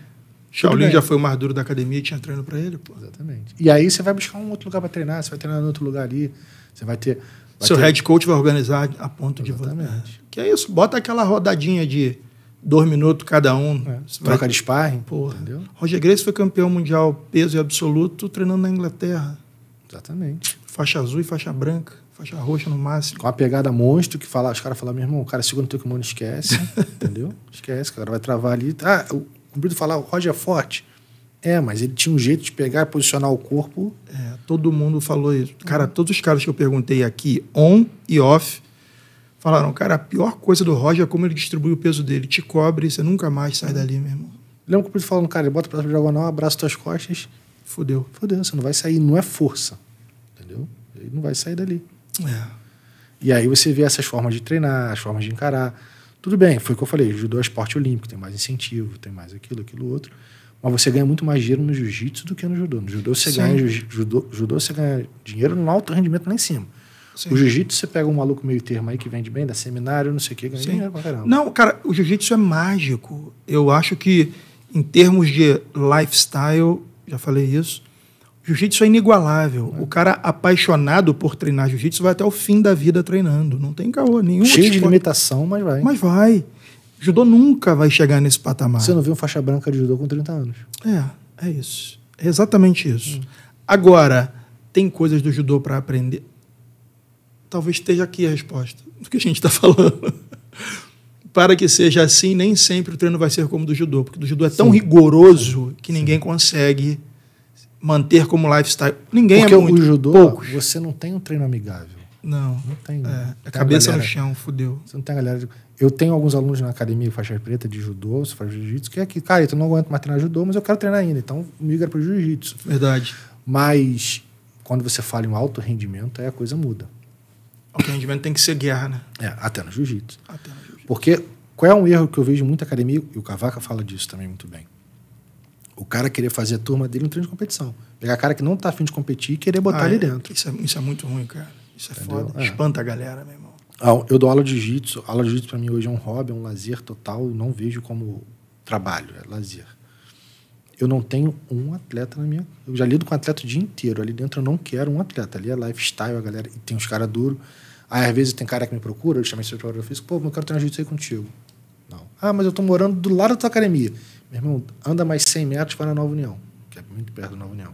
Shaolin já foi o mais duro da academia e tinha treino para ele, pô. Exatamente. E aí você vai buscar um outro lugar para treinar, você vai treinar em outro lugar ali, você vai ter. Vai Seu ter... head coach vai organizar a ponto Exatamente. de você. Que é isso, bota aquela rodadinha de dois minutos cada um. É. Troca vai... de sparring. Porra. Entendeu? Roger Grace foi campeão mundial peso e absoluto treinando na Inglaterra. Exatamente. Faixa azul e faixa branca. Faixa roxa no máximo. Com a pegada monstro que fala, os caras falam, meu irmão, o cara segura o teu kimono, esquece. (laughs) entendeu? Esquece, o cara vai travar ali. Ah, o o Brito falava, o Roger é forte. É, mas ele tinha um jeito de pegar e posicionar o corpo. É, todo mundo falou isso. Cara, todos os caras que eu perguntei aqui, on e off, falaram, cara, a pior coisa do Roger é como ele distribui o peso dele. Te cobre, você nunca mais sai dali, meu irmão. Lembra que o Brito falando, cara, ele bota o braço diagonal, abraça tuas costas. fudeu fudeu você não vai sair, não é força. Entendeu? Ele não vai sair dali. É. E aí você vê essas formas de treinar, as formas de encarar. Tudo bem, foi o que eu falei, judô é esporte olímpico, tem mais incentivo, tem mais aquilo, aquilo outro. Mas você ganha muito mais dinheiro no jiu-jitsu do que no judô. No judô você, ganha, judô, judô você ganha dinheiro no alto rendimento lá em cima. Sim. O jiu-jitsu, você pega um maluco meio termo aí que vende bem, dá seminário, não sei o que, ganha Sim. dinheiro pra caramba. Não, cara, o jiu-jitsu é mágico. Eu acho que, em termos de lifestyle, já falei isso, Jiu-jitsu é inigualável. É. O cara apaixonado por treinar jiu-jitsu vai até o fim da vida treinando. Não tem caô nenhum. Cheio de limitação, mas vai. Mas vai. Judô nunca vai chegar nesse patamar. Você não viu um faixa branca de judô com 30 anos. É, é isso. É exatamente isso. Hum. Agora, tem coisas do judô para aprender? Talvez esteja aqui a resposta do que a gente está falando. (laughs) para que seja assim, nem sempre o treino vai ser como o do judô, porque o do judô é tão Sim. rigoroso que ninguém Sim. consegue manter como lifestyle. Ninguém Porque é muito. Porque o judô, poucos. você não tem um treino amigável. Não. Não tem. É, a cabeça galera, no chão, fudeu. Você não tem a galera. De, eu tenho alguns alunos na academia faixa preta de judô, você faz jiu-jitsu, que é que, cara, eu não aguento mais treinar judô, mas eu quero treinar ainda, então migra para o jiu-jitsu. Verdade. Mas quando você fala em alto rendimento, aí a coisa muda. O rendimento tem que ser guerra, né? É, até no jiu-jitsu. Até no jiu-jitsu. Porque qual é um erro que eu vejo em muita academia, e o Cavaca fala disso também muito bem o cara querer fazer a turma dele no treino de competição. Pegar cara que não tá afim de competir e querer botar ah, ali é. dentro. Isso é, isso é, muito ruim, cara. Isso é Entendeu? foda. É. Espanta a galera, meu irmão. Ah, eu dou aula de jiu-jitsu. Aula de jiu-jitsu pra mim hoje é um hobby, é um lazer total. não vejo como trabalho, é lazer. Eu não tenho um atleta na minha. Eu já lido com atleta o dia inteiro. Ali dentro eu não quero um atleta. Ali é lifestyle, a galera. E tem uns caras duros. Aí às vezes tem cara que me procura, eu chamo esse preparador físico, pô, eu quero treinar jiu-jitsu aí contigo. Não. Ah, mas eu tô morando do lado da tua academia. Meu irmão, anda mais 100 metros, vai na Nova União, que é muito perto da Nova União.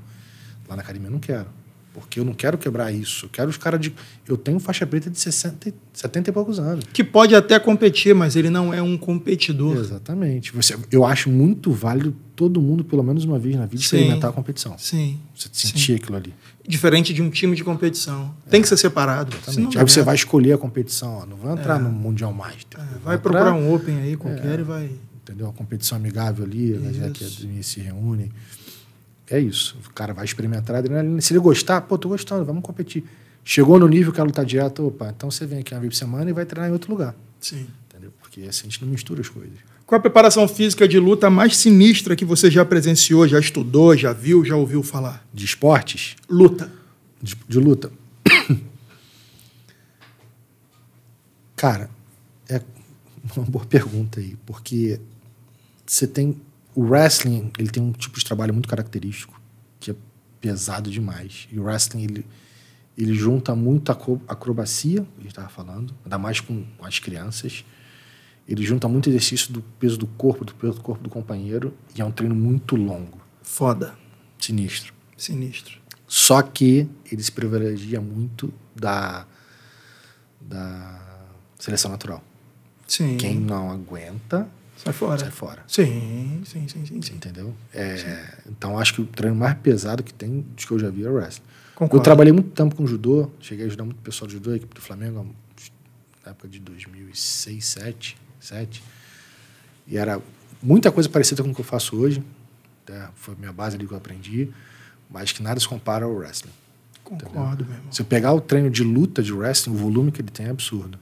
Lá na academia eu não quero. Porque eu não quero quebrar isso. Eu quero os caras de. Eu tenho faixa preta de 60, 70 e poucos anos. Que pode até competir, mas ele não é um competidor. Exatamente. Você, eu acho muito válido todo mundo, pelo menos uma vez na vida, Sim. experimentar a competição. Sim. Você sentir aquilo ali. Diferente de um time de competição. É. Tem que ser separado. Exatamente. Aí você vai escolher a competição. Ó. Não vai entrar é. no Mundial Master. É. Vai, vai procurar um Open aí qualquer é. e vai entendeu? Uma competição amigável ali, as galera que se reúne. É isso. O cara vai experimentar a adrenalina. Se ele gostar, pô, tô gostando, vamos competir. Chegou no nível que ela luta tá dieta, opa, então você vem aqui uma vez por semana e vai treinar em outro lugar. Sim. Entendeu? Porque assim a gente não mistura as coisas. Qual a preparação física de luta mais sinistra que você já presenciou, já estudou, já viu, já ouviu falar? De esportes? Luta. de, de luta. (coughs) Cara, é uma boa pergunta aí, porque você tem o wrestling, ele tem um tipo de trabalho muito característico, que é pesado demais. E o wrestling, ele, ele junta muito a acrobacia, a gente estava falando, ainda mais com as crianças. Ele junta muito exercício do peso do corpo, do peso do corpo do companheiro, e é um treino muito longo. Foda. Sinistro. Sinistro. Só que ele se privilegia muito da, da seleção natural. Sim. Quem não aguenta Sai fora. Sai fora. Sim, sim, sim, sim. sim. Entendeu? É, sim. Então acho que o treino mais pesado que tem dos que eu já vi é o wrestling. Concordo. Eu trabalhei muito tempo com judô, cheguei a ajudar muito pessoal de judô, a equipe do Flamengo, na época de 2006, 2007, 2007. E era muita coisa parecida com o que eu faço hoje. Né? Foi minha base ali que eu aprendi, mas que nada se compara ao wrestling. Concordo, entendeu? meu irmão. Se eu pegar o treino de luta de wrestling, o volume que ele tem é absurdo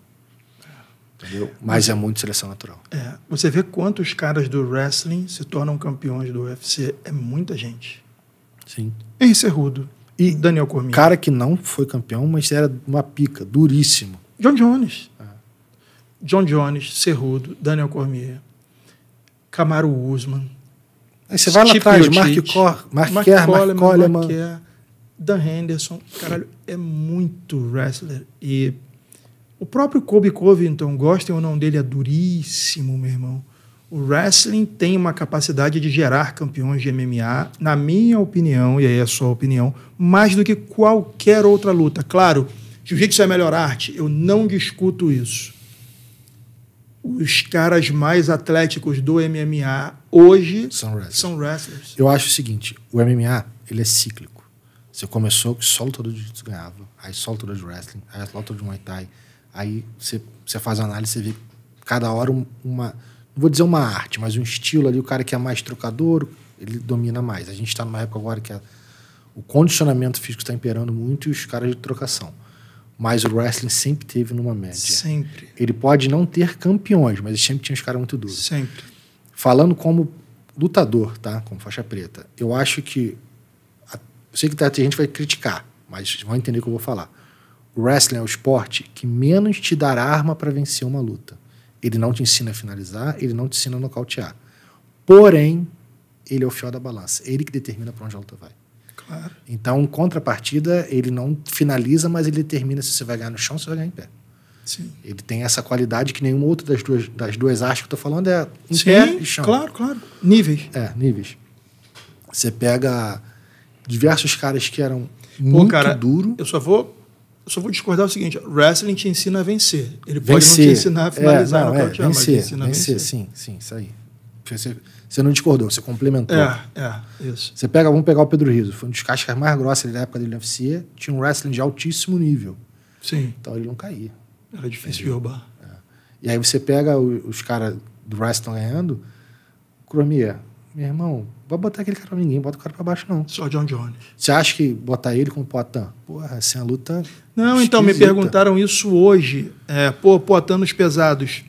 entendeu? Mas é muito seleção natural. É. Você vê quantos caras do wrestling se tornam campeões do UFC? É muita gente. Sim. Em Cerrudo. É e Daniel Cormier. Cara que não foi campeão, mas era uma pica, duríssimo. John Jones. John Jones, Cerrudo, Daniel Cormier, Camaro Usman. Aí você vai lá atrás, Mark, Cor, Mark, Mark Kerr, Coleman, Mark Coleman. Dan Henderson. Caralho, é muito wrestler. E o próprio Kobe Covington, gostem ou não dele, é duríssimo, meu irmão. O wrestling tem uma capacidade de gerar campeões de MMA, na minha opinião, e aí é só opinião, mais do que qualquer outra luta. Claro, jiu-jitsu é a melhor arte, eu não discuto isso. Os caras mais atléticos do MMA hoje são wrestlers. São wrestlers. Eu acho o seguinte, o MMA, ele é cíclico. Você começou que só lutador de jiu-jitsu ganhava, aí só lutador de wrestling, aí só lutador de muay thai, Aí você, você faz a análise, você vê cada hora uma. Não vou dizer uma arte, mas um estilo ali. O cara que é mais trocador, ele domina mais. A gente está numa época agora que a, o condicionamento físico está imperando muito e os caras de trocação. Mas o wrestling sempre teve numa média. Sempre. Ele pode não ter campeões, mas ele sempre tinha os caras muito duros. Sempre. Falando como lutador, tá? Como faixa preta. Eu acho que. A, eu sei que tá, a gente vai criticar, mas vão entender o que eu vou falar wrestling é o esporte que menos te dará arma para vencer uma luta. Ele não te ensina a finalizar, ele não te ensina a nocautear. Porém, ele é o fiel da balança. Ele que determina para onde a luta vai. Claro. Então, contrapartida, ele não finaliza, mas ele determina se você vai ganhar no chão ou se vai ganhar em pé. Sim. Ele tem essa qualidade que nenhuma outra das duas, das duas artes que eu tô falando é em Sim, pé e chão. Claro, claro. Níveis. É, níveis. Você pega diversos caras que eram Pô, muito cara, duro. Eu só vou eu só vou discordar o seguinte: wrestling te ensina a vencer. Ele pode não te ensinar a finalizar, é, não, é, vencer, mas te ensina a vencer. Sim, sim, isso aí. Você, você não discordou, você complementou. É, é, isso. Você pega, vamos pegar o Pedro Rizzo, foi um dos cascas mais grossos da época dele na UFC, tinha um wrestling de altíssimo nível. Sim. Então ele não caía. Era difícil de roubar. É. E aí você pega os, os caras do wrestling ganhando, Cromier, meu irmão, vai botar aquele cara pra ninguém, bota o cara pra baixo, não. Só John Jones. Você acha que botar ele com o Poitin? Porra, assim, a é luta. Não, esquisita. então, me perguntaram isso hoje. É, pô, Poitin nos pesados.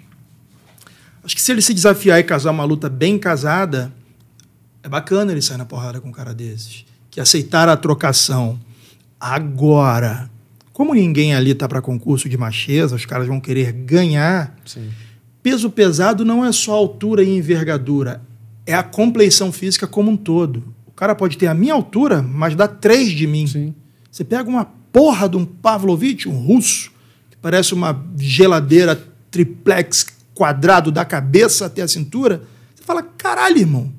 Acho que se ele se desafiar e casar uma luta bem casada, é bacana ele sair na porrada com um cara desses. Que aceitar a trocação agora. Como ninguém ali tá para concurso de macheza, os caras vão querer ganhar. Sim. Peso pesado não é só altura e envergadura, é a compleição física como um todo. O cara pode ter a minha altura, mas dá três de mim. Sim. Você pega uma porra de um Pavlovich, um russo, que parece uma geladeira triplex quadrado da cabeça até a cintura, você fala, caralho, irmão.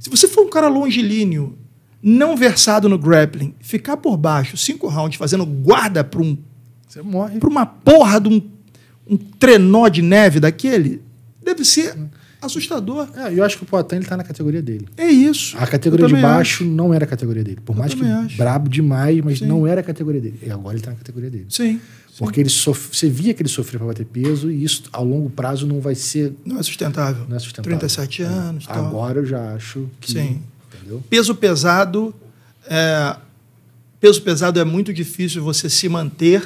Se você for um cara longilíneo, não versado no grappling, ficar por baixo cinco rounds fazendo guarda para um você morre. Para uma porra de um, um trenó de neve daquele, deve ser assustador. É, eu acho que o Poitin ele tá na categoria dele. É isso. A categoria de baixo acho. não era a categoria dele. Por eu mais que acho. brabo demais, mas Sim. não era a categoria dele. E agora ele tá na categoria dele. Sim. Porque Sim. ele sof... você via que ele sofria para bater peso e isso a longo prazo não vai ser. Não é sustentável. Não é sustentável. 37 é. anos. tal. Agora eu já acho que. Sim. Entendeu? Peso pesado. É... Peso pesado é muito difícil você se manter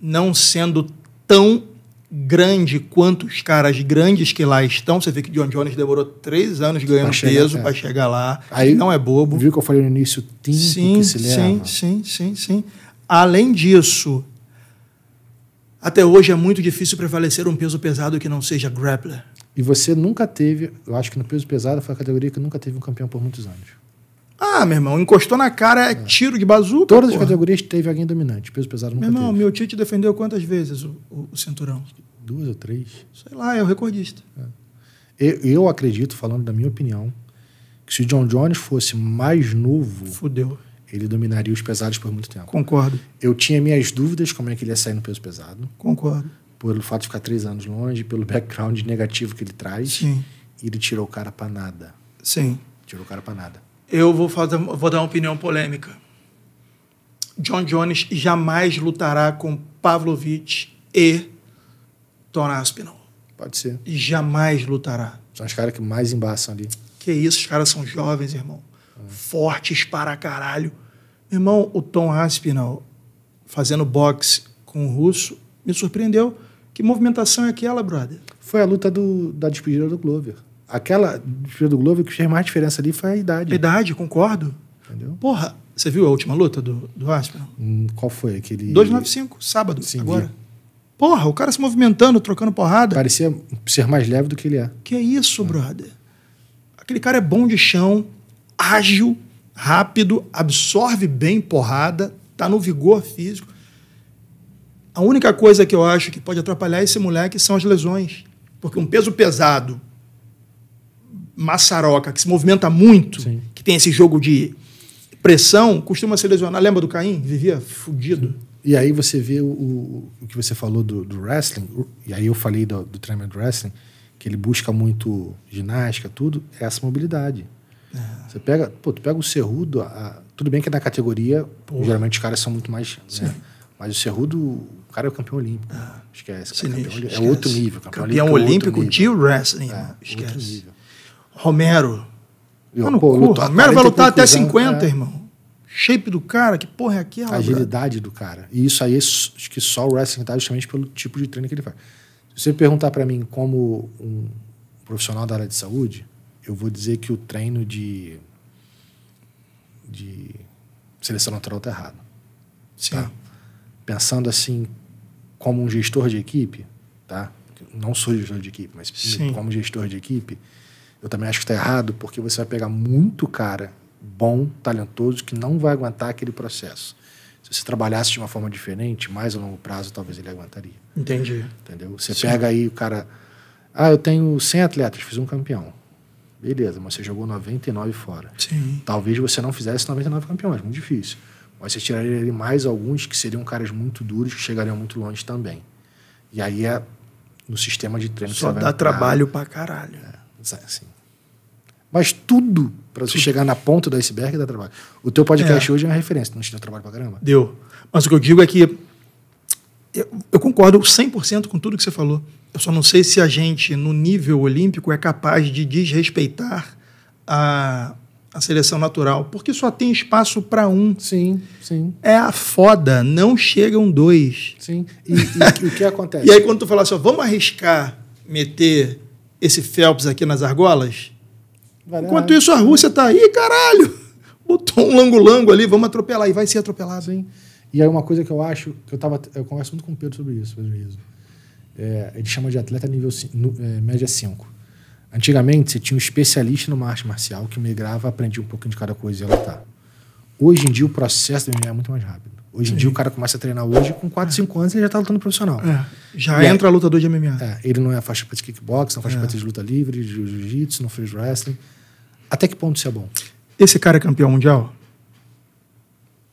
não sendo tão grande quanto os caras grandes que lá estão. Você vê que John Jones demorou três anos ganhando chegar, peso é. para chegar lá. Aí, não é bobo. Viu que eu falei no início? Tempo sim, que se sim, sim, sim, sim. Além disso, até hoje é muito difícil prevalecer um peso pesado que não seja grappler. E você nunca teve, eu acho que no peso pesado foi a categoria que nunca teve um campeão por muitos anos. Ah, meu irmão, encostou na cara, é, é. tiro de bazuca. Todas porra. as categorias teve alguém dominante. Peso pesado nunca Meu irmão, teve. meu tio te defendeu quantas vezes o, o, o cinturão? Duas ou três? Sei lá, é o recordista. É. Eu, eu, acredito, falando da minha opinião, que se o John Jones fosse mais novo. Fudeu. Ele dominaria os pesados por muito tempo. Concordo. Eu tinha minhas dúvidas como é que ele ia sair no peso pesado. Concordo. Pelo fato de ficar três anos longe, pelo background negativo que ele traz. Sim. E ele tirou o cara pra nada. Sim. Tirou o cara pra nada eu vou, fazer, vou dar uma opinião polêmica. John Jones jamais lutará com Pavlovich e Tom Aspinall. Pode ser. Jamais lutará. São os caras que mais embaçam ali. Que isso, os caras são jovens, irmão. Hum. Fortes para caralho. Meu irmão, o Tom Aspinall fazendo boxe com o russo me surpreendeu. Que movimentação é aquela, brother? Foi a luta do, da despedida do Glover aquela do, Globo Glover, o que fez mais diferença ali foi a idade. A idade, concordo. Entendeu? Porra, você viu a última luta do, do Aspen? Hum, qual foi? Aquele. 295, sábado, Sim, agora. Vi. Porra, o cara se movimentando, trocando porrada. Parecia ser mais leve do que ele é. Que é isso, é. brother. Aquele cara é bom de chão, ágil, rápido, absorve bem porrada, tá no vigor físico. A única coisa que eu acho que pode atrapalhar esse moleque são as lesões. Porque um peso pesado maçaroca, que se movimenta muito, Sim. que tem esse jogo de pressão, costuma se lesionar. Lembra do Caim? Vivia fudido. E aí você vê o, o que você falou do, do wrestling, e aí eu falei do, do treinamento do wrestling, que ele busca muito ginástica, tudo, é essa mobilidade. É. Você pega, pô, tu pega o Cerrudo, a, tudo bem que é da categoria, Porra. geralmente os caras são muito mais. Né? Mas o Cerrudo, o cara é o campeão olímpico. Ah. Esquece, Sim, é, campeão, é esquece. é outro nível. Campeão, campeão olímpico, é olímpico de wrestling. É, esquece. Romero. Eu, Romero vai lutar até 50, é. irmão. Shape do cara, que porra é aquela? agilidade do cara. E isso aí, acho que só o wrestling tá justamente pelo tipo de treino que ele faz. Se você perguntar para mim como um profissional da área de saúde, eu vou dizer que o treino de, de seleção natural tá errado. Sim. Tá? Pensando assim, como um gestor de equipe, tá? Não sou gestor de equipe, mas Sim. como gestor de equipe, eu também acho que está errado, porque você vai pegar muito cara bom, talentoso, que não vai aguentar aquele processo. Se você trabalhasse de uma forma diferente, mais a longo prazo, talvez ele aguentaria. Entendi. Entendeu? Você Sim. pega aí o cara. Ah, eu tenho 100 atletas, fiz um campeão. Beleza, mas você jogou 99 fora. Sim. Talvez você não fizesse 99 campeões, é muito difícil. Mas você tiraria ali mais alguns que seriam caras muito duros, que chegariam muito longe também. E aí é no sistema de treino. Só dá trabalho pra caralho. É sim Mas tudo para você chegar na ponta do iceberg dá trabalho. O teu podcast é. hoje é uma referência, não te deu trabalho pra caramba? Deu. Mas o que eu digo é que eu, eu concordo 100% com tudo que você falou. Eu só não sei se a gente, no nível olímpico, é capaz de desrespeitar a, a seleção natural, porque só tem espaço para um. Sim, sim. É a foda, não chegam dois. Sim. E, e, (laughs) e o que acontece? E aí, quando tu fala assim, ó, vamos arriscar meter esse Phelps aqui nas argolas? Vai Enquanto isso, a Rússia está aí, caralho! (laughs) Botou um lango-lango ali, vamos atropelar, e vai ser atropelado. hein. E aí uma coisa que eu acho, que eu, tava, eu converso muito com o Pedro sobre isso, Pedro Riso. É, ele chama de atleta nível é, média 5. Antigamente, você tinha um especialista numa arte marcial que migrava, aprendia um pouquinho de cada coisa e relatava. Tá. Hoje em dia, o processo da MMA é muito mais rápido. Hoje em dia o cara começa a treinar hoje, com 4, 5 é. anos ele já tá lutando profissional. É. Já e entra aí, lutador de MMA. É, ele não é a faixa preta de kickbox, não é faixa preta de luta livre, de jiu-jitsu, não fez wrestling. Até que ponto isso é bom? Esse cara é campeão mundial?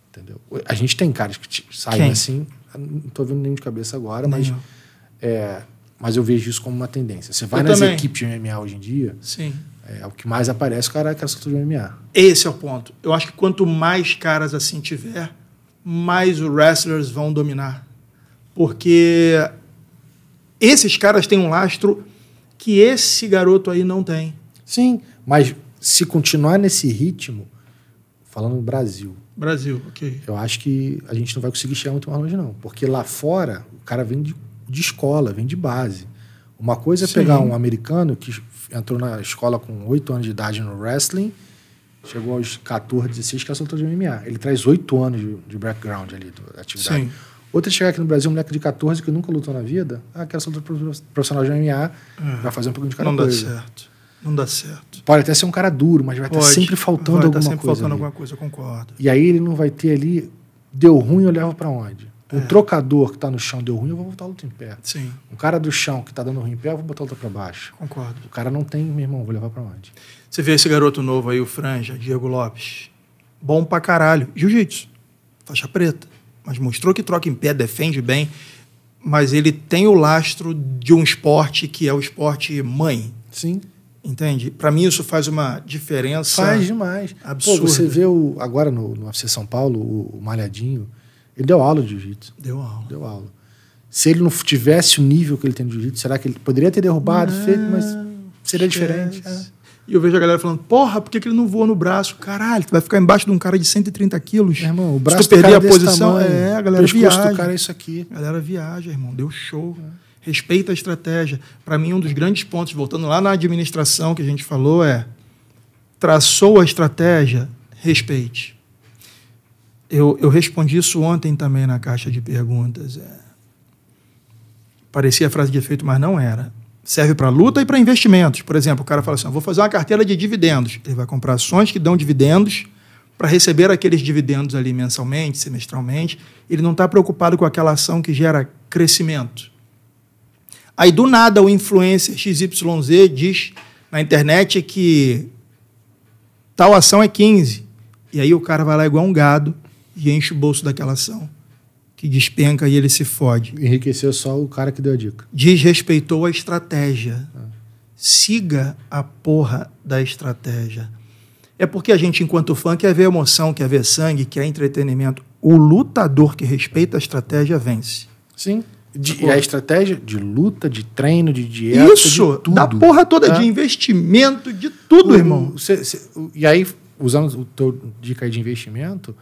Entendeu? A gente tem caras que saem assim, não tô vendo nenhum de cabeça agora, mas mas eu vejo isso como uma tendência. Você vai eu nas também. equipes de MMA hoje em dia, Sim. É, o que mais aparece, o cara é cara de MMA. Esse é o ponto. Eu acho que quanto mais caras assim tiver, mais os wrestlers vão dominar. Porque esses caras têm um lastro que esse garoto aí não tem. Sim, mas se continuar nesse ritmo, falando no Brasil. Brasil, ok. Eu acho que a gente não vai conseguir chegar muito mais longe, não. Porque lá fora, o cara vem de, de escola, vem de base. Uma coisa é Sim. pegar um americano que entrou na escola com 8 anos de idade no wrestling chegou aos 14, 16, que é soltou de MMA. Ele traz oito anos de, background ali, da atividade. Sim. Outra chegar aqui no Brasil, um moleque de 14 que nunca lutou na vida, ah, quer é ser profissional de MMA, é. vai fazer um pouquinho de cada Não coisa. dá certo. Não dá certo. Pode até ser um cara duro, mas vai estar sempre faltando vai alguma coisa. Vai estar sempre faltando ali. alguma coisa, concordo. E aí ele não vai ter ali, deu ruim, eu levo para onde? O é. trocador que está no chão deu ruim, eu vou botar outro em pé. Sim. O cara do chão que está dando ruim em pé, eu vou botar outro para baixo. Concordo. O cara não tem, meu irmão, vou levar para onde? Você vê esse garoto novo aí, o Franja, Diego Lopes. Bom pra caralho. Jiu-jitsu. Faixa preta. Mas mostrou que troca em pé, defende bem. Mas ele tem o lastro de um esporte que é o esporte mãe. Sim. Entende? Para mim isso faz uma diferença. Faz demais. absurdo Pô, você vê o, agora no, no UFC São Paulo, o, o Malhadinho ele deu aula de jiu-jitsu. Deu aula. Deu aula. Se ele não tivesse o nível que ele tem de jiu-jitsu, será que ele poderia ter derrubado, não, feito, mas seria diferente. É. E eu vejo a galera falando, porra, por que, ele não voa no braço? Caralho, tu vai ficar embaixo de um cara de 130 quilos. É, irmão, o braço Se tu perder a é posição, tamanho, é, a galera viaja. do cara é isso aqui. A galera viaja, irmão, deu show. É. Respeita a estratégia. Para mim, um dos grandes pontos, voltando lá na administração que a gente falou, é traçou a estratégia, respeite. Eu, eu respondi isso ontem também na caixa de perguntas. É. Parecia frase de efeito, mas não era. Serve para luta e para investimentos. Por exemplo, o cara fala assim: vou fazer uma carteira de dividendos. Ele vai comprar ações que dão dividendos para receber aqueles dividendos ali mensalmente, semestralmente. Ele não está preocupado com aquela ação que gera crescimento. Aí, do nada, o influencer XYZ diz na internet que tal ação é 15. E aí o cara vai lá igual um gado e enche o bolso daquela ação. Que despenca e ele se fode. Enriqueceu só o cara que deu a dica. Desrespeitou a estratégia. Siga a porra da estratégia. É porque a gente, enquanto fã, quer ver emoção, quer ver sangue, quer entretenimento. O lutador que respeita a estratégia vence. Sim. De, a estratégia de luta, de treino, de dieta, Isso, de tudo. da porra toda, de é. investimento, de tudo, o, irmão. Cê, cê, e aí, usando o teu dica aí de investimento,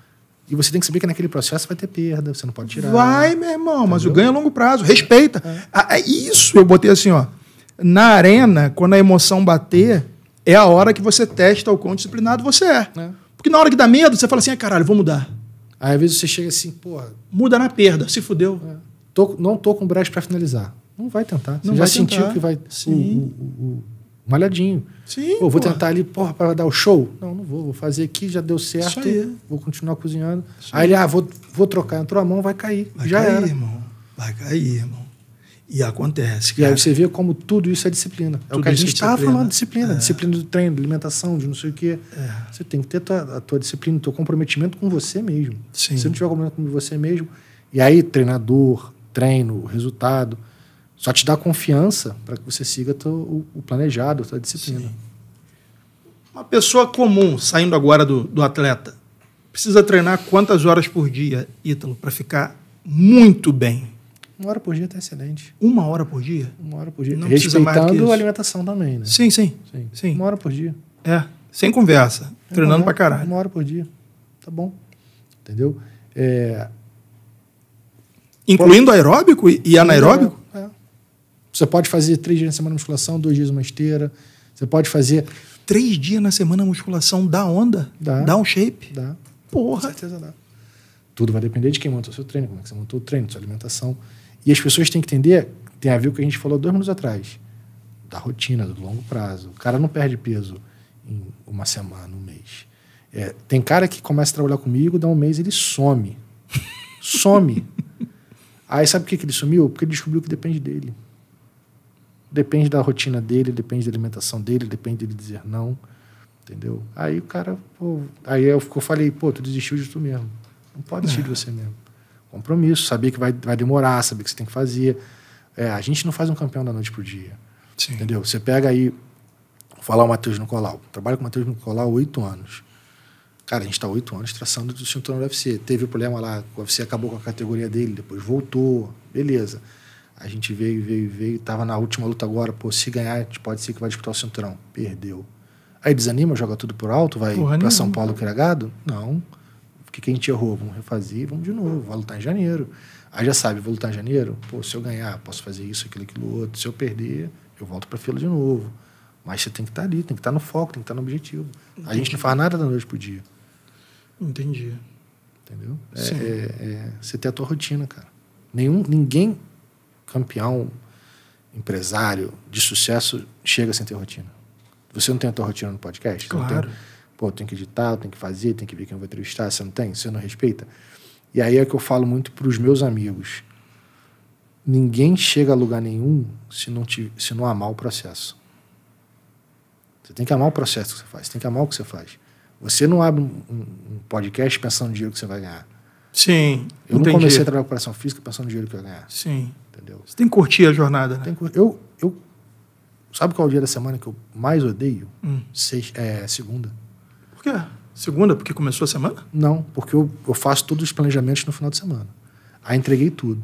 e você tem que saber que naquele processo vai ter perda, você não pode tirar. Vai, meu irmão, entendeu? mas o ganho é longo prazo. Respeita. É. Ah, é. Isso, eu botei assim, ó. Na arena, quando a emoção bater, é a hora que você testa o quão disciplinado você é. é. Porque na hora que dá medo, você fala assim, ah, caralho, vou mudar. Aí às vezes você chega assim, pô... Muda na perda, se fudeu. É. Tô, não tô com o braço para finalizar. Não vai tentar. Você não já sentiu que vai... Sim. o, malhadinho. Sim. Pô, vou tentar ali, porra, para dar o show. Não, não vou. Vou fazer aqui, já deu certo. Vou continuar cozinhando. Isso aí. ele, ah, vou, vou trocar. Entrou a mão, vai cair. Vai já cair, era. irmão. Vai cair, irmão. E acontece. Cara. E aí você vê como tudo isso é disciplina. Tudo é o que a gente estava é falando, disciplina. É. Disciplina do treino, alimentação, de não sei o quê. É. Você tem que ter a tua, a tua disciplina, o teu comprometimento com você mesmo. Sim. Se você não tiver comprometimento com você mesmo, e aí treinador, treino, resultado – só te dá confiança para que você siga teu, o, o, planejado, a tua disciplina. Sim. Uma pessoa comum, saindo agora do, do atleta, precisa treinar quantas horas por dia, Ítalo, para ficar muito bem? Uma hora por dia está excelente. Uma hora por dia? Uma hora por dia. Não Respeitando a alimentação também, né? Sim, sim, sim. sim. Uma hora por dia. É, sem conversa. É treinando para caralho. Uma hora por dia. Tá bom. Entendeu? É... Incluindo aeróbico e anaeróbico? Você pode fazer três dias na semana musculação, dois dias uma esteira. Você pode fazer. Três dias na semana musculação dá onda? Dá. Dá um shape? Dá. Porra. Com certeza dá. Tudo vai depender de quem montou o seu treino, como é que você montou o treino, sua alimentação. E as pessoas têm que entender, tem a ver com o que a gente falou dois minutos atrás, da rotina, do longo prazo. O cara não perde peso em uma semana, um mês. É, tem cara que começa a trabalhar comigo, dá um mês ele some. (laughs) some. Aí sabe por que, que ele sumiu? Porque ele descobriu que depende dele. Depende da rotina dele, depende da alimentação dele, depende dele dizer não, entendeu? Aí o cara, pô, aí eu, falei, pô, tu desistiu de tu mesmo. Não pode desistir é. de você mesmo. Compromisso, saber que vai, vai demorar, saber que você tem que fazer. É, a gente não faz um campeão da noite pro dia, Sim. entendeu? Você pega aí, vou falar o Matheus Nicolau, trabalho com o Matheus Nicolau oito anos. Cara, a gente está oito anos traçando do cinturão do UFC. Teve problema lá, o UFC acabou com a categoria dele, depois voltou, beleza. A gente veio, veio, veio, tava na última luta agora, pô, se ganhar, pode ser que vai disputar o cinturão. Perdeu. Aí desanima, joga tudo por alto, vai para São Paulo cragado? Não. O que, que a gente errou? Vamos refazer, vamos de novo, vai lutar em janeiro. Aí já sabe, vou lutar em janeiro, pô, se eu ganhar, posso fazer isso, aquilo, aquilo outro. Se eu perder, eu volto para fila de novo. Mas você tem que estar tá ali, tem que estar tá no foco, tem que estar tá no objetivo. Entendi. A gente não faz nada da noite pro dia. Entendi. Entendeu? É, é, é, você tem a tua rotina, cara. Nenhum, ninguém campeão, empresário de sucesso chega sem ter rotina. Você não tem a tua rotina no podcast? Claro. Tem, pô, tem que editar, tem que fazer, tem que ver quem eu vou entrevistar. Você não tem? Você não respeita? E aí é que eu falo muito para os meus amigos. Ninguém chega a lugar nenhum se não, te, se não amar o processo. Você tem que amar o processo que você faz. Você tem que amar o que você faz. Você não abre um, um podcast pensando no dinheiro que você vai ganhar. Sim. Eu entendi. não comecei a trabalhar com operação física pensando no dinheiro que eu ia ganhar. Sim. Entendeu? Você tem que curtir a jornada, né? Eu, eu, sabe qual é o dia da semana que eu mais odeio? Hum. Seis, é, segunda. Por quê? Segunda? Porque começou a semana? Não, porque eu, eu faço todos os planejamentos no final de semana. Aí entreguei tudo.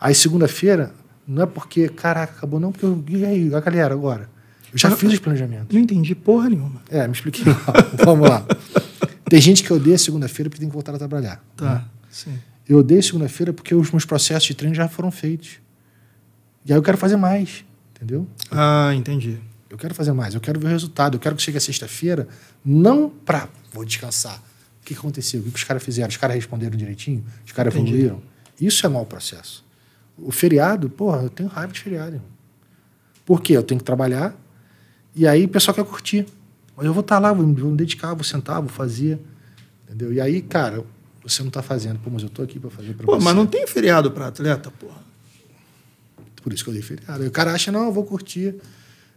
Aí segunda-feira, não é porque, caraca, acabou, não, porque eu. E aí, a galera, agora? Eu já fiz os planejamentos. Não entendi porra nenhuma. É, me expliquei. (laughs) Vamos lá. Tem gente que odeia segunda-feira porque tem que voltar a trabalhar. Tá. Né? Sim. Eu odeio segunda-feira porque os meus processos de treino já foram feitos. E aí eu quero fazer mais, entendeu? Ah, entendi. Eu quero fazer mais, eu quero ver o resultado, eu quero que chegue a sexta-feira, não para vou descansar. O que aconteceu? O que os caras fizeram? Os caras responderam direitinho? Os caras evoluíram? Isso é mau processo. O feriado, porra, eu tenho raiva de feriado. Irmão. Por quê? Eu tenho que trabalhar e aí o pessoal quer curtir. Mas eu vou estar tá lá, vou me dedicar, vou sentar, vou fazer. Entendeu? E aí, cara, você não está fazendo. Pô, mas eu estou aqui para fazer para você. Pô, mas não tem feriado para atleta, porra. Por isso que eu dei feriado. E o cara acha, não, eu vou curtir.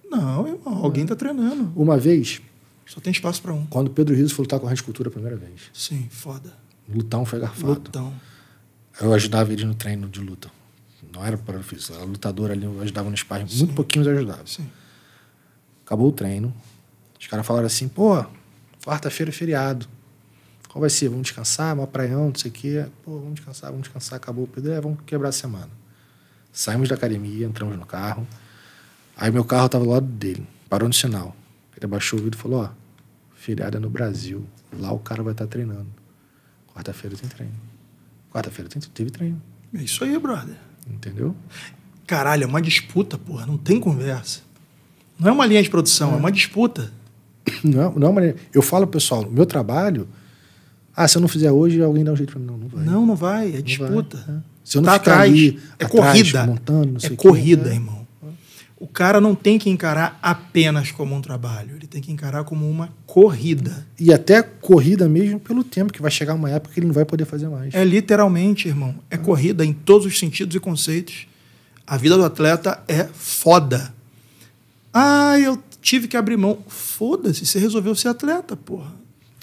Não, irmão, alguém está treinando. Uma vez. Só tem espaço para um. Quando Pedro Rizzo foi lutar com a Rádio Cultura a primeira vez. Sim, foda. Lutão foi garfado. Lutão. Eu ajudava ele no treino de luta. Não era para o era Lutador ali, eu ajudava no sparring. Muito pouquinhos eu ajudava. Sim. Acabou o treino. Os caras falaram assim, pô, quarta-feira é feriado. Qual vai ser? Vamos descansar, mó praião, não sei o quê. Pô, vamos descansar, vamos descansar, acabou o Pedro. É, vamos quebrar a semana. Saímos da academia, entramos no carro. Aí meu carro tava do lado dele, parou no sinal. Ele abaixou o vidro e falou, ó, feriado no Brasil. Lá o cara vai estar tá treinando. Quarta-feira tem treino. Quarta-feira teve treino. É isso aí, brother. Entendeu? Caralho, é uma disputa, porra. Não tem conversa. Não é uma linha de produção, é, é uma disputa. Não, é, não é uma... Eu falo, pessoal, meu trabalho ah, se eu não fizer hoje, alguém dá um jeito para mim. Não, não vai. Não, não vai. É não disputa. Vai, é. Se eu não tá ficar atrás, ali, é atrás, corrida. Montando, não é sei é corrida, irmão. O cara não tem que encarar apenas como um trabalho, ele tem que encarar como uma corrida. E até corrida mesmo pelo tempo, que vai chegar uma época que ele não vai poder fazer mais. É literalmente, irmão, é ah. corrida em todos os sentidos e conceitos. A vida do atleta é foda. Ah, eu tive que abrir mão. Foda-se, você resolveu ser atleta, porra.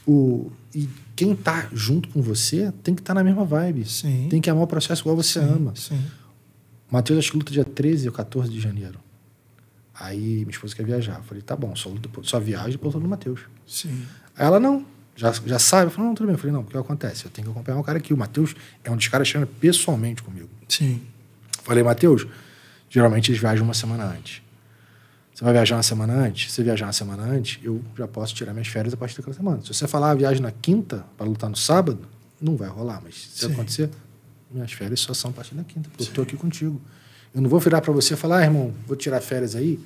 O e quem tá junto com você tem que estar tá na mesma vibe. Sim. Tem que amar o processo igual você sim, ama. Sim. Matheus acho que luta dia 13 ou 14 de janeiro. Aí minha esposa quer viajar. Eu falei, tá bom, só, luta, só viaja depois eu no Matheus. Sim. Aí ela, não, já, já sabe? Eu falei, não, tudo bem. Eu falei, não, o que acontece? Eu tenho que acompanhar um cara aqui. O Matheus é um dos caras que pessoalmente comigo. Sim. Falei, Matheus, geralmente eles viajam uma semana antes. Você vai viajar uma semana antes? Se você viajar uma semana antes, eu já posso tirar minhas férias a partir daquela semana. Se você falar a viagem na quinta para lutar no sábado, não vai rolar. Mas se Sim. acontecer, minhas férias só são a partir da quinta, porque Sim. eu estou aqui contigo. Eu não vou virar para você e falar, ah, irmão, vou tirar férias aí,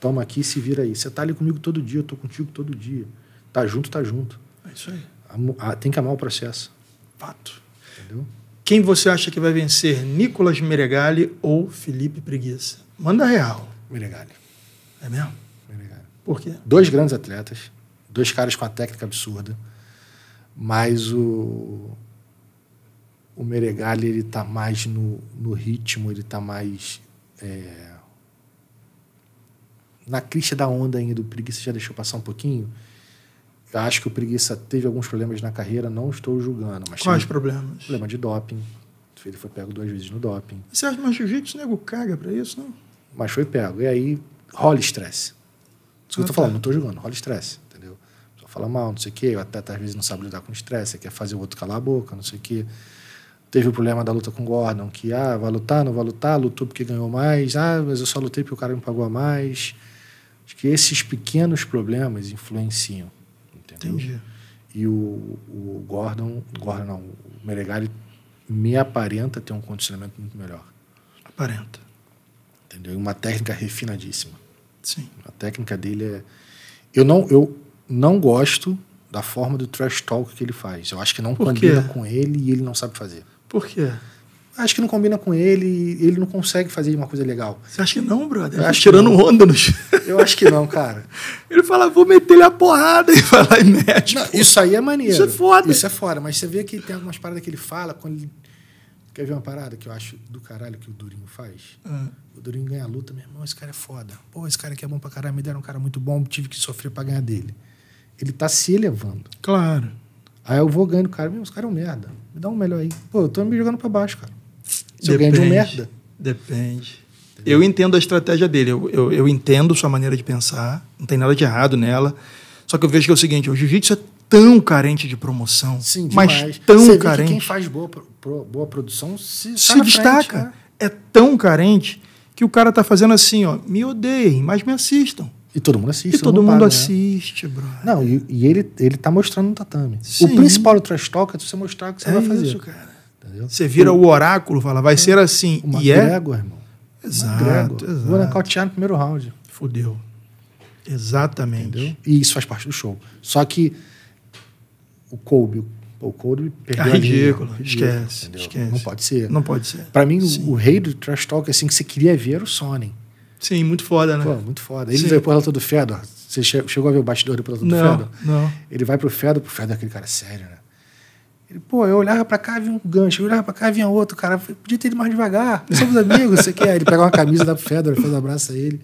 toma aqui e se vira aí. Você tá ali comigo todo dia, eu estou contigo todo dia. Tá junto, tá junto. É isso aí. tem que amar o processo. Fato. Entendeu? Quem você acha que vai vencer, Nicolas Meregali ou Felipe Preguiça? Manda real. Meregali. É mesmo? Por quê? Dois grandes atletas, dois caras com a técnica absurda, mas o o Meregali ele tá mais no, no ritmo, ele tá mais é, na crista da onda ainda. O Preguiça já deixou passar um pouquinho. Eu acho que o Preguiça teve alguns problemas na carreira, não estou julgando. Mas Quais problemas? Problema de doping. Ele foi pego duas vezes no doping. Você acha que o jiu-jitsu nego caga para isso, não? Mas foi pego. E aí rola estresse. Isso que eu tô uhum. falando, não tô julgando, rola estresse, entendeu? Só fala mal, não sei o quê, o atleta às vezes não sabe lidar com estresse, quer fazer o outro calar a boca, não sei o quê. Teve o problema da luta com Gordon, que ah, vai lutar, não vai lutar, lutou porque ganhou mais, ah, mas eu só lutei porque o cara me pagou a mais. Acho que esses pequenos problemas influenciam, entendeu? Entendi. E o, o Gordon, Gordon não, o meregari me aparenta ter um condicionamento muito melhor. Aparenta. Entendeu? E uma técnica refinadíssima. Sim. A técnica dele é. Eu não, eu não gosto da forma do trash talk que ele faz. Eu acho que não combina com ele e ele não sabe fazer. Por quê? Acho que não combina com ele, ele não consegue fazer uma coisa legal. Você acha que não, brother? Eu tá acho tirando não. onda (laughs) Eu acho que não, cara. ele fala, vou meter ele a porrada e (laughs) vai lá e mete. Não, isso aí é maneiro. Isso é foda. Isso é fora, mas você vê que tem algumas paradas que ele fala, quando ele Quer ver uma parada que eu acho do caralho que o Durinho faz? Uhum. O Durinho ganha a luta, meu irmão, esse cara é foda. Pô, esse cara aqui é bom pra caralho, me deram um cara muito bom, tive que sofrer pra ganhar dele. Ele tá se elevando. Claro. Aí eu vou ganhando o cara, meu, os caras é um merda. Me dá um melhor aí. Pô, eu tô me jogando pra baixo, cara. Se Depende. eu ganho de um merda. Depende. Eu entendo a estratégia dele, eu, eu, eu entendo sua maneira de pensar, não tem nada de errado nela. Só que eu vejo que é o seguinte: o jiu-jitsu é tão carente de promoção. Sim, demais. Mas tão Você carente. Que quem faz boa, pro, boa produção se, tá se destaca. Frente, né? É tão carente que o cara tá fazendo assim, ó, me odeiem, mas me assistam. E todo mundo assiste. E todo mundo né? assiste, né? Não, e, e, ele, ele tá mostrando no tatame. Sim. O principal do trash talk é você mostrar o que você é vai fazer. Isso, cara. Entendeu? Você vira o oráculo, fala, vai é. ser assim. Uma e grego, é... irmão. Exato, o exato. Vou nocautear no primeiro round. Fudeu. Exatamente. Entendeu? E isso faz parte do show. Só que o Kobe. O Kobe perdeu é ridículo, linha, esquece, esquece. Não pode ser. Não pode ser. Para mim, Sim. o, rei do trash talk assim que você queria ver era o Sonic. Sim, muito foda, né? Pô, muito foda. Ele Sim. veio pro do Fedor. Você chegou a ver o bastidor do Pelotão do Fedor? Não, Ele vai pro Fedor, pro Fedor é aquele cara sério, né? Ele, pô, eu olhava pra cá, vinha um gancho, eu olhava pra cá, vinha outro, cara. Eu podia ter ido mais devagar. Somos amigos, você quer? É. Ele pega uma camisa, dá pro Fedor, faz um abraço a ele.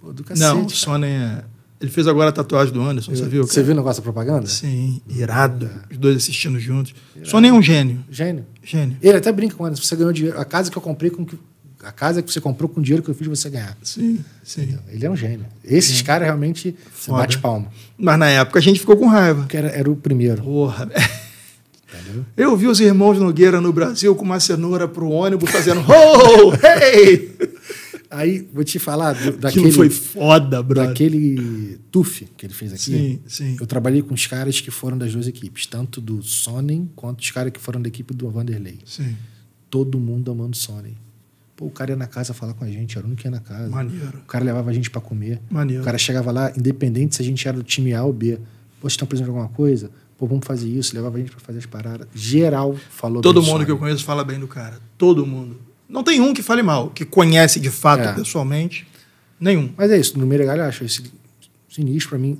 Pô, do cacete. Não, o Sonnen é ele fez agora a tatuagem do Anderson, você viu? Você viu o negócio da propaganda? Sim, irado. Os dois assistindo juntos. Irado. Sony um gênio. Gênio. Gênio. Ele até brinca com o Anderson, você ganhou dinheiro. A casa que eu comprei com a casa que você comprou com o dinheiro que eu fiz você ganhar. Sim, sim. Então, ele é um gênio. Esses sim. caras realmente bate palma. Mas na época a gente ficou com raiva. Porque era, era o primeiro. Porra. Entendeu? Eu vi os irmãos Nogueira no Brasil com uma cenoura pro ônibus fazendo oh, hey! Aí, vou te falar do, daquele... Aquilo foi foda, bro. Daquele TUF que ele fez aqui. Sim, sim. Eu trabalhei com os caras que foram das duas equipes, tanto do Sony quanto os caras que foram da equipe do Vanderlei. Sim. Todo mundo amando Sony. Pô, o cara ia na casa falar com a gente, era o único que ia na casa. Maneiro. O cara levava a gente para comer. Maneiro. O cara chegava lá, independente se a gente era do time A ou B. Pô, vocês estão precisando de alguma coisa? Pô, vamos fazer isso. Levava a gente para fazer as paradas. Geral falou Todo mundo que eu conheço fala bem do cara. Todo mundo. Não tem um que fale mal, que conhece de fato é. pessoalmente, nenhum. Mas é isso, no legal eu acho esse sinistro para mim,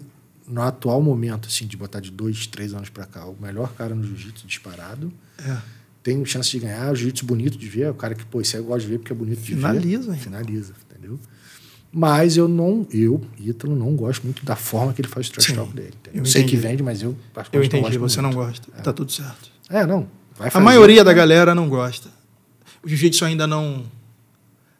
no atual momento, assim, de botar de dois, três anos para cá, o melhor cara no jiu-jitsu disparado. É. Tem chance de ganhar, o jiu-jitsu bonito de ver, o cara que, pô, isso aí eu gosto de ver porque é bonito de Finaliza, ver. Finaliza, Finaliza, entendeu? Mas eu não, eu, Ítalo, não gosto muito da forma que ele faz o trash talk dele. Entendeu? Eu, eu sei que vende, mas eu particularmente Eu entendi, não gosto você muito. não gosta. É. Tá tudo certo. É, não. a maioria da galera não gosta o jiu-jitsu ainda não.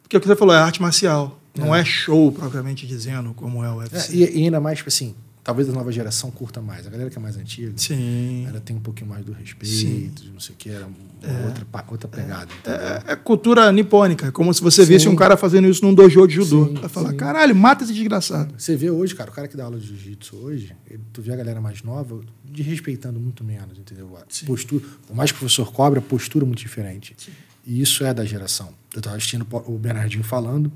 Porque é o que você falou é arte marcial, não é, é show propriamente dizendo, como é o UFC. É, e, e, ainda mais, tipo assim, talvez a nova geração curta mais. A galera que é mais antiga, Sim. ela tem um pouquinho mais do respeito, Sim. não sei o que, era é. outra, outra pegada. É, é, é, cultura nipônica, como se você Sim. visse um cara fazendo isso num dojo de judô. Sim, Vai falar, caralho, mata esse desgraçado. Você vê hoje, cara, o cara que dá aula de jiu-jitsu hoje, ele, tu vê a galera mais nova de respeitando muito menos, entendeu? Postura, por mais que o professor cobra, a postura é muito diferente. Sim. E isso é da geração. Eu estava assistindo o Bernardinho falando,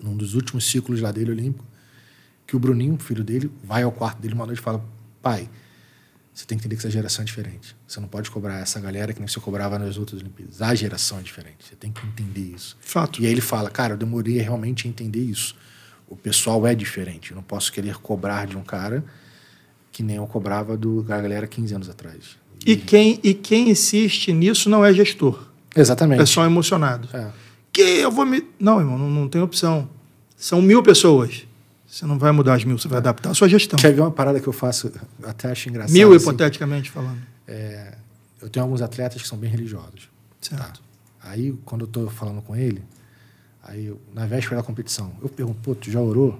num dos últimos ciclos lá dele, olímpico, que o Bruninho, filho dele, vai ao quarto dele uma noite e fala: pai, você tem que entender que essa geração é diferente. Você não pode cobrar essa galera que nem você cobrava nas outras Olimpíadas. A geração é diferente. Você tem que entender isso. Fato. E aí ele fala: cara, eu demorei realmente a entender isso. O pessoal é diferente. Eu não posso querer cobrar de um cara que nem eu cobrava da galera 15 anos atrás. E, e quem, e quem insiste nisso não é gestor. Exatamente. É só emocionado. É. Que eu vou me. Não, irmão, não, não tem opção. São mil pessoas. Você não vai mudar as mil, você vai adaptar a sua gestão. Quer ver uma parada que eu faço, até acho engraçado. Mil, assim, hipoteticamente falando. É, eu tenho alguns atletas que são bem religiosos. Tá? Certo. Tá? Aí, quando eu estou falando com ele, aí na véspera da competição, eu pergunto, pô, tu já orou?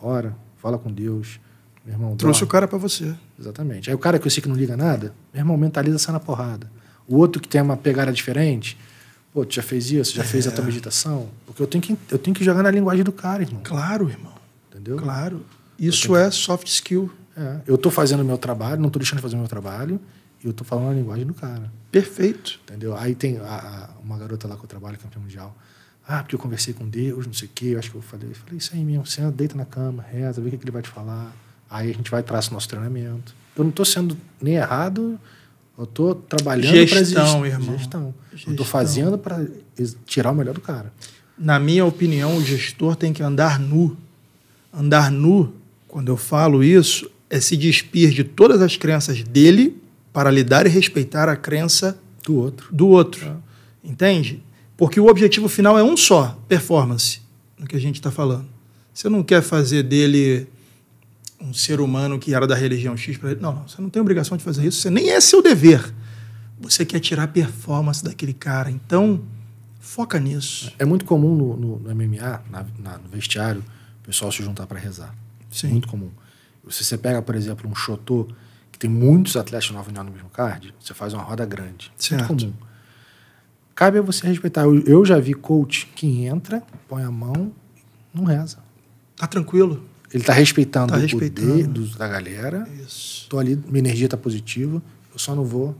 Ora, fala com Deus. Meu irmão, Trouxe dorme. o cara para você. Exatamente. Aí o cara que eu sei que não liga nada, meu irmão, mentaliza, sai na porrada o outro que tem uma pegada diferente. Pô, tu já fez isso? Já é. fez a tua é. meditação? Porque eu tenho, que, eu tenho que jogar na linguagem do cara, irmão. Claro, irmão. Entendeu? Claro. Isso é soft skill. É. Eu estou fazendo o meu trabalho, não estou deixando de fazer o meu trabalho, e eu estou falando a linguagem do cara. Perfeito. Entendeu? Aí tem a, a, uma garota lá que eu trabalho, é campeã mundial. Ah, porque eu conversei com Deus, não sei o quê. Eu acho que eu falei, eu falei isso aí mesmo. Você deita na cama, reza, vê o que, é que ele vai te falar. Aí a gente vai traçar o nosso treinamento. Eu não estou sendo nem errado, eu estou trabalhando para Gestão, irmão. Gestão. Gestão. Eu tô fazendo para tirar o melhor do cara. Na minha opinião, o gestor tem que andar nu. Andar nu, quando eu falo isso, é se despir de todas as crenças dele para lidar e respeitar a crença do outro. Do outro. É. Entende? Porque o objetivo final é um só, performance, no que a gente está falando. Você não quer fazer dele um ser humano que era da religião X para ele: não, não, você não tem obrigação de fazer isso, você nem é seu dever. Você quer tirar a performance daquele cara. Então, foca nisso. É muito comum no, no, no MMA, na, na, no vestiário, o pessoal se juntar para rezar. Sim. Muito comum. Se você pega, por exemplo, um Xotô, que tem muitos atletas de Nova no mesmo card, você faz uma roda grande. Certo. Muito comum. Cabe a você respeitar. Eu, eu já vi coach que entra, põe a mão, não reza. Tá tranquilo. Ele está respeitando, tá respeitando, o poder da galera. Isso. Tô ali, minha energia está positiva, eu só não vou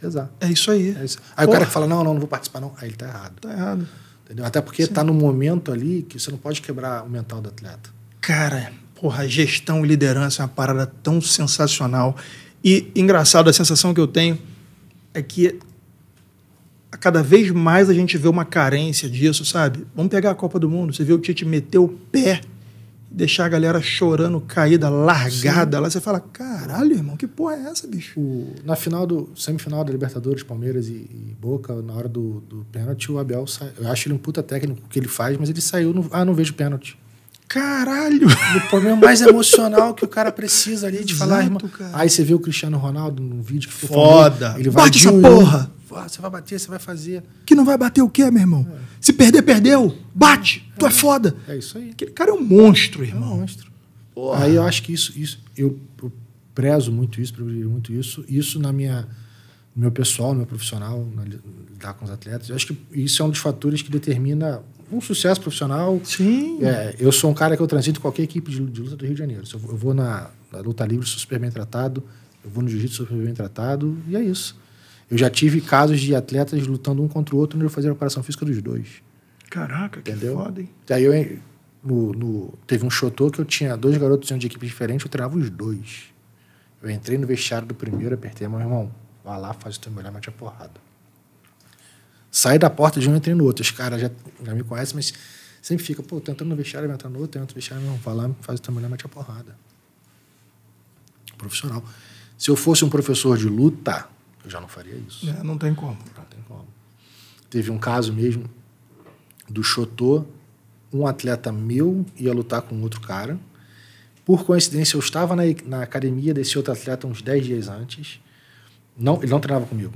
rezar. É isso aí. É isso. Aí Porra. o cara que fala, não, não, não vou participar, não. Aí ele está errado. Está errado. Entendeu? Até porque está num momento ali que você não pode quebrar o mental do atleta. Cara, porra, gestão e liderança é uma parada tão sensacional. E engraçado, a sensação que eu tenho é que cada vez mais a gente vê uma carência disso, sabe? Vamos pegar a Copa do Mundo. Você vê o Tite meter o pé deixar a galera chorando, caída, largada. Sim. Lá você fala, caralho, irmão, que porra é essa, bicho? O, na final do semifinal da Libertadores, Palmeiras e, e Boca, na hora do, do pênalti, o Abel sai. Eu acho ele um puta técnico que ele faz, mas ele saiu no. Ah, não vejo pênalti. Caralho! o problema mais emocional que o cara precisa ali de Exato, falar, irmão. Cara. Aí você vê o Cristiano Ronaldo num vídeo que ficou Foda! ele vai Bate essa porra! Você vai bater, você vai fazer. Que não vai bater o quê, meu irmão? É. Se perder, perdeu. Bate! É. Tu é foda! É isso aí. Aquele cara é um monstro, irmão. É um monstro. Porra. Aí eu acho que isso, isso eu, eu prezo muito isso, prezo muito isso. Isso na minha, no meu pessoal, no meu profissional, na, lidar com os atletas. Eu acho que isso é um dos fatores que determina um sucesso profissional. Sim. É, eu sou um cara que eu transito qualquer equipe de, de luta do Rio de Janeiro. Eu, eu vou na, na, luta livre, sou super bem tratado. Eu vou no jiu-jitsu, sou super bem tratado. E é isso. Eu já tive casos de atletas lutando um contra o outro, e eu fazer a comparação física dos dois. Caraca, Entendeu? que foda, hein? aí eu, no, no, teve um chotô que eu tinha dois garotos de equipe diferente, eu treinava os dois. Eu entrei no vestiário do primeiro, apertei a mão, irmão, vai lá, faz o teu melhor, mete a porrada sair da porta de um entrei no outro. Os caras já, já me conhecem, mas sempre fica, pô, tentando no vestiário, entra no outro, entra no vestiário, não vai lá, faz o teu melhor, mete a porrada. Profissional. Se eu fosse um professor de luta, eu já não faria isso. É, não tem como. Não tem como. Teve um caso mesmo do Chotô, um atleta meu ia lutar com outro cara. Por coincidência, eu estava na, na academia desse outro atleta uns 10 dias antes. Não, ele não treinava comigo.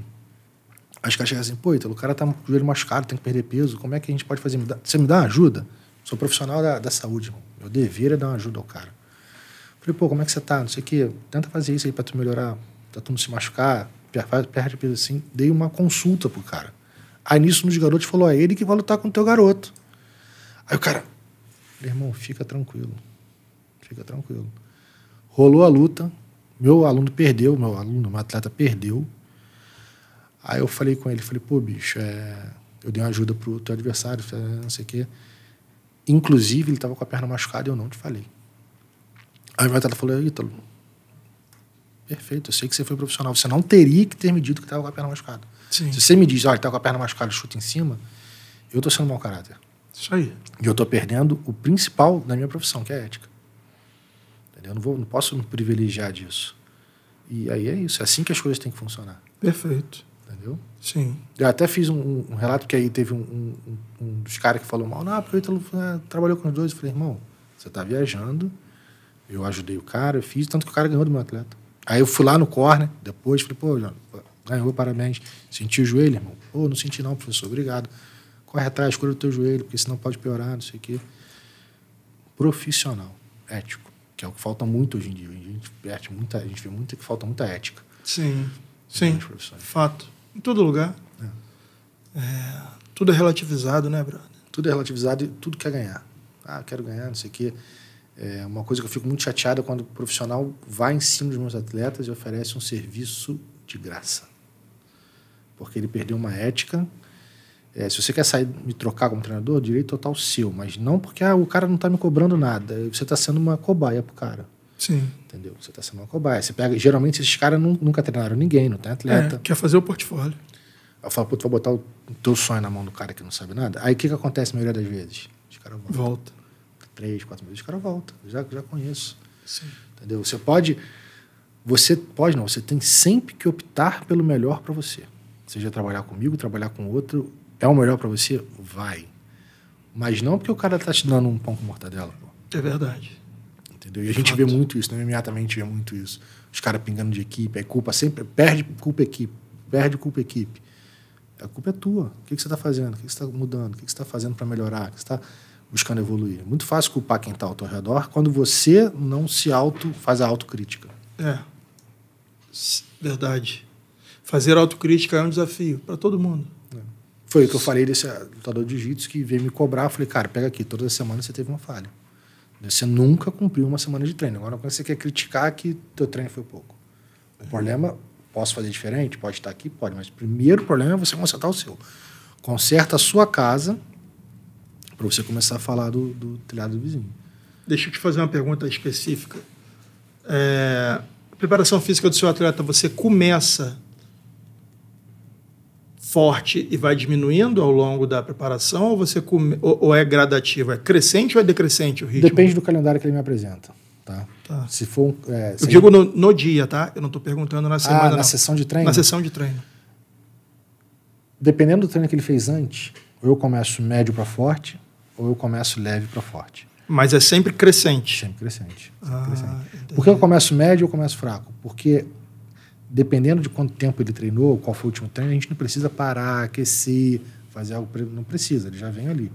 Aí os caras chegam assim, pô, o cara tá com o joelho machucado, tem que perder peso, como é que a gente pode fazer? Você me dá uma ajuda? Sou profissional da, da saúde, irmão. Meu dever é dar uma ajuda ao cara. Falei, pô, como é que você tá? Não sei o quê. Tenta fazer isso aí pra tu melhorar, pra tu não se machucar, perde peso assim. Dei uma consulta pro cara. Aí nisso, um dos garotos falou, é ele que vai lutar com o teu garoto. Aí o cara, falei, irmão, fica tranquilo. Fica tranquilo. Rolou a luta, meu aluno perdeu, meu aluno, meu atleta perdeu. Aí eu falei com ele, falei, pô, bicho, é... eu dei uma ajuda pro teu adversário, tá, não sei o quê. Inclusive, ele tava com a perna machucada e eu não te falei. Aí o Ítalo falou, Ítalo, perfeito, eu sei que você foi profissional, você não teria que ter me dito que tava com a perna machucada. Sim. Se você me diz, olha, tá com a perna machucada, chuta em cima, eu tô sendo mau caráter. Isso aí. E eu tô perdendo o principal da minha profissão, que é a ética. Entendeu? Eu não, vou, não posso me privilegiar disso. E aí é isso, é assim que as coisas têm que funcionar. Perfeito. Entendeu? Sim. Eu até fiz um, um relato que aí teve um, um, um dos caras que falou mal. Não, porque o Ítalo é, trabalhou com os dois. Eu falei, irmão, você tá viajando. Eu ajudei o cara, eu fiz. Tanto que o cara ganhou do meu atleta. Aí eu fui lá no corner, depois falei, pô, João, ganhou, parabéns. Sentiu o joelho, irmão? Pô, não senti não, professor, obrigado. Corre atrás, cura o teu joelho, porque senão pode piorar, não sei o quê. Profissional, ético, que é o que falta muito hoje em dia. A gente, perde muita, a gente vê muito que falta muita ética. Sim, sim, fato. Em todo lugar. É. É, tudo é relativizado, né, brother? Tudo é relativizado e tudo quer ganhar. Ah, quero ganhar, não sei o quê. É uma coisa que eu fico muito chateado é quando o profissional vai em cima dos meus atletas e oferece um serviço de graça. Porque ele perdeu uma ética. É, se você quer sair me trocar como treinador, direito total é seu, mas não porque ah, o cara não está me cobrando nada. Você está sendo uma cobaia o cara. Sim. Entendeu? Você está sendo uma cobaia. Você pega, geralmente esses caras nunca treinaram ninguém, não tem atleta. É, quer fazer o portfólio. Eu falo, pô, tu vai botar o teu sonho na mão do cara que não sabe nada. Aí o que, que acontece na maioria das vezes? Os caras voltam. Volta. Três, quatro meses, os caras voltam. Já, já conheço. Sim. Entendeu? Você pode. Você pode não, você tem sempre que optar pelo melhor para você. Seja trabalhar comigo, trabalhar com outro, é o melhor para você? Vai. Mas não porque o cara tá te dando um pão com mortadela. Pô. É verdade entendeu? E a gente Fato. vê muito isso, no né? MMA também a gente vê muito isso. Os caras pingando de equipe, é culpa sempre, perde culpa equipe, perde culpa equipe. A culpa é tua. O que, que você está fazendo? O que, que você está mudando? O que, que você está fazendo para melhorar? O que você está buscando evoluir? É muito fácil culpar quem está ao teu redor quando você não se auto faz a autocrítica. É. Verdade. Fazer autocrítica é um desafio para todo mundo. É. Foi o que eu falei desse lutador de jiu-jitsu que veio me cobrar. falei, cara, pega aqui, toda semana você teve uma falha. Você nunca cumpriu uma semana de treino. Agora, quando você quer criticar que teu treino foi pouco. O problema, posso fazer diferente? Pode estar aqui? Pode. Mas o primeiro problema é você consertar o seu. Conserta a sua casa para você começar a falar do, do, telhado do vizinho. Deixa eu te fazer uma pergunta específica. É, preparação física do seu atleta, você começa forte e vai diminuindo ao longo da preparação ou você come, ou, ou, é gradativo? É crescente ou é decrescente o ritmo? Depende do calendário que ele me apresenta. Tá? tá. Se for é, Eu digo no, no, dia, tá? Eu não estou perguntando na ah, semana. Ah, na não. sessão de treino? Na sessão de treino. Dependendo do treino que ele fez antes, ou eu começo médio para forte, ou eu começo leve para forte. Mas é sempre crescente. Sempre crescente. Sempre ah, crescente. Por que eu começo médio ou começo fraco? Porque dependendo de quanto tempo ele treinou, qual foi o último treino, a gente não precisa parar, aquecer, fazer algo. Não precisa, ele já vem ali.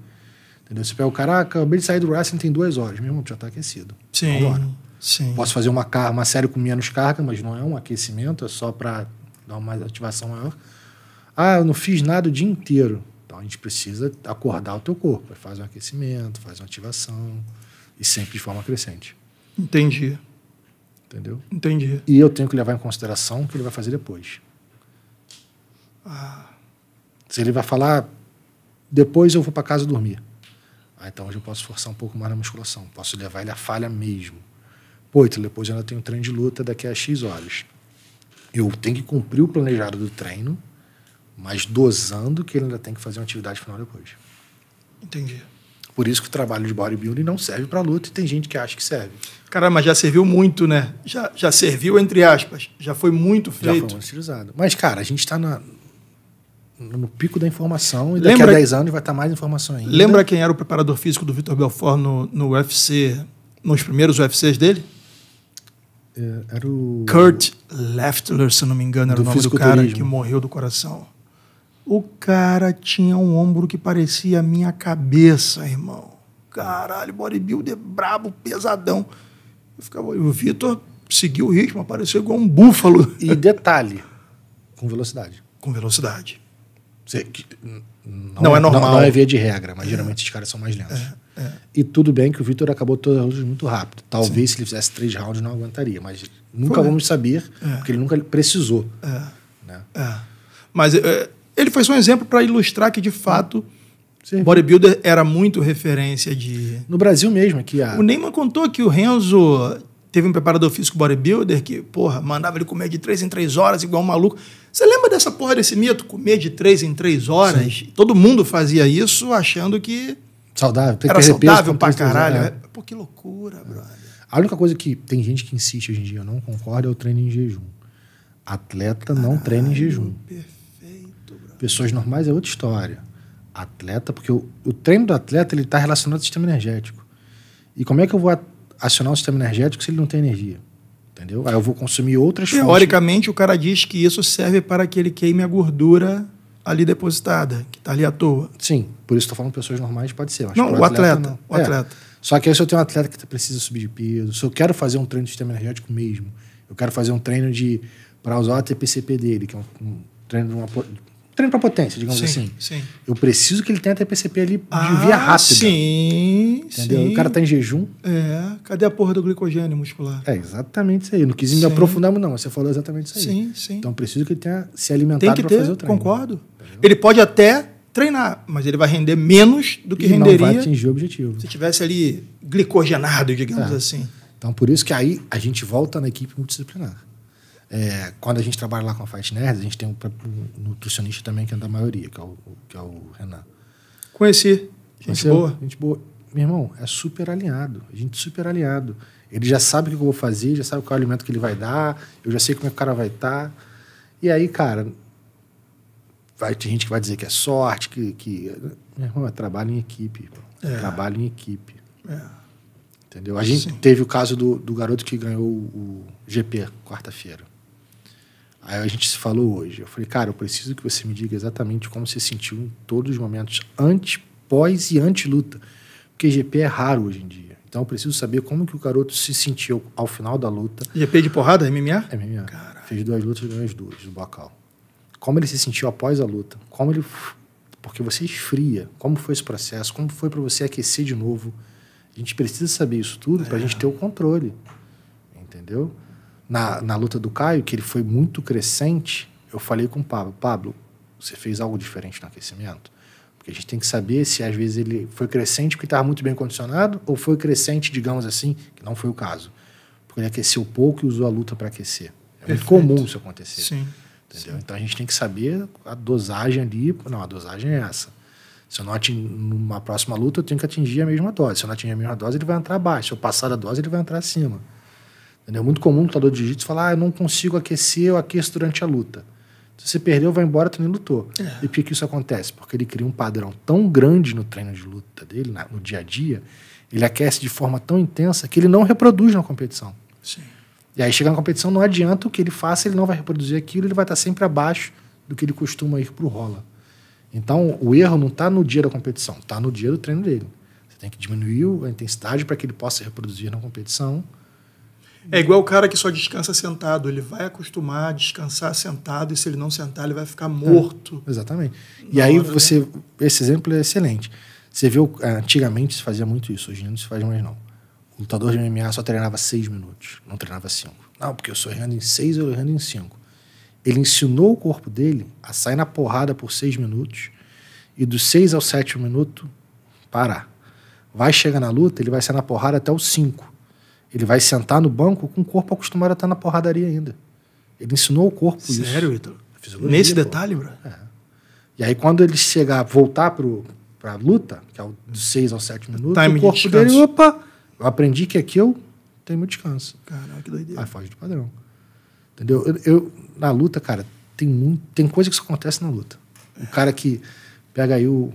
Entendeu? Você pega o Caraca, ah, acabei de sair do wrestling, tem duas horas, meu irmão, já está aquecido. Sim. Sim. Posso fazer uma, carga, uma série com menos carga, mas não é um aquecimento, é só para dar uma ativação maior. Ah, eu não fiz nada o dia inteiro. Então a gente precisa acordar o teu corpo. Faz um aquecimento, faz uma ativação e sempre de forma crescente. Entendi. Entendeu? Entendi. E eu tenho que levar em consideração o que ele vai fazer depois. Ah. Se ele vai falar, depois eu vou para casa dormir. Ah, então hoje eu posso forçar um pouco mais na musculação. Posso levar ele à falha mesmo. Pô, então depois eu ainda tenho treino de luta daqui a X horas. Eu tenho que cumprir o planejado do treino, mas dosando que ele ainda tem que fazer uma atividade final depois. Entendi. Por isso que o trabalho de bodybuilding não serve para luta e tem gente que acha que serve. Cara, mas já serviu muito, né? Já, já serviu, entre aspas. Já foi muito feito. Já foi muito utilizado. Mas, cara, a gente está no pico da informação e daqui a 10 anos vai estar tá mais informação ainda. Lembra quem era o preparador físico do Vitor Belfort no, no UFC, nos primeiros UFCs dele? É, era o... Kurt Leftler, se não me engano, era do o nome do cara que morreu do coração. O cara tinha um ombro que parecia a minha cabeça, irmão. Caralho, bodybuilder brabo, pesadão. Eu ficava, o Vitor seguiu o ritmo, apareceu igual um búfalo. E detalhe, com velocidade. Com velocidade. Você, não, não, é, é normal. Não, não, é via de regra, mas é. geralmente os caras são mais lentos. É. É. E tudo bem que o Vitor acabou todas as lutas muito rápido. Talvez Sim. se ele fizesse três rounds não aguentaria, mas nunca Foi. vamos saber, é. porque ele nunca precisou. É. Né? Mas ele foi só um exemplo para ilustrar que, de fato, Sim. bodybuilder era muito referência de. No Brasil mesmo, aqui. A... O Neymar contou que o Renzo teve um preparador físico bodybuilder que, porra, mandava ele comer de três em três horas, igual um maluco. Você lembra dessa porra desse mito? Comer de três em três horas? Sim. Todo mundo fazia isso achando que. Saudável, tem que era saudável peso, pra caralho. É. é. Pô, que loucura, é. brother. A única coisa que tem gente que insiste hoje em dia, eu não concordo, é o treino em jejum. Atleta não treina em jejum. Perfeito. Pessoas normais é outra história. Atleta, porque o, o treino do atleta ele está relacionado ao sistema energético. E como é que eu vou acionar o sistema energético se ele não tem energia? Entendeu? Aí eu vou consumir outras Teoricamente, fontes. o cara diz que isso serve para que ele queime a gordura ali depositada, que está ali à toa. Sim, por isso estou falando pessoas normais, pode ser. não, o atleta, atleta não. o é. atleta. Só que aí se eu tenho um atleta que tá, precisa subir de peso, se eu quero fazer um treino de sistema energético mesmo, eu quero fazer um treino de para usar o ATPCP dele, que é um, um treino de uma treino para potência, digamos sim, assim. Sim. Eu preciso que ele tenha a TPCP ali ah, de via rápida. Sim, Entendeu? Sim. O cara tá em jejum. É, cadê a porra do glicogênio muscular? É exatamente isso aí. Não quis me aprofundar, não, mas você falou exatamente isso aí. Sim, sim. Então preciso que ele tenha se alimentado para fazer o treino. Concordo. Ele pode até treinar, mas ele vai render menos do que e renderia. Não vai atingir o objetivo. Se tivesse ali glicogenado, digamos é. assim. Então por isso que aí a gente volta na equipe multidisciplinar. É, quando a gente trabalha lá com a Fight Nerds, a gente tem um, um nutricionista também que é da maioria, que é o, que é o Renan. Conheci. Gente Conheceu? boa. Gente boa. Meu irmão, é super alinhado. A gente super alinhado. Ele já sabe o que eu vou fazer, já sabe qual é alimento que ele vai dar, eu já sei como é que o cara vai estar. Tá. E aí, cara, vai ter gente que vai dizer que é sorte, que. que... Meu irmão, é trabalho em equipe. É. Trabalho em equipe. É. Entendeu? A gente Sim. teve o caso do, do garoto que ganhou o GP quarta-feira. Aí a gente se falou hoje. Eu falei, cara, eu preciso que você me diga exatamente como você sentiu em todos os momentos antes, pós e anti-luta. Porque GP é raro hoje em dia. Então eu preciso saber como que o garoto se sentiu ao final da luta. GP de porrada, MMA? É, MMA. Caralho. Fez duas lutas, ganhou as duas do Bacal. Como ele se sentiu após a luta? Como ele. Porque você esfria. Como foi esse processo? Como foi para você aquecer de novo? A gente precisa saber isso tudo é. para a gente ter o controle. Entendeu? na, na luta do Caio, que ele foi muito crescente, eu falei com o Pablo, Pablo, você fez algo diferente no aquecimento? Porque a gente tem que saber se às vezes ele foi crescente porque estava muito bem condicionado ou foi crescente, digamos assim, que não foi o caso. Porque ele aqueceu pouco e usou a luta para aquecer. É Perfeito. muito comum isso acontecer. Sim. Entendeu? Sim. Então a gente tem que saber a dosagem ali. Não, a dosagem é essa. Se eu não atingir numa próxima luta, eu tenho que atingir a mesma dose. Se eu não atingir a mesma dose, ele vai entrar abaixo. Se eu passar da dose, ele vai entrar acima. É muito comum o lutador de jiu-jitsu falar, ah, eu não consigo aquecer, eu aqueço durante a luta. Se você perdeu, vai embora, tu nem lutou. É. E por que, isso acontece? Porque ele cria um padrão tão grande no treino de luta dele, no dia a dia, ele aquece de forma tão intensa que ele não reproduz na competição. Sim. E aí chega na competição, não adianta o que ele faça, ele não vai reproduzir aquilo, ele vai estar sempre abaixo do que ele costuma ir para o rola. Então, o erro não está no dia da competição, está no dia do treino dele. Você tem que diminuir a intensidade para que ele possa reproduzir na competição é igual o cara que só descansa sentado. Ele vai acostumar a descansar sentado e se ele não sentar, ele vai ficar é, morto. É, exatamente. E aí hora, né? você. Né? Esse exemplo é excelente. Você viu. Antigamente se fazia muito isso, hoje não se faz mais, não. O lutador de MMA só treinava seis minutos, não treinava cinco. Não, porque eu sou errando em seis, eu errando em cinco. Ele ensinou o corpo dele a sair na porrada por seis minutos e dos seis ao sétimo minuto parar. Vai chegar na luta, ele vai sair na porrada até os cinco ele vai sentar no banco com o corpo acostumado a estar na porradaria ainda. Ele ensinou o corpo Sério, isso. Sério, Nesse pô. detalhe, bro? É. E aí, quando ele chegar, voltar pro, pra luta, que é o dos seis aos sete minutos, Time o corpo de dele, opa, eu aprendi que aqui eu tenho meu descanso. Caraca, que doideira. Aí foge do padrão. Entendeu? Eu, eu, na luta, cara, tem, muito, tem coisa que só acontece na luta. O cara que pega aí o,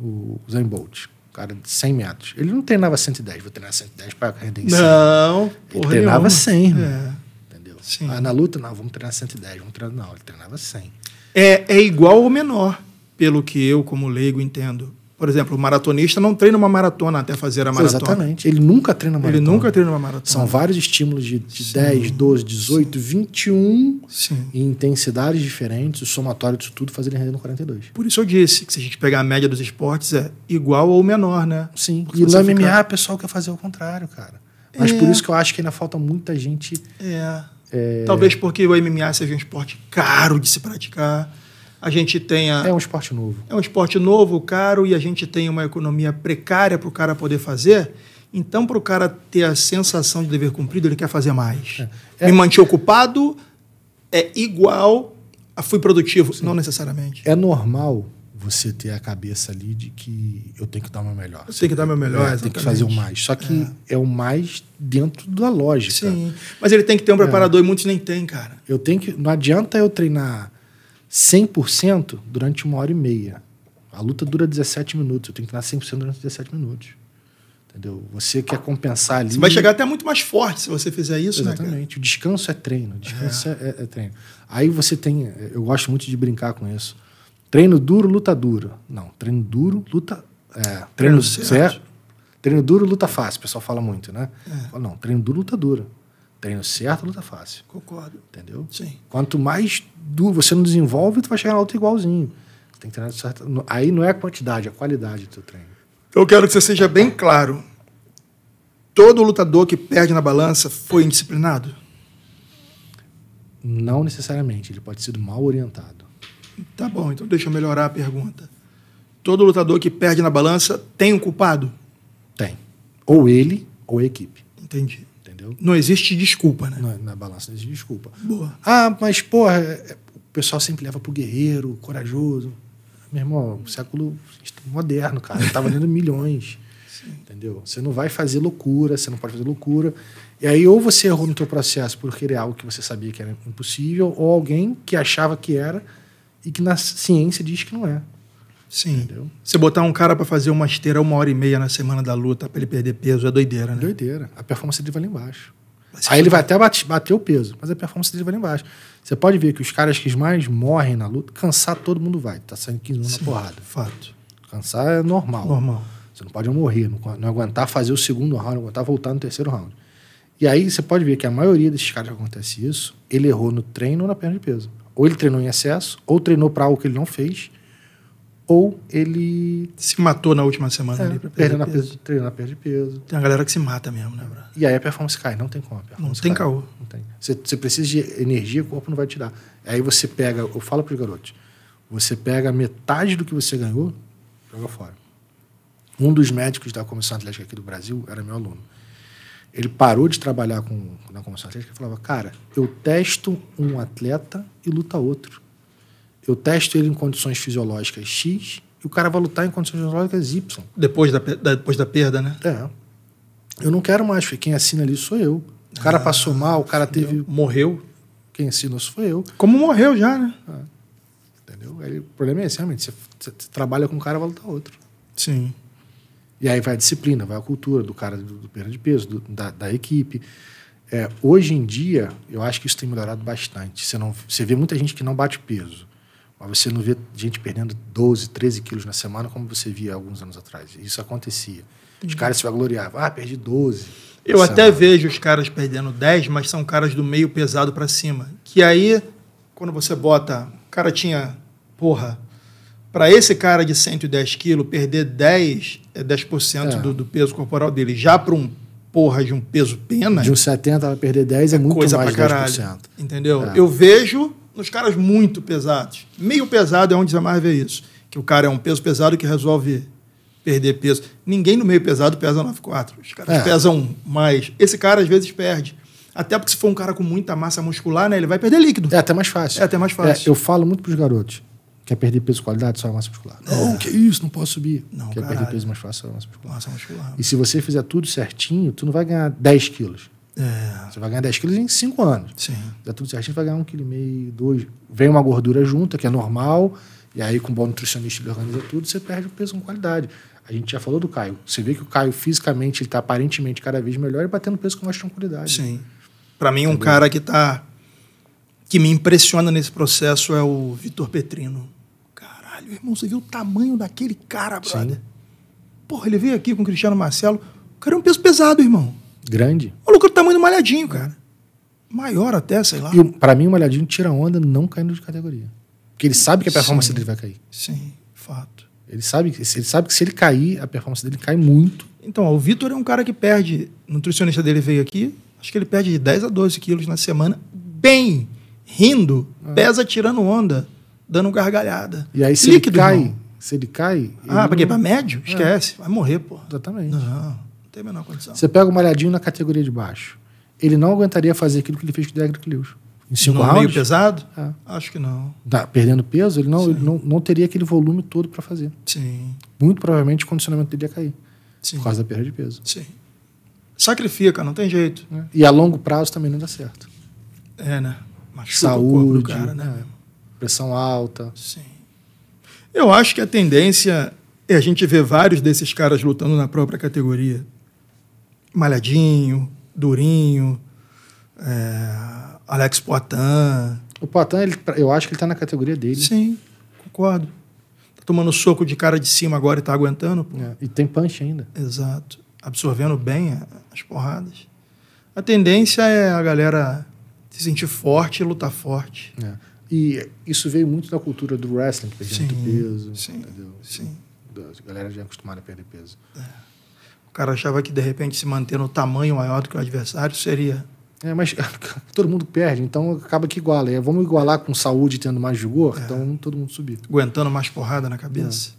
o Zen Bolt cara de 100 metros. Ele não treinava 110, vou treinar 110 para perder em 100. Não, Ele treinava nenhuma. 100, é. entendeu? Sim. Ah, na luta, não, vamos treinar 110, vamos treinar, não, ele treinava 100. É, é igual ou menor, pelo que eu, como leigo, entendo. Por exemplo, o maratonista não treina uma maratona até fazer a maratona. Exatamente. Ele nunca treina uma maratona. Ele nunca treina uma maratona. São vários estímulos de, de 10, 12, 18, Sim. 21 Sim. e intensidades diferentes. O somatório disso tudo faz ele render no 42. Por isso eu disse que se a gente pegar a média dos esportes é igual ou menor, né? Sim. Porque e no MMA fica... o ah, pessoal quer fazer o contrário, cara. Mas é. por isso que eu acho que ainda falta muita gente... É. é... Talvez porque o MMA seja um esporte caro de se praticar a gente tenha. É um esporte novo. É um esporte novo, caro, e a gente tem uma economia precária para o cara poder fazer. Então, para o cara ter a sensação de dever cumprido, ele quer fazer mais. É. É. Me manter ocupado é igual a fui produtivo, Sim. não necessariamente. É normal você ter a cabeça ali de que eu tenho que dar o meu melhor. Eu tenho que dar o meu melhor, é, Tem que fazer o mais. Só que é. é. o mais dentro da lógica. Sim. Mas ele tem que ter um é. preparador é. e muitos nem tem, cara. Eu tenho que. Não adianta eu treinar 100% durante uma hora e meia. A luta dura 17 minutos. Eu tenho que estar 100% durante 17 minutos. Entendeu? Você quer compensar ali. Você vai chegar até muito mais forte se você fizer isso, né, Exatamente. Né, o descanso é treino. Descanso é. é. É, é. treino. Aí você tem. Eu gosto muito de brincar com isso. Treino duro, luta dura. Não, treino duro, luta. É, treino, treino certo. Treino duro, luta fácil. O pessoal fala muito, né? É. Não, treino duro, luta dura treino certo, luta fácil. Concordo. Entendeu? Sim. Quanto mais duro você não desenvolve, tu vai chegar na luta igualzinho. Você tem que treinar certo. Aí não é a quantidade, é a qualidade do teu treino. Eu quero que você seja bem claro. Todo lutador que perde na balança foi indisciplinado? Não necessariamente. Ele pode ter sido mal orientado. Tá bom, então deixa eu melhorar a pergunta. Todo lutador que perde na balança tem um culpado? Tem. Ou ele ou a equipe. Entendi entendeu? Não existe desculpa, né? Na, na balança não existe desculpa. Boa. Ah, mas, porra, é, o pessoal sempre leva pro guerreiro, corajoso. Meu irmão, século moderno, cara. tá valendo (laughs) milhões. Sim. Entendeu? Você não vai fazer loucura, você não pode fazer loucura. E aí ou você errou no teu processo por querer algo que você sabia que era impossível, ou alguém que achava que era e que na ciência diz que não é. Sim. Entendeu? Você botar um cara para fazer uma esteira uma hora e meia na semana da luta para ele perder peso é doideira, né? Doideira. A performance dele vai lá embaixo. Aí ele vai até bater, bater, o peso, mas a performance dele vai lá embaixo. Você pode ver que os caras que mais morrem na luta, cansar todo mundo vai. Tá saindo 15 minutos na porrada. Fato. Cansar é normal. Normal. Você não pode morrer, não, não aguentar fazer o segundo round, não aguentar voltar no terceiro round. E aí você pode ver que a maioria desses caras que acontece isso, ele errou no treino ou na perna de peso. Ou ele treinou em excesso, ou treinou para algo que ele não fez, ou ele se matou na última semana é, ali pra perder peso. Treinar perde peso. Tem uma galera que se mata mesmo, né, Bruno? E aí a performance cai, não tem como. não tem cai. caô. Não tem. Você, você precisa de energia, o corpo não vai te dar. Aí você pega, eu falo para os garotos, você pega metade do que você ganhou, joga fora. Um dos médicos da Comissão Atlética aqui do Brasil era meu aluno. Ele parou de trabalhar com, na Comissão Atlética e falava, cara, eu testo um atleta e luta outro. Eu testo ele em condições fisiológicas X e o cara vai lutar em condições fisiológicas Y. Depois da, da depois da perda, né? É. Eu não quero mais, quem assina ali sou eu. O cara ah, passou mal, o cara teve. Morreu. Quem assinou isso foi eu. Como morreu já, né? Ah, entendeu? Aí, o problema é esse, realmente. Você, você, você, trabalha com um cara, vai lutar outro. Sim. E aí vai a disciplina, vai a cultura do cara do, do perda de peso, do, da, da equipe. É, hoje em dia, eu acho que isso tem melhorado bastante. Você, não, você vê muita gente que não bate peso. Mas você não vê gente perdendo 12, 13 quilos na semana como você via alguns anos atrás. Isso acontecia. Os uhum. caras se vangloriavam. Ah, perdi 12. Eu até semana. vejo os caras perdendo 10, mas são caras do meio pesado para cima. Que aí, quando você bota. O cara tinha. Porra. Para esse cara de 110 quilos, perder 10 é 10% é. Do, do peso corporal dele. Já para um porra de um peso pena. De um 70 perder 10 é, é muito coisa mais pra 10%. Entendeu? É. Eu vejo nos caras muito pesados. Meio pesado é onde você mais vê isso. Que o cara é um peso pesado que resolve perder peso. Ninguém no meio pesado pesa 9,4. Os caras é. pesam mais. Esse cara, às vezes, perde. Até porque se for um cara com muita massa muscular, né, ele vai perder líquido. É até mais fácil. É até mais fácil. É, eu falo muito para os garotos. Quer perder peso qualidade, só a massa muscular. Não, é. que isso, não posso subir. Não, Quer caralho. perder peso mais fácil, só a massa muscular. massa muscular. E se você fizer tudo certinho, tu não vai ganhar 10 quilos. É. Você vai ganhar 10 quilos em 5 anos. Sim. Dá tudo certinho, vai ganhar 1,5 kg, 2 Vem uma gordura junta, que é normal, e aí com um bom nutricionista ele organiza tudo, você perde o peso com qualidade. A gente já falou do Caio. Você vê que o Caio fisicamente ele está aparentemente cada vez melhor e batendo peso com mais tranquilidade. Sim. Para mim, um cara que tá que me impressiona nesse processo é o Vitor Petrino. Caralho, irmão, você viu o tamanho daquele cara, brother? Sim. Porra, ele veio aqui com o Cristiano Marcelo. O cara é um peso pesado, irmão. Grande. O lucro do tamanho do malhadinho, cara. Maior até, sei lá. E para mim, o malhadinho tira onda não caindo de categoria. Porque ele sabe que a performance Sim. dele vai cair. Sim, fato. Ele sabe, ele sabe que se ele cair, a performance dele cai muito. Então, ó, o Vitor é um cara que perde. O nutricionista dele veio aqui, acho que ele perde de 10 a 12 quilos na semana, bem, rindo, é. pesa tirando onda, dando gargalhada. E aí, se Líquido, ele cai, irmão. se ele cai. Ah, ele ah, porque pra médio? É. Esquece. Vai morrer, pô. Exatamente. Não. Tem a menor condição. Você pega o Malhadinho na categoria de baixo. Ele não aguentaria fazer aquilo que ele fez com o Derek Lewis. Em cinco no é rounds? meio pesado? É. Acho que não. Tá, perdendo peso, ele não, ele não, não teria aquele volume todo para fazer. Sim. Muito provavelmente o condicionamento dele ia cair. Sim. Por causa da perda de peso. Sim. Sacrifica, não tem jeito. É. E a longo prazo também não dá certo. É, né? Machuca Saúde, cara, né? É. Pressão alta. Sim. Eu acho que a tendência é a gente ver vários desses caras lutando na própria categoria. Malhadinho, Durinho, é, Alex Poitin. O Poitin, ele, eu acho que ele está na categoria dele. Sim, concordo. Tá tomando soco de cara de cima agora e tá aguentando. É, e tem punch ainda. Exato. Absorvendo bem é, as porradas. A tendência é a galera se sentir forte e lutar forte. É. E isso veio muito da cultura do wrestling, que perdia muito peso. Sim, entendeu? sim. A galera já é acostumada a perder peso. É cara achava que, de repente, se manter no tamanho maior do que o adversário seria. É, mas (laughs) todo mundo perde, então acaba que iguala. É, vamos igualar com saúde tendo mais vigor, é. então todo mundo subir. Aguentando mais porrada na cabeça.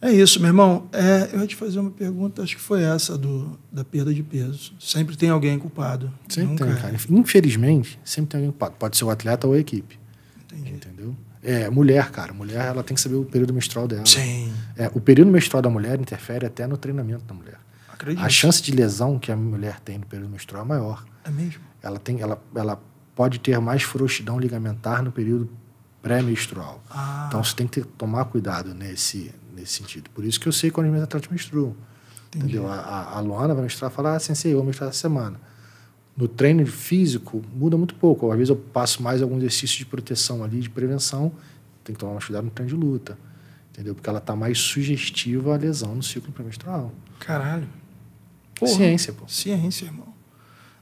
É, é isso, meu irmão. É, eu ia te fazer uma pergunta, acho que foi essa do, da perda de peso. Sempre tem alguém culpado. Sempre Nunca tem, é. cara. Infelizmente, sempre tem alguém culpado. Pode ser o atleta ou a equipe. Entendi. Entendeu? É, mulher, cara. Mulher, ela tem que saber o período menstrual dela. Sim. É, o período menstrual da mulher interfere até no treinamento da mulher. Acredito. A chance de lesão que a mulher tem no período menstrual é maior. É mesmo? Ela, tem, ela, ela pode ter mais frouxidão ligamentar no período pré-menstrual. Ah. Então, você tem que ter, tomar cuidado nesse, nesse sentido. Por isso que eu sei quando a meus atletas menstruam. Entendeu? A, a Luana vai menstruar e fala, ah, sensei, eu vou menstruar essa semana. No treino físico, muda muito pouco. Às vezes eu passo mais algum exercício de proteção ali, de prevenção. Tem que tomar mais cuidado no treino de luta. Entendeu? Porque ela está mais sugestiva à lesão no ciclo premenstrual. Caralho. Porra. Ciência, pô. Ciência, irmão.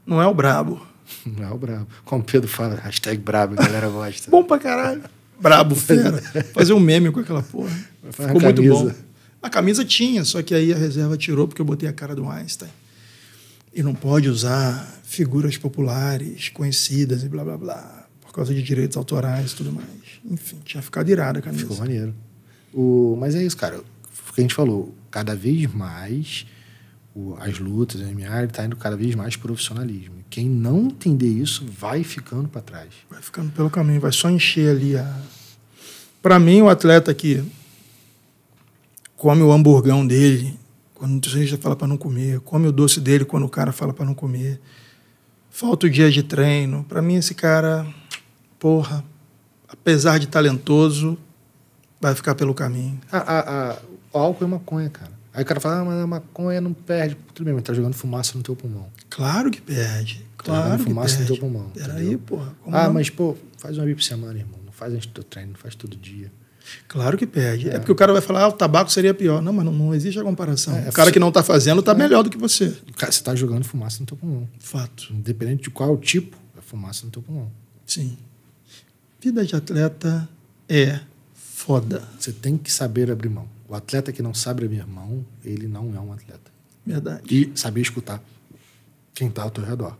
Não é o brabo. (laughs) Não é o brabo. Como o Pedro fala, hashtag brabo, a galera gosta. bom pra caralho. Brabo, fera. Fazer um meme com aquela porra. Ficou muito bom. A camisa tinha, só que aí a reserva tirou porque eu botei a cara do Einstein e não pode usar figuras populares, conhecidas e blá blá blá, por causa de direitos autorais e tudo mais. Enfim, tinha ficado irada com a Ficou maneiro. O, mas é isso, cara. O que a gente falou, cada vez mais o, as lutas, o MMA, está indo cada vez mais profissionalismo. Quem não entender isso vai ficando para trás. Vai ficando pelo caminho, vai só encher ali a. Para mim, o atleta que come o hamburgão dele quando o nutricionista fala para não comer, come o doce dele quando o cara fala para não comer, falta o dia de treino. Para mim, esse cara, porra, apesar de talentoso, vai ficar pelo caminho. A, a, a, o álcool é maconha, cara. Aí o cara fala, ah, mas a maconha não perde. Tudo bem, mas tá jogando fumaça no teu pulmão. Claro que perde. Claro tá jogando que fumaça perde. no teu pulmão. Peraí, porra. ah, não? mas, pô, faz uma vez por semana, irmão. Não faz antes do teu treino, não faz todo dia. Claro que perde. É. é, porque o cara vai falar, ah, o tabaco seria pior. Não, mas não, não existe a comparação. É, o cara que não está fazendo está é. melhor do que você. Cara, você está jogando fumaça no teu pulmão. Fato. Independente de qual é tipo, é fumaça no teu pulmão. Sim. Vida de atleta é foda. Você tem que saber abrir mão. O atleta que não sabe abrir mão, ele não é um atleta. Verdade. E saber escutar quem está ao teu redor.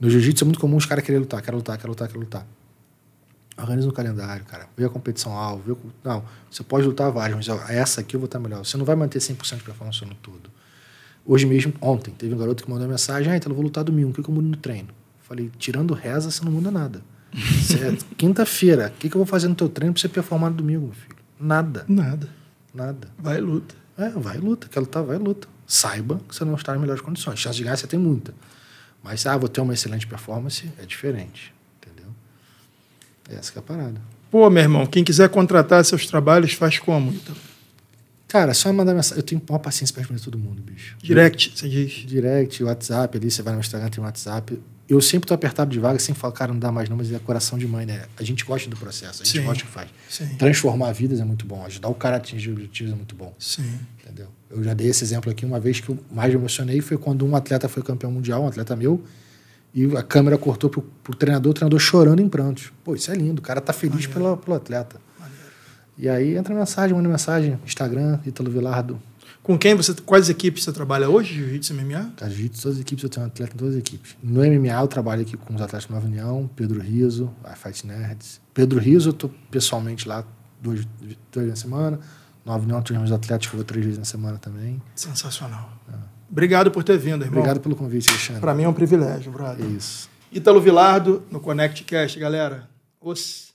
No jiu-jitsu é muito comum os caras querem lutar, querem lutar, querem lutar, querem lutar. Organiza um calendário, cara. Vê a competição alvo. Vê... Não, você pode lutar várias, mas essa aqui eu vou estar melhor. Você não vai manter 100% de performance no todo. Hoje mesmo, ontem, teve um garoto que mandou uma mensagem: ah, então eu vou lutar domingo, o que, que eu mudo no treino? Falei: tirando reza, você não muda nada. É (laughs) quinta-feira, o que, que eu vou fazer no teu treino pra você performar no domingo, meu filho? Nada. Nada. Nada. Vai luta. É, vai luta. Quer lutar, vai luta. Saiba que você não está nas melhores condições. Chance de ganhar você tem muita. Mas, ah, vou ter uma excelente performance, é diferente. Essa é a parada. Pô, meu irmão, quem quiser contratar seus trabalhos, faz como, então? Cara, só mandar mensagem. Eu tenho uma paciência para responder todo mundo, bicho. Direct, você diz? Direct, WhatsApp ali, você vai no Instagram, tem WhatsApp. Eu sempre tô apertado de vaga, sempre falo, cara, não dá mais não, mas é coração de mãe, né? A gente gosta do processo, a gente Sim. gosta do que faz. Sim. Transformar vidas é muito bom, ajudar o cara a atingir objetivos é muito bom. Sim. Entendeu? Eu já dei esse exemplo aqui uma vez que eu mais me emocionei foi quando um atleta foi campeão mundial, um atleta meu, e a câmera cortou pro, pro treinador, o treinador chorando em prantos. Pô, isso é lindo, o cara tá feliz pelo pelo atleta. Maneiro. E aí entra mensagem, manda mensagem, Instagram, Ítalo Vilardo. Com quem você, quais equipes você trabalha hoje de jiu-jitsu MMA? Cara, jiu-jitsu, todas as equipes, eu tenho um atleta em todas as equipes. No MMA eu trabalho aqui com os atletas do Nova União, Pedro Riso, a Fight Nerds. Pedro Riso, eu tô pessoalmente lá duas, duas vezes na semana. Nova União, eu tenho meus atletas que eu vou três vezes na semana também. Sensacional. Obrigado por ter vindo, irmão. Obrigado pelo convite, Alexandre. Para mim é um privilégio, brother. Isso. Ítalo Vilardo, no ConnectCast, galera. Oss.